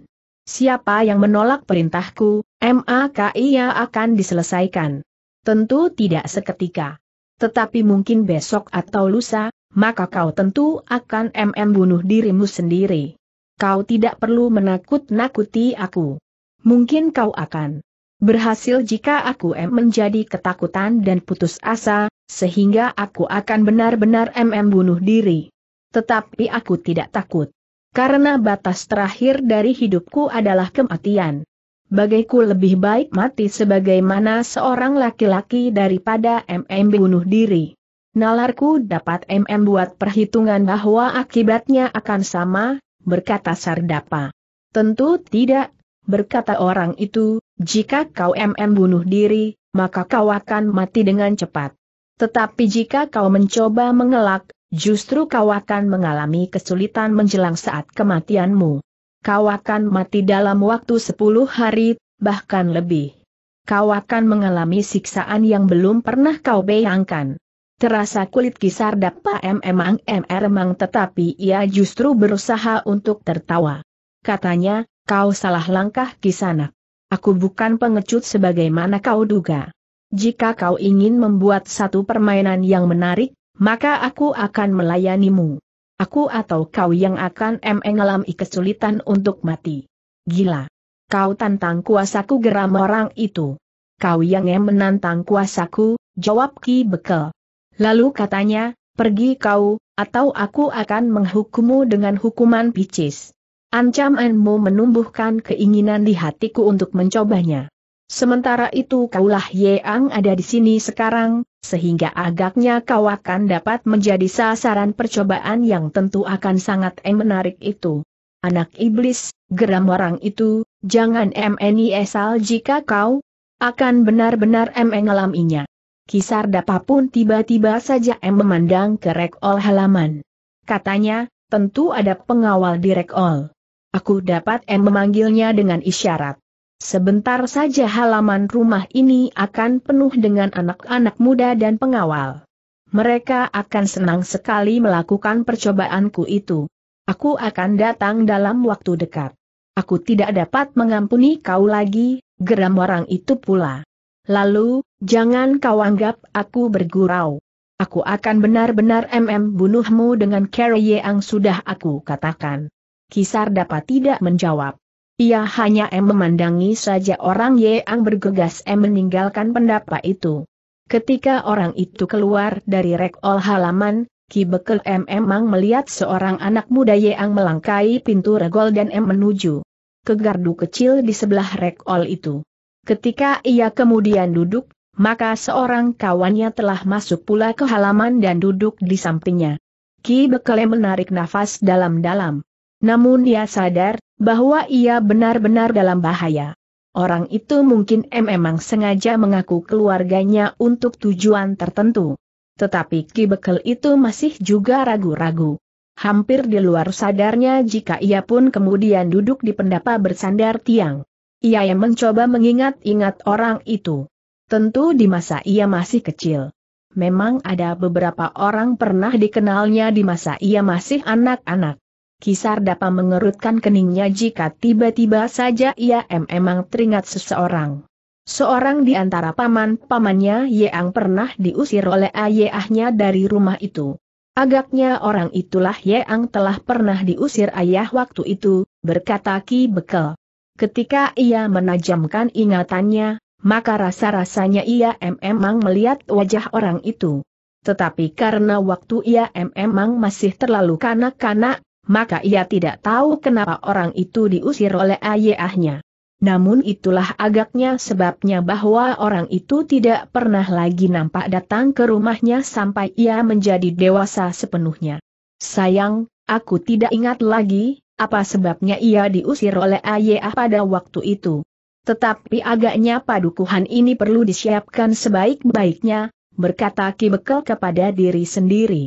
Siapa yang menolak perintahku, maka ia akan diselesaikan. Tentu tidak seketika. Tetapi mungkin besok atau lusa, maka kau tentu akan mm bunuh dirimu sendiri. Kau tidak perlu menakut-nakuti aku. Mungkin kau akan berhasil jika aku M menjadi ketakutan dan putus asa, sehingga aku akan benar-benar MM bunuh diri. Tetapi aku tidak takut. Karena batas terakhir dari hidupku adalah kematian. Bagaiku lebih baik mati sebagaimana seorang laki-laki daripada MM bunuh diri. Nalarku dapat MM buat perhitungan bahwa akibatnya akan sama, berkata Sardapa. Tentu tidak, berkata orang itu, jika kau MM bunuh diri, maka kau akan mati dengan cepat. Tetapi jika kau mencoba mengelak, justru kau akan mengalami kesulitan menjelang saat kematianmu. Kau akan mati dalam waktu 10 hari, bahkan lebih. Kau akan mengalami siksaan yang belum pernah kau bayangkan. Terasa kulit kisar dapat memang emang tetapi ia justru berusaha untuk tertawa. Katanya, kau salah langkah kisanak. Aku bukan pengecut sebagaimana kau duga. Jika kau ingin membuat satu permainan yang menarik, maka aku akan melayanimu. Aku atau kau yang akan mengalami kesulitan untuk mati. Gila. Kau tantang kuasaku geram orang itu. Kau yang menantang kuasaku, jawab Ki Bekel. Lalu katanya, pergi kau, atau aku akan menghukummu dengan hukuman picis. Ancamanmu menumbuhkan keinginan di hatiku untuk mencobanya. Sementara itu kaulah Yeang ada di sini sekarang, sehingga agaknya kau akan dapat menjadi sasaran percobaan yang tentu akan sangat menarik itu. Anak iblis, geram orang itu, jangan MNI esal jika kau akan benar-benar mengalaminya. Kisar Dapa pun tiba-tiba saja M memandang ke rekol halaman. Katanya, tentu ada pengawal di rekol. Aku dapat em memanggilnya dengan isyarat. Sebentar saja halaman rumah ini akan penuh dengan anak-anak muda dan pengawal. Mereka akan senang sekali melakukan percobaanku itu. Aku akan datang dalam waktu dekat. Aku tidak dapat mengampuni kau lagi, geram orang itu pula. Lalu, Jangan kau anggap aku bergurau. Aku akan benar-benar MM bunuhmu dengan cara yang sudah aku katakan. Kisar dapat tidak menjawab. Ia hanya M memandangi saja orang yang bergegas M meninggalkan pendapa itu. Ketika orang itu keluar dari rekol halaman, Ki Bekel M memang melihat seorang anak muda yang melangkai pintu regol dan M menuju ke gardu kecil di sebelah rekol itu. Ketika ia kemudian duduk, maka seorang kawannya telah masuk pula ke halaman dan duduk di sampingnya. Ki Bekele menarik nafas dalam-dalam. Namun dia sadar, bahwa ia benar-benar dalam bahaya. Orang itu mungkin memang sengaja mengaku keluarganya untuk tujuan tertentu. Tetapi Ki Bekel itu masih juga ragu-ragu. Hampir di luar sadarnya jika ia pun kemudian duduk di pendapa bersandar tiang. Ia yang mencoba mengingat-ingat orang itu. Tentu di masa ia masih kecil. Memang ada beberapa orang pernah dikenalnya di masa ia masih anak-anak. Kisar dapat mengerutkan keningnya jika tiba-tiba saja ia memang teringat seseorang. Seorang di antara paman-pamannya yang pernah diusir oleh ayahnya dari rumah itu. Agaknya orang itulah yang telah pernah diusir ayah waktu itu, berkata Ki Bekel. Ketika ia menajamkan ingatannya, maka rasa-rasanya ia memang melihat wajah orang itu. Tetapi karena waktu ia memang masih terlalu kanak-kanak, maka ia tidak tahu kenapa orang itu diusir oleh ayahnya. Namun itulah agaknya sebabnya bahwa orang itu tidak pernah lagi nampak datang ke rumahnya sampai ia menjadi dewasa sepenuhnya. Sayang, aku tidak ingat lagi, apa sebabnya ia diusir oleh ayah pada waktu itu. Tetapi agaknya padukuhan ini perlu disiapkan sebaik-baiknya, berkata Ki Bekel kepada diri sendiri.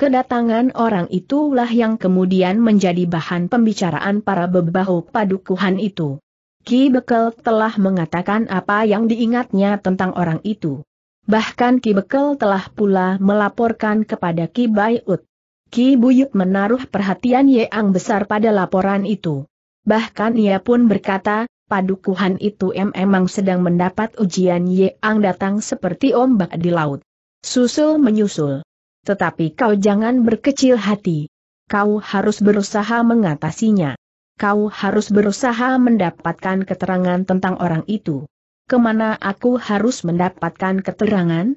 Kedatangan orang itulah yang kemudian menjadi bahan pembicaraan para bebahu padukuhan itu. Ki Bekel telah mengatakan apa yang diingatnya tentang orang itu. Bahkan Ki Bekel telah pula melaporkan kepada Ki Bayut. Ki Buyut menaruh perhatian Yeang besar pada laporan itu. Bahkan ia pun berkata, padukuhan itu memang sedang mendapat ujian Ye Ang datang seperti ombak di laut. Susul menyusul. Tetapi kau jangan berkecil hati. Kau harus berusaha mengatasinya. Kau harus berusaha mendapatkan keterangan tentang orang itu. Kemana aku harus mendapatkan keterangan?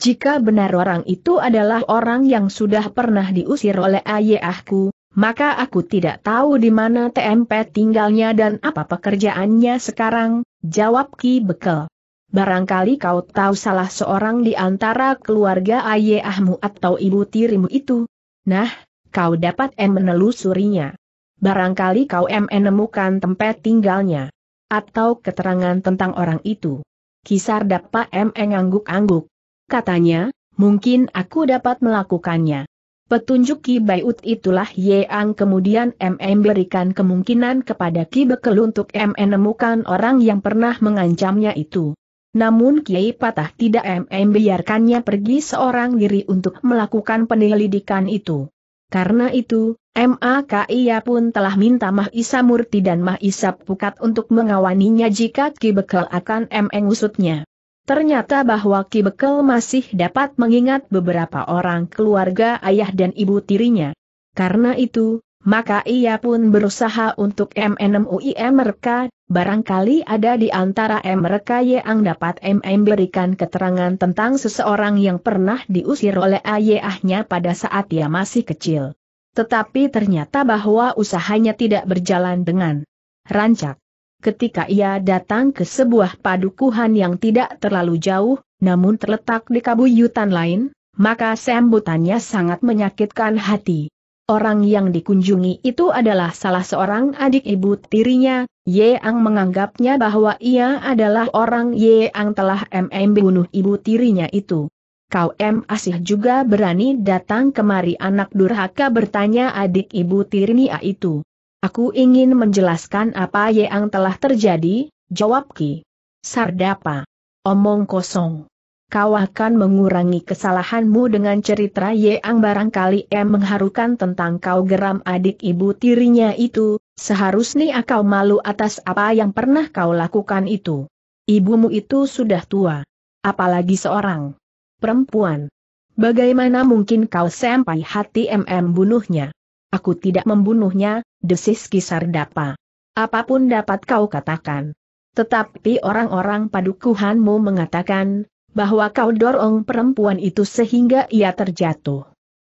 Jika benar orang itu adalah orang yang sudah pernah diusir oleh ayahku, maka aku tidak tahu di mana TMP tinggalnya dan apa pekerjaannya sekarang, jawab Ki Bekel. Barangkali kau tahu salah seorang di antara keluarga ayahmu atau ibu tirimu itu. Nah, kau dapat m menelusurinya. Barangkali kau m menemukan tempat tinggalnya. Atau keterangan tentang orang itu. Kisar dapat em mengangguk angguk Katanya, mungkin aku dapat melakukannya. Petunjuk Ki Baiut itulah yang kemudian MM berikan kemungkinan kepada Ki Bekel untuk MM menemukan orang yang pernah mengancamnya itu. Namun Kiai Patah tidak MM biarkannya pergi seorang diri untuk melakukan penyelidikan itu. Karena itu, MAKIA pun telah minta Mah Murti dan Mah Pukat untuk mengawaninya jika Ki Bekel akan MM usutnya. Ternyata bahwa Ki Bekel masih dapat mengingat beberapa orang keluarga ayah dan ibu tirinya. Karena itu, maka ia pun berusaha untuk MNMUI mereka, barangkali ada di antara mereka yang dapat MM berikan keterangan tentang seseorang yang pernah diusir oleh ayahnya pada saat ia masih kecil. Tetapi ternyata bahwa usahanya tidak berjalan dengan rancak ketika ia datang ke sebuah padukuhan yang tidak terlalu jauh, namun terletak di kabuyutan lain, maka sambutannya sangat menyakitkan hati. Orang yang dikunjungi itu adalah salah seorang adik ibu tirinya, Yeang menganggapnya bahwa ia adalah orang Yeang telah MM bunuh ibu tirinya itu. Kau M. Asih juga berani datang kemari anak durhaka bertanya adik ibu tirinya itu. Aku ingin menjelaskan apa yang telah terjadi, jawab Ki. Sardapa. Omong kosong. Kau akan mengurangi kesalahanmu dengan cerita yang barangkali em mengharukan tentang kau geram adik ibu tirinya itu, seharusnya kau malu atas apa yang pernah kau lakukan itu. Ibumu itu sudah tua. Apalagi seorang perempuan. Bagaimana mungkin kau sampai hati MM bunuhnya? Aku tidak membunuhnya, desis Kisar Dapa. Apapun dapat kau katakan. Tetapi orang-orang padukuhanmu mengatakan, bahwa kau dorong perempuan itu sehingga ia terjatuh.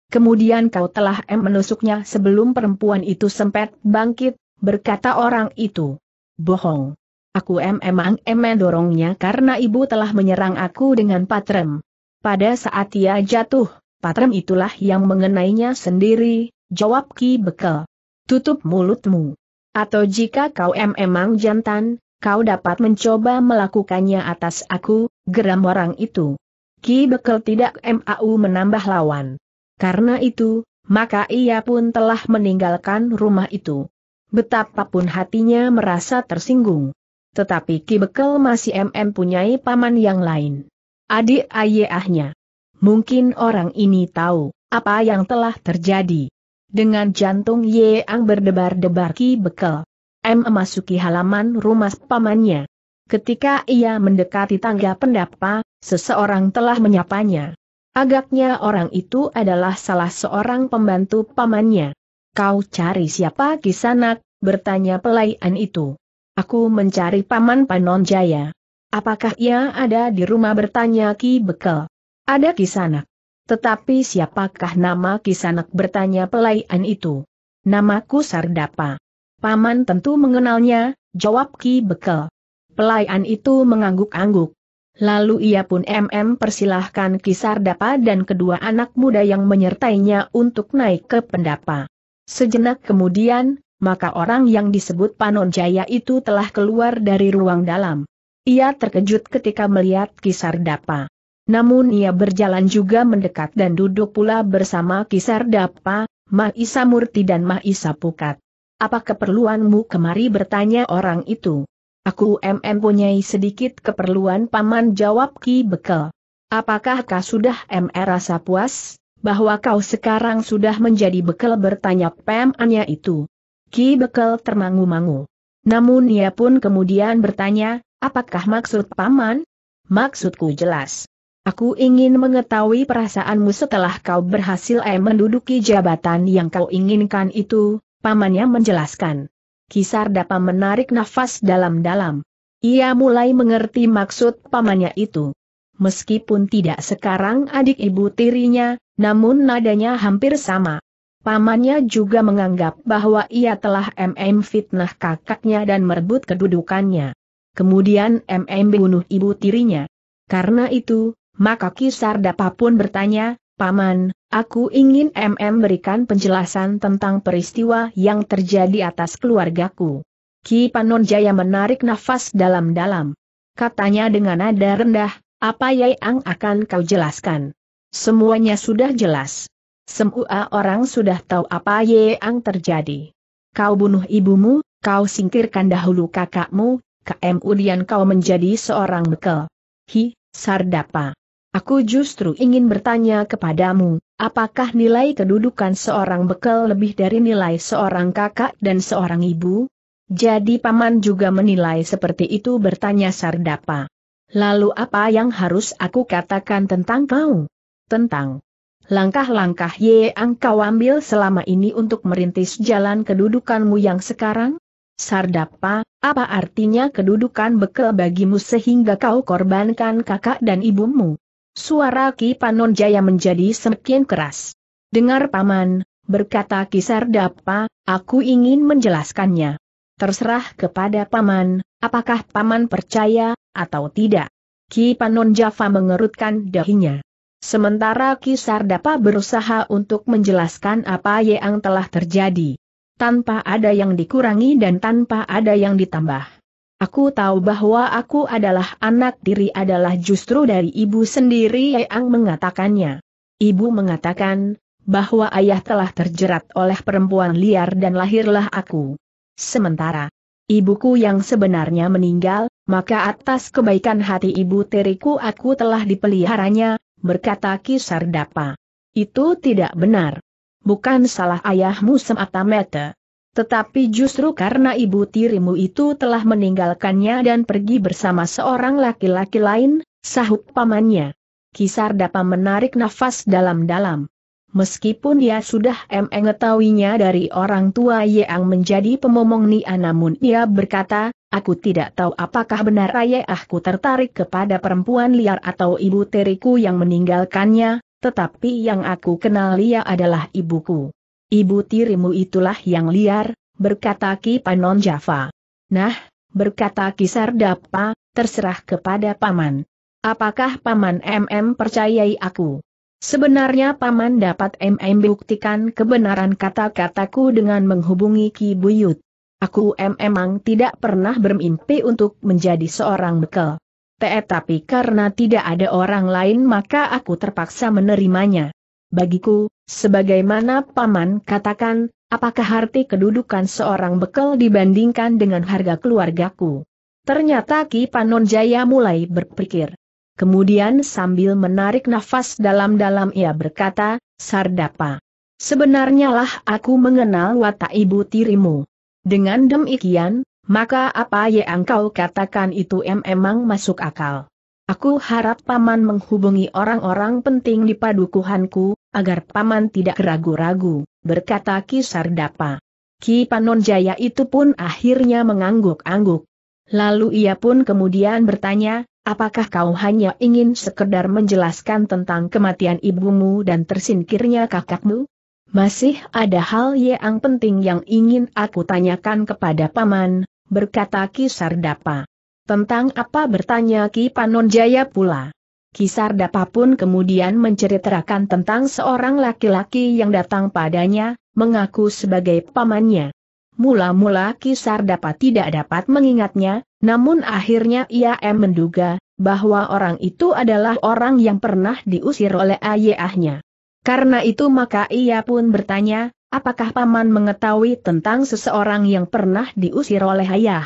Kemudian kau telah em menusuknya sebelum perempuan itu sempat bangkit, berkata orang itu. Bohong. Aku em emang em dorongnya karena ibu telah menyerang aku dengan patrem. Pada saat ia jatuh, patrem itulah yang mengenainya sendiri, jawab Ki Bekel tutup mulutmu. Atau jika kau emang jantan, kau dapat mencoba melakukannya atas aku, geram orang itu. Ki Bekel tidak mau menambah lawan. Karena itu, maka ia pun telah meninggalkan rumah itu. Betapapun hatinya merasa tersinggung. Tetapi Ki Bekel masih punyai paman yang lain. Adik ayahnya. Mungkin orang ini tahu apa yang telah terjadi. Dengan jantung Ye Ang berdebar-debar Ki Bekel. M memasuki halaman rumah pamannya. Ketika ia mendekati tangga pendapa, seseorang telah menyapanya. Agaknya orang itu adalah salah seorang pembantu pamannya. Kau cari siapa kisanak? bertanya pelayan itu. Aku mencari paman Panonjaya. Apakah ia ada di rumah bertanya Ki Bekel? Ada kisanak. Tetapi siapakah nama Kisanak bertanya pelayan itu? Namaku Sardapa. Paman tentu mengenalnya, jawab Ki Bekel. Pelayan itu mengangguk-angguk. Lalu ia pun MM persilahkan Ki Sardapa dan kedua anak muda yang menyertainya untuk naik ke pendapa. Sejenak kemudian, maka orang yang disebut Panon Jaya itu telah keluar dari ruang dalam. Ia terkejut ketika melihat Ki Sardapa. Namun ia berjalan juga mendekat dan duduk pula bersama Kisar Dapa, Mahisa Murti dan Mahisa Pukat. Apa keperluanmu kemari bertanya orang itu? Aku mm punyai sedikit keperluan paman jawab Ki Bekel. Apakah kau sudah MR rasa puas, bahwa kau sekarang sudah menjadi Bekel bertanya pemannya itu? Ki Bekel termangu-mangu. Namun ia pun kemudian bertanya, apakah maksud paman? Maksudku jelas. Aku ingin mengetahui perasaanmu setelah kau berhasil eh menduduki jabatan yang kau inginkan itu, pamannya menjelaskan. Kisar dapat menarik nafas dalam-dalam. Ia mulai mengerti maksud pamannya itu. Meskipun tidak sekarang adik ibu tirinya, namun nadanya hampir sama. Pamannya juga menganggap bahwa ia telah MM fitnah kakaknya dan merebut kedudukannya. Kemudian MM bunuh ibu tirinya. Karena itu, maka Kisar Dapa pun bertanya, Paman, aku ingin MM berikan penjelasan tentang peristiwa yang terjadi atas keluargaku. Ki Panonjaya menarik nafas dalam-dalam. Katanya dengan nada rendah, apa yang akan kau jelaskan? Semuanya sudah jelas. Semua orang sudah tahu apa yang terjadi. Kau bunuh ibumu, kau singkirkan dahulu kakakmu, kemudian kau menjadi seorang bekel. Hi, Sardapa. Aku justru ingin bertanya kepadamu, apakah nilai kedudukan seorang bekel lebih dari nilai seorang kakak dan seorang ibu? Jadi paman juga menilai seperti itu bertanya Sardapa. Lalu apa yang harus aku katakan tentang kau? Tentang langkah-langkah yang kau ambil selama ini untuk merintis jalan kedudukanmu yang sekarang? Sardapa, apa artinya kedudukan bekal bagimu sehingga kau korbankan kakak dan ibumu? Suara Ki Panon menjadi semakin keras. Dengar paman, berkata Ki Sardapa, aku ingin menjelaskannya. Terserah kepada paman, apakah paman percaya, atau tidak. Ki Panon mengerutkan dahinya. Sementara Ki Sardapa berusaha untuk menjelaskan apa yang telah terjadi. Tanpa ada yang dikurangi dan tanpa ada yang ditambah. Aku tahu bahwa aku adalah anak tiri adalah justru dari ibu sendiri yang mengatakannya. Ibu mengatakan, bahwa ayah telah terjerat oleh perempuan liar dan lahirlah aku. Sementara, ibuku yang sebenarnya meninggal, maka atas kebaikan hati ibu teriku aku telah dipeliharanya, berkata Kisardapa. Itu tidak benar. Bukan salah ayahmu semata-mata. Tetapi justru karena ibu tirimu itu telah meninggalkannya dan pergi bersama seorang laki-laki lain, sahut pamannya. Kisar dapat menarik nafas dalam-dalam. Meskipun dia sudah mengetahuinya dari orang tua yang menjadi pemomong Nia namun ia berkata, aku tidak tahu apakah benar ayahku tertarik kepada perempuan liar atau ibu teriku yang meninggalkannya, tetapi yang aku kenal Lia adalah ibuku. Ibu tirimu itulah yang liar, berkata Ki Panon Java. Nah, berkata Ki Sardapa, terserah kepada Paman. Apakah Paman MM percayai aku? Sebenarnya Paman dapat MM buktikan kebenaran kata-kataku dengan menghubungi Ki Buyut. Aku memang tidak pernah bermimpi untuk menjadi seorang bekel. Tetapi karena tidak ada orang lain maka aku terpaksa menerimanya bagiku, sebagaimana paman katakan, apakah arti kedudukan seorang bekel dibandingkan dengan harga keluargaku? Ternyata Ki Panon mulai berpikir. Kemudian sambil menarik nafas dalam-dalam ia berkata, Sardapa. Sebenarnya lah aku mengenal watak ibu tirimu. Dengan demikian, maka apa yang kau katakan itu memang masuk akal. Aku harap paman menghubungi orang-orang penting di padukuhanku, agar paman tidak ragu-ragu, berkata Ki Sardapa. Ki Panonjaya itu pun akhirnya mengangguk-angguk. Lalu ia pun kemudian bertanya, apakah kau hanya ingin sekedar menjelaskan tentang kematian ibumu dan tersingkirnya kakakmu? Masih ada hal yang penting yang ingin aku tanyakan kepada paman, berkata Ki Sardapa. Tentang apa bertanya Ki Panonjaya pula. Kisar Dapa pun kemudian menceritakan tentang seorang laki-laki yang datang padanya, mengaku sebagai pamannya. Mula-mula Kisar Dapa tidak dapat mengingatnya, namun akhirnya ia menduga, bahwa orang itu adalah orang yang pernah diusir oleh ayahnya. Karena itu maka ia pun bertanya, apakah paman mengetahui tentang seseorang yang pernah diusir oleh ayah?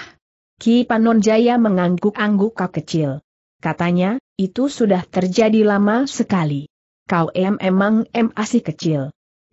Ki Panon mengangguk-angguk kecil. Katanya, itu sudah terjadi lama sekali. Kau em emang em asih kecil.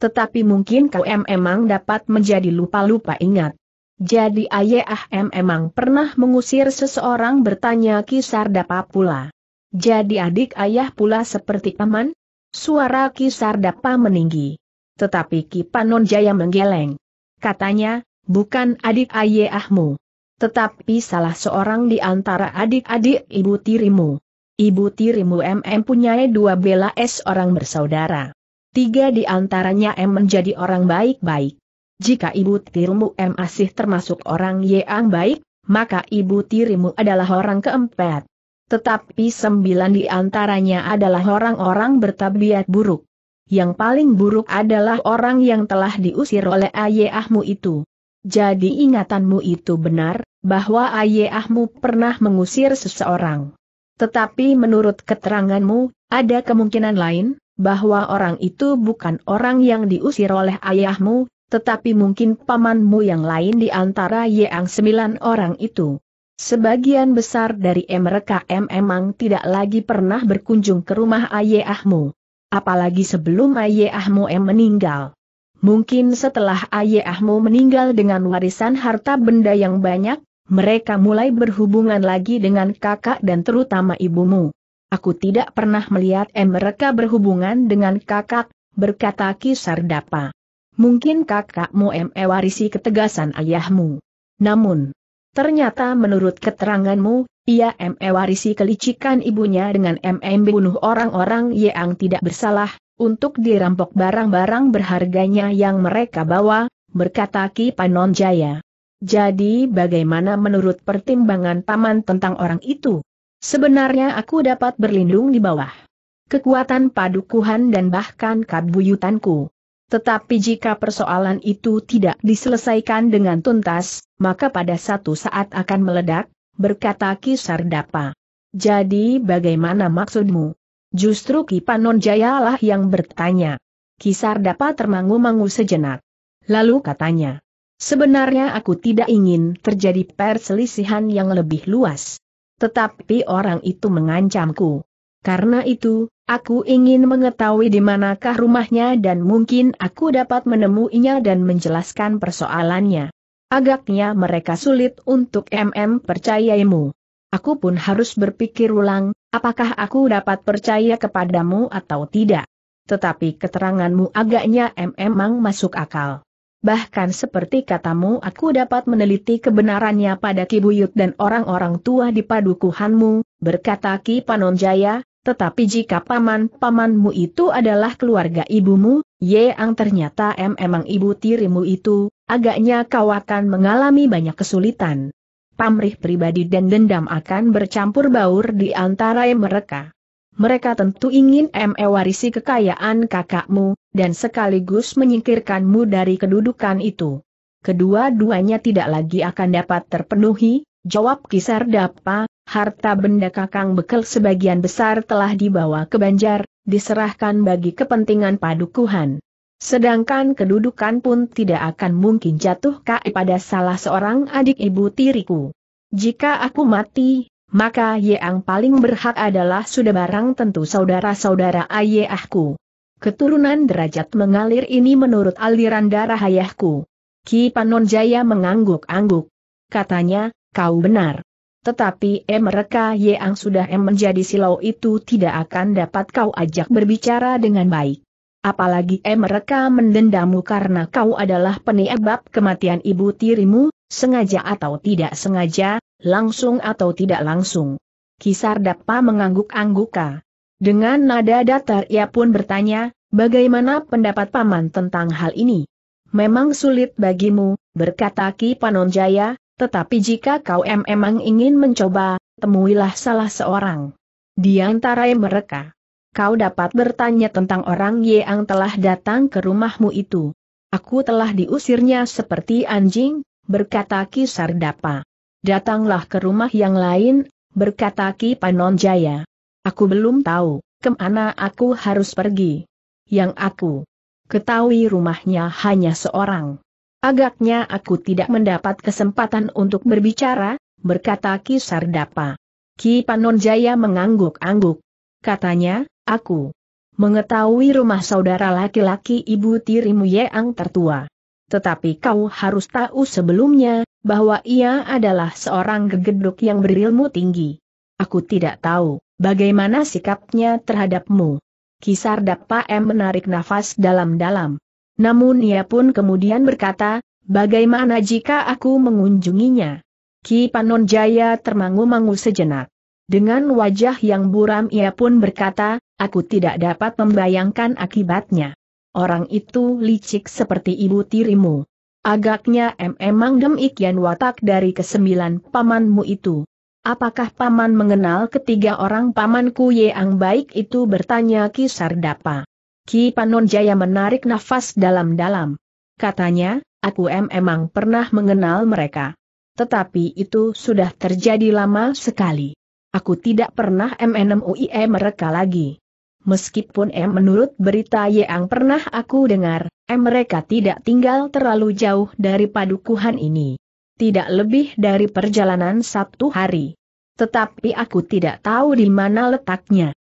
Tetapi mungkin kau em emang dapat menjadi lupa-lupa ingat. Jadi ayah em emang pernah mengusir seseorang bertanya kisar dapat pula. Jadi adik ayah pula seperti paman? Suara kisar dapat meninggi. Tetapi Kipanon Jaya menggeleng. Katanya, bukan adik ayahmu. Tetapi salah seorang di antara adik-adik ibu tirimu ibu tirimu MM punya dua bela S orang bersaudara. Tiga di antaranya M menjadi orang baik-baik. Jika ibu tirimu M masih termasuk orang yang baik, maka ibu tirimu adalah orang keempat. Tetapi sembilan di antaranya adalah orang-orang bertabiat buruk. Yang paling buruk adalah orang yang telah diusir oleh ayahmu itu. Jadi ingatanmu itu benar, bahwa ayahmu pernah mengusir seseorang. Tetapi menurut keteranganmu, ada kemungkinan lain, bahwa orang itu bukan orang yang diusir oleh ayahmu, tetapi mungkin pamanmu yang lain di antara yang sembilan orang itu. Sebagian besar dari mereka memang tidak lagi pernah berkunjung ke rumah ayahmu. Apalagi sebelum ayahmu em meninggal. Mungkin setelah ayahmu meninggal dengan warisan harta benda yang banyak, mereka mulai berhubungan lagi dengan kakak dan terutama ibumu. Aku tidak pernah melihat em mereka berhubungan dengan kakak, berkata Sardapa. Mungkin kakakmu em mewarisi ketegasan ayahmu. Namun, ternyata menurut keteranganmu, ia em mewarisi kelicikan ibunya dengan em bunuh orang-orang yang tidak bersalah, untuk dirampok barang-barang berharganya yang mereka bawa, berkata Ki Panon jadi bagaimana menurut pertimbangan paman tentang orang itu? Sebenarnya aku dapat berlindung di bawah kekuatan padukuhan dan bahkan kabuyutanku. Tetapi jika persoalan itu tidak diselesaikan dengan tuntas, maka pada satu saat akan meledak, berkata Dapa. Jadi bagaimana maksudmu? Justru Kipanon Jayalah yang bertanya. Dapa termangu-mangu sejenak. Lalu katanya, Sebenarnya aku tidak ingin terjadi perselisihan yang lebih luas. Tetapi orang itu mengancamku. Karena itu, aku ingin mengetahui di manakah rumahnya dan mungkin aku dapat menemuinya dan menjelaskan persoalannya. Agaknya mereka sulit untuk MM percayaimu. Aku pun harus berpikir ulang, apakah aku dapat percaya kepadamu atau tidak. Tetapi keteranganmu agaknya memang masuk akal bahkan seperti katamu aku dapat meneliti kebenarannya pada Kibuyut dan orang-orang tua di padukuhanmu, berkata Ki Panonjaya, tetapi jika paman-pamanmu itu adalah keluarga ibumu, Yeang ternyata em emang ibu tirimu itu, agaknya kau akan mengalami banyak kesulitan. Pamrih pribadi dan dendam akan bercampur baur di antara mereka. Mereka tentu ingin mewarisi kekayaan kakakmu, dan sekaligus menyingkirkanmu dari kedudukan itu. Kedua-duanya tidak lagi akan dapat terpenuhi, jawab Kisar Dapa, harta benda kakang bekel sebagian besar telah dibawa ke Banjar, diserahkan bagi kepentingan padukuhan. Sedangkan kedudukan pun tidak akan mungkin jatuh kai pada salah seorang adik ibu tiriku. Jika aku mati, maka yang paling berhak adalah sudah barang tentu saudara-saudara ayahku. Keturunan derajat mengalir ini menurut aliran darah ayahku. Ki Panon mengangguk-angguk. Katanya, kau benar. Tetapi em eh, mereka yang sudah em eh, menjadi silau itu tidak akan dapat kau ajak berbicara dengan baik. Apalagi em eh, mereka mendendamu karena kau adalah penyebab kematian ibu tirimu, sengaja atau tidak sengaja, langsung atau tidak langsung. Kisar Dapa mengangguk-angguka. Dengan nada datar ia pun bertanya, bagaimana pendapat Paman tentang hal ini? Memang sulit bagimu, berkata Ki Panonjaya, tetapi jika kau memang emang ingin mencoba, temuilah salah seorang. Di antara mereka, kau dapat bertanya tentang orang yang telah datang ke rumahmu itu. Aku telah diusirnya seperti anjing, berkata Kisar Dapa datanglah ke rumah yang lain, berkata Ki Panon Jaya. Aku belum tahu, kemana aku harus pergi. Yang aku ketahui rumahnya hanya seorang. Agaknya aku tidak mendapat kesempatan untuk berbicara, berkata Ki Sardapa. Ki Panon Jaya mengangguk-angguk. Katanya, aku mengetahui rumah saudara laki-laki ibu tirimu Yang tertua. Tetapi kau harus tahu sebelumnya, bahwa ia adalah seorang gegeduk yang berilmu tinggi. Aku tidak tahu bagaimana sikapnya terhadapmu. Kisar M menarik nafas dalam-dalam. Namun ia pun kemudian berkata, bagaimana jika aku mengunjunginya? Ki Panon Jaya termangu-mangu sejenak. Dengan wajah yang buram ia pun berkata, aku tidak dapat membayangkan akibatnya. Orang itu licik seperti ibu tirimu. Agaknya em emang demikian watak dari kesembilan pamanmu itu. Apakah paman mengenal ketiga orang pamanku yang baik itu bertanya Ki Sardapa. Ki Panon menarik nafas dalam-dalam. Katanya, aku em emang pernah mengenal mereka. Tetapi itu sudah terjadi lama sekali. Aku tidak pernah MNMUIE mereka lagi. Meskipun M menurut berita yang pernah aku dengar, M mereka tidak tinggal terlalu jauh dari padukuhan ini. Tidak lebih dari perjalanan satu hari. Tetapi aku tidak tahu di mana letaknya.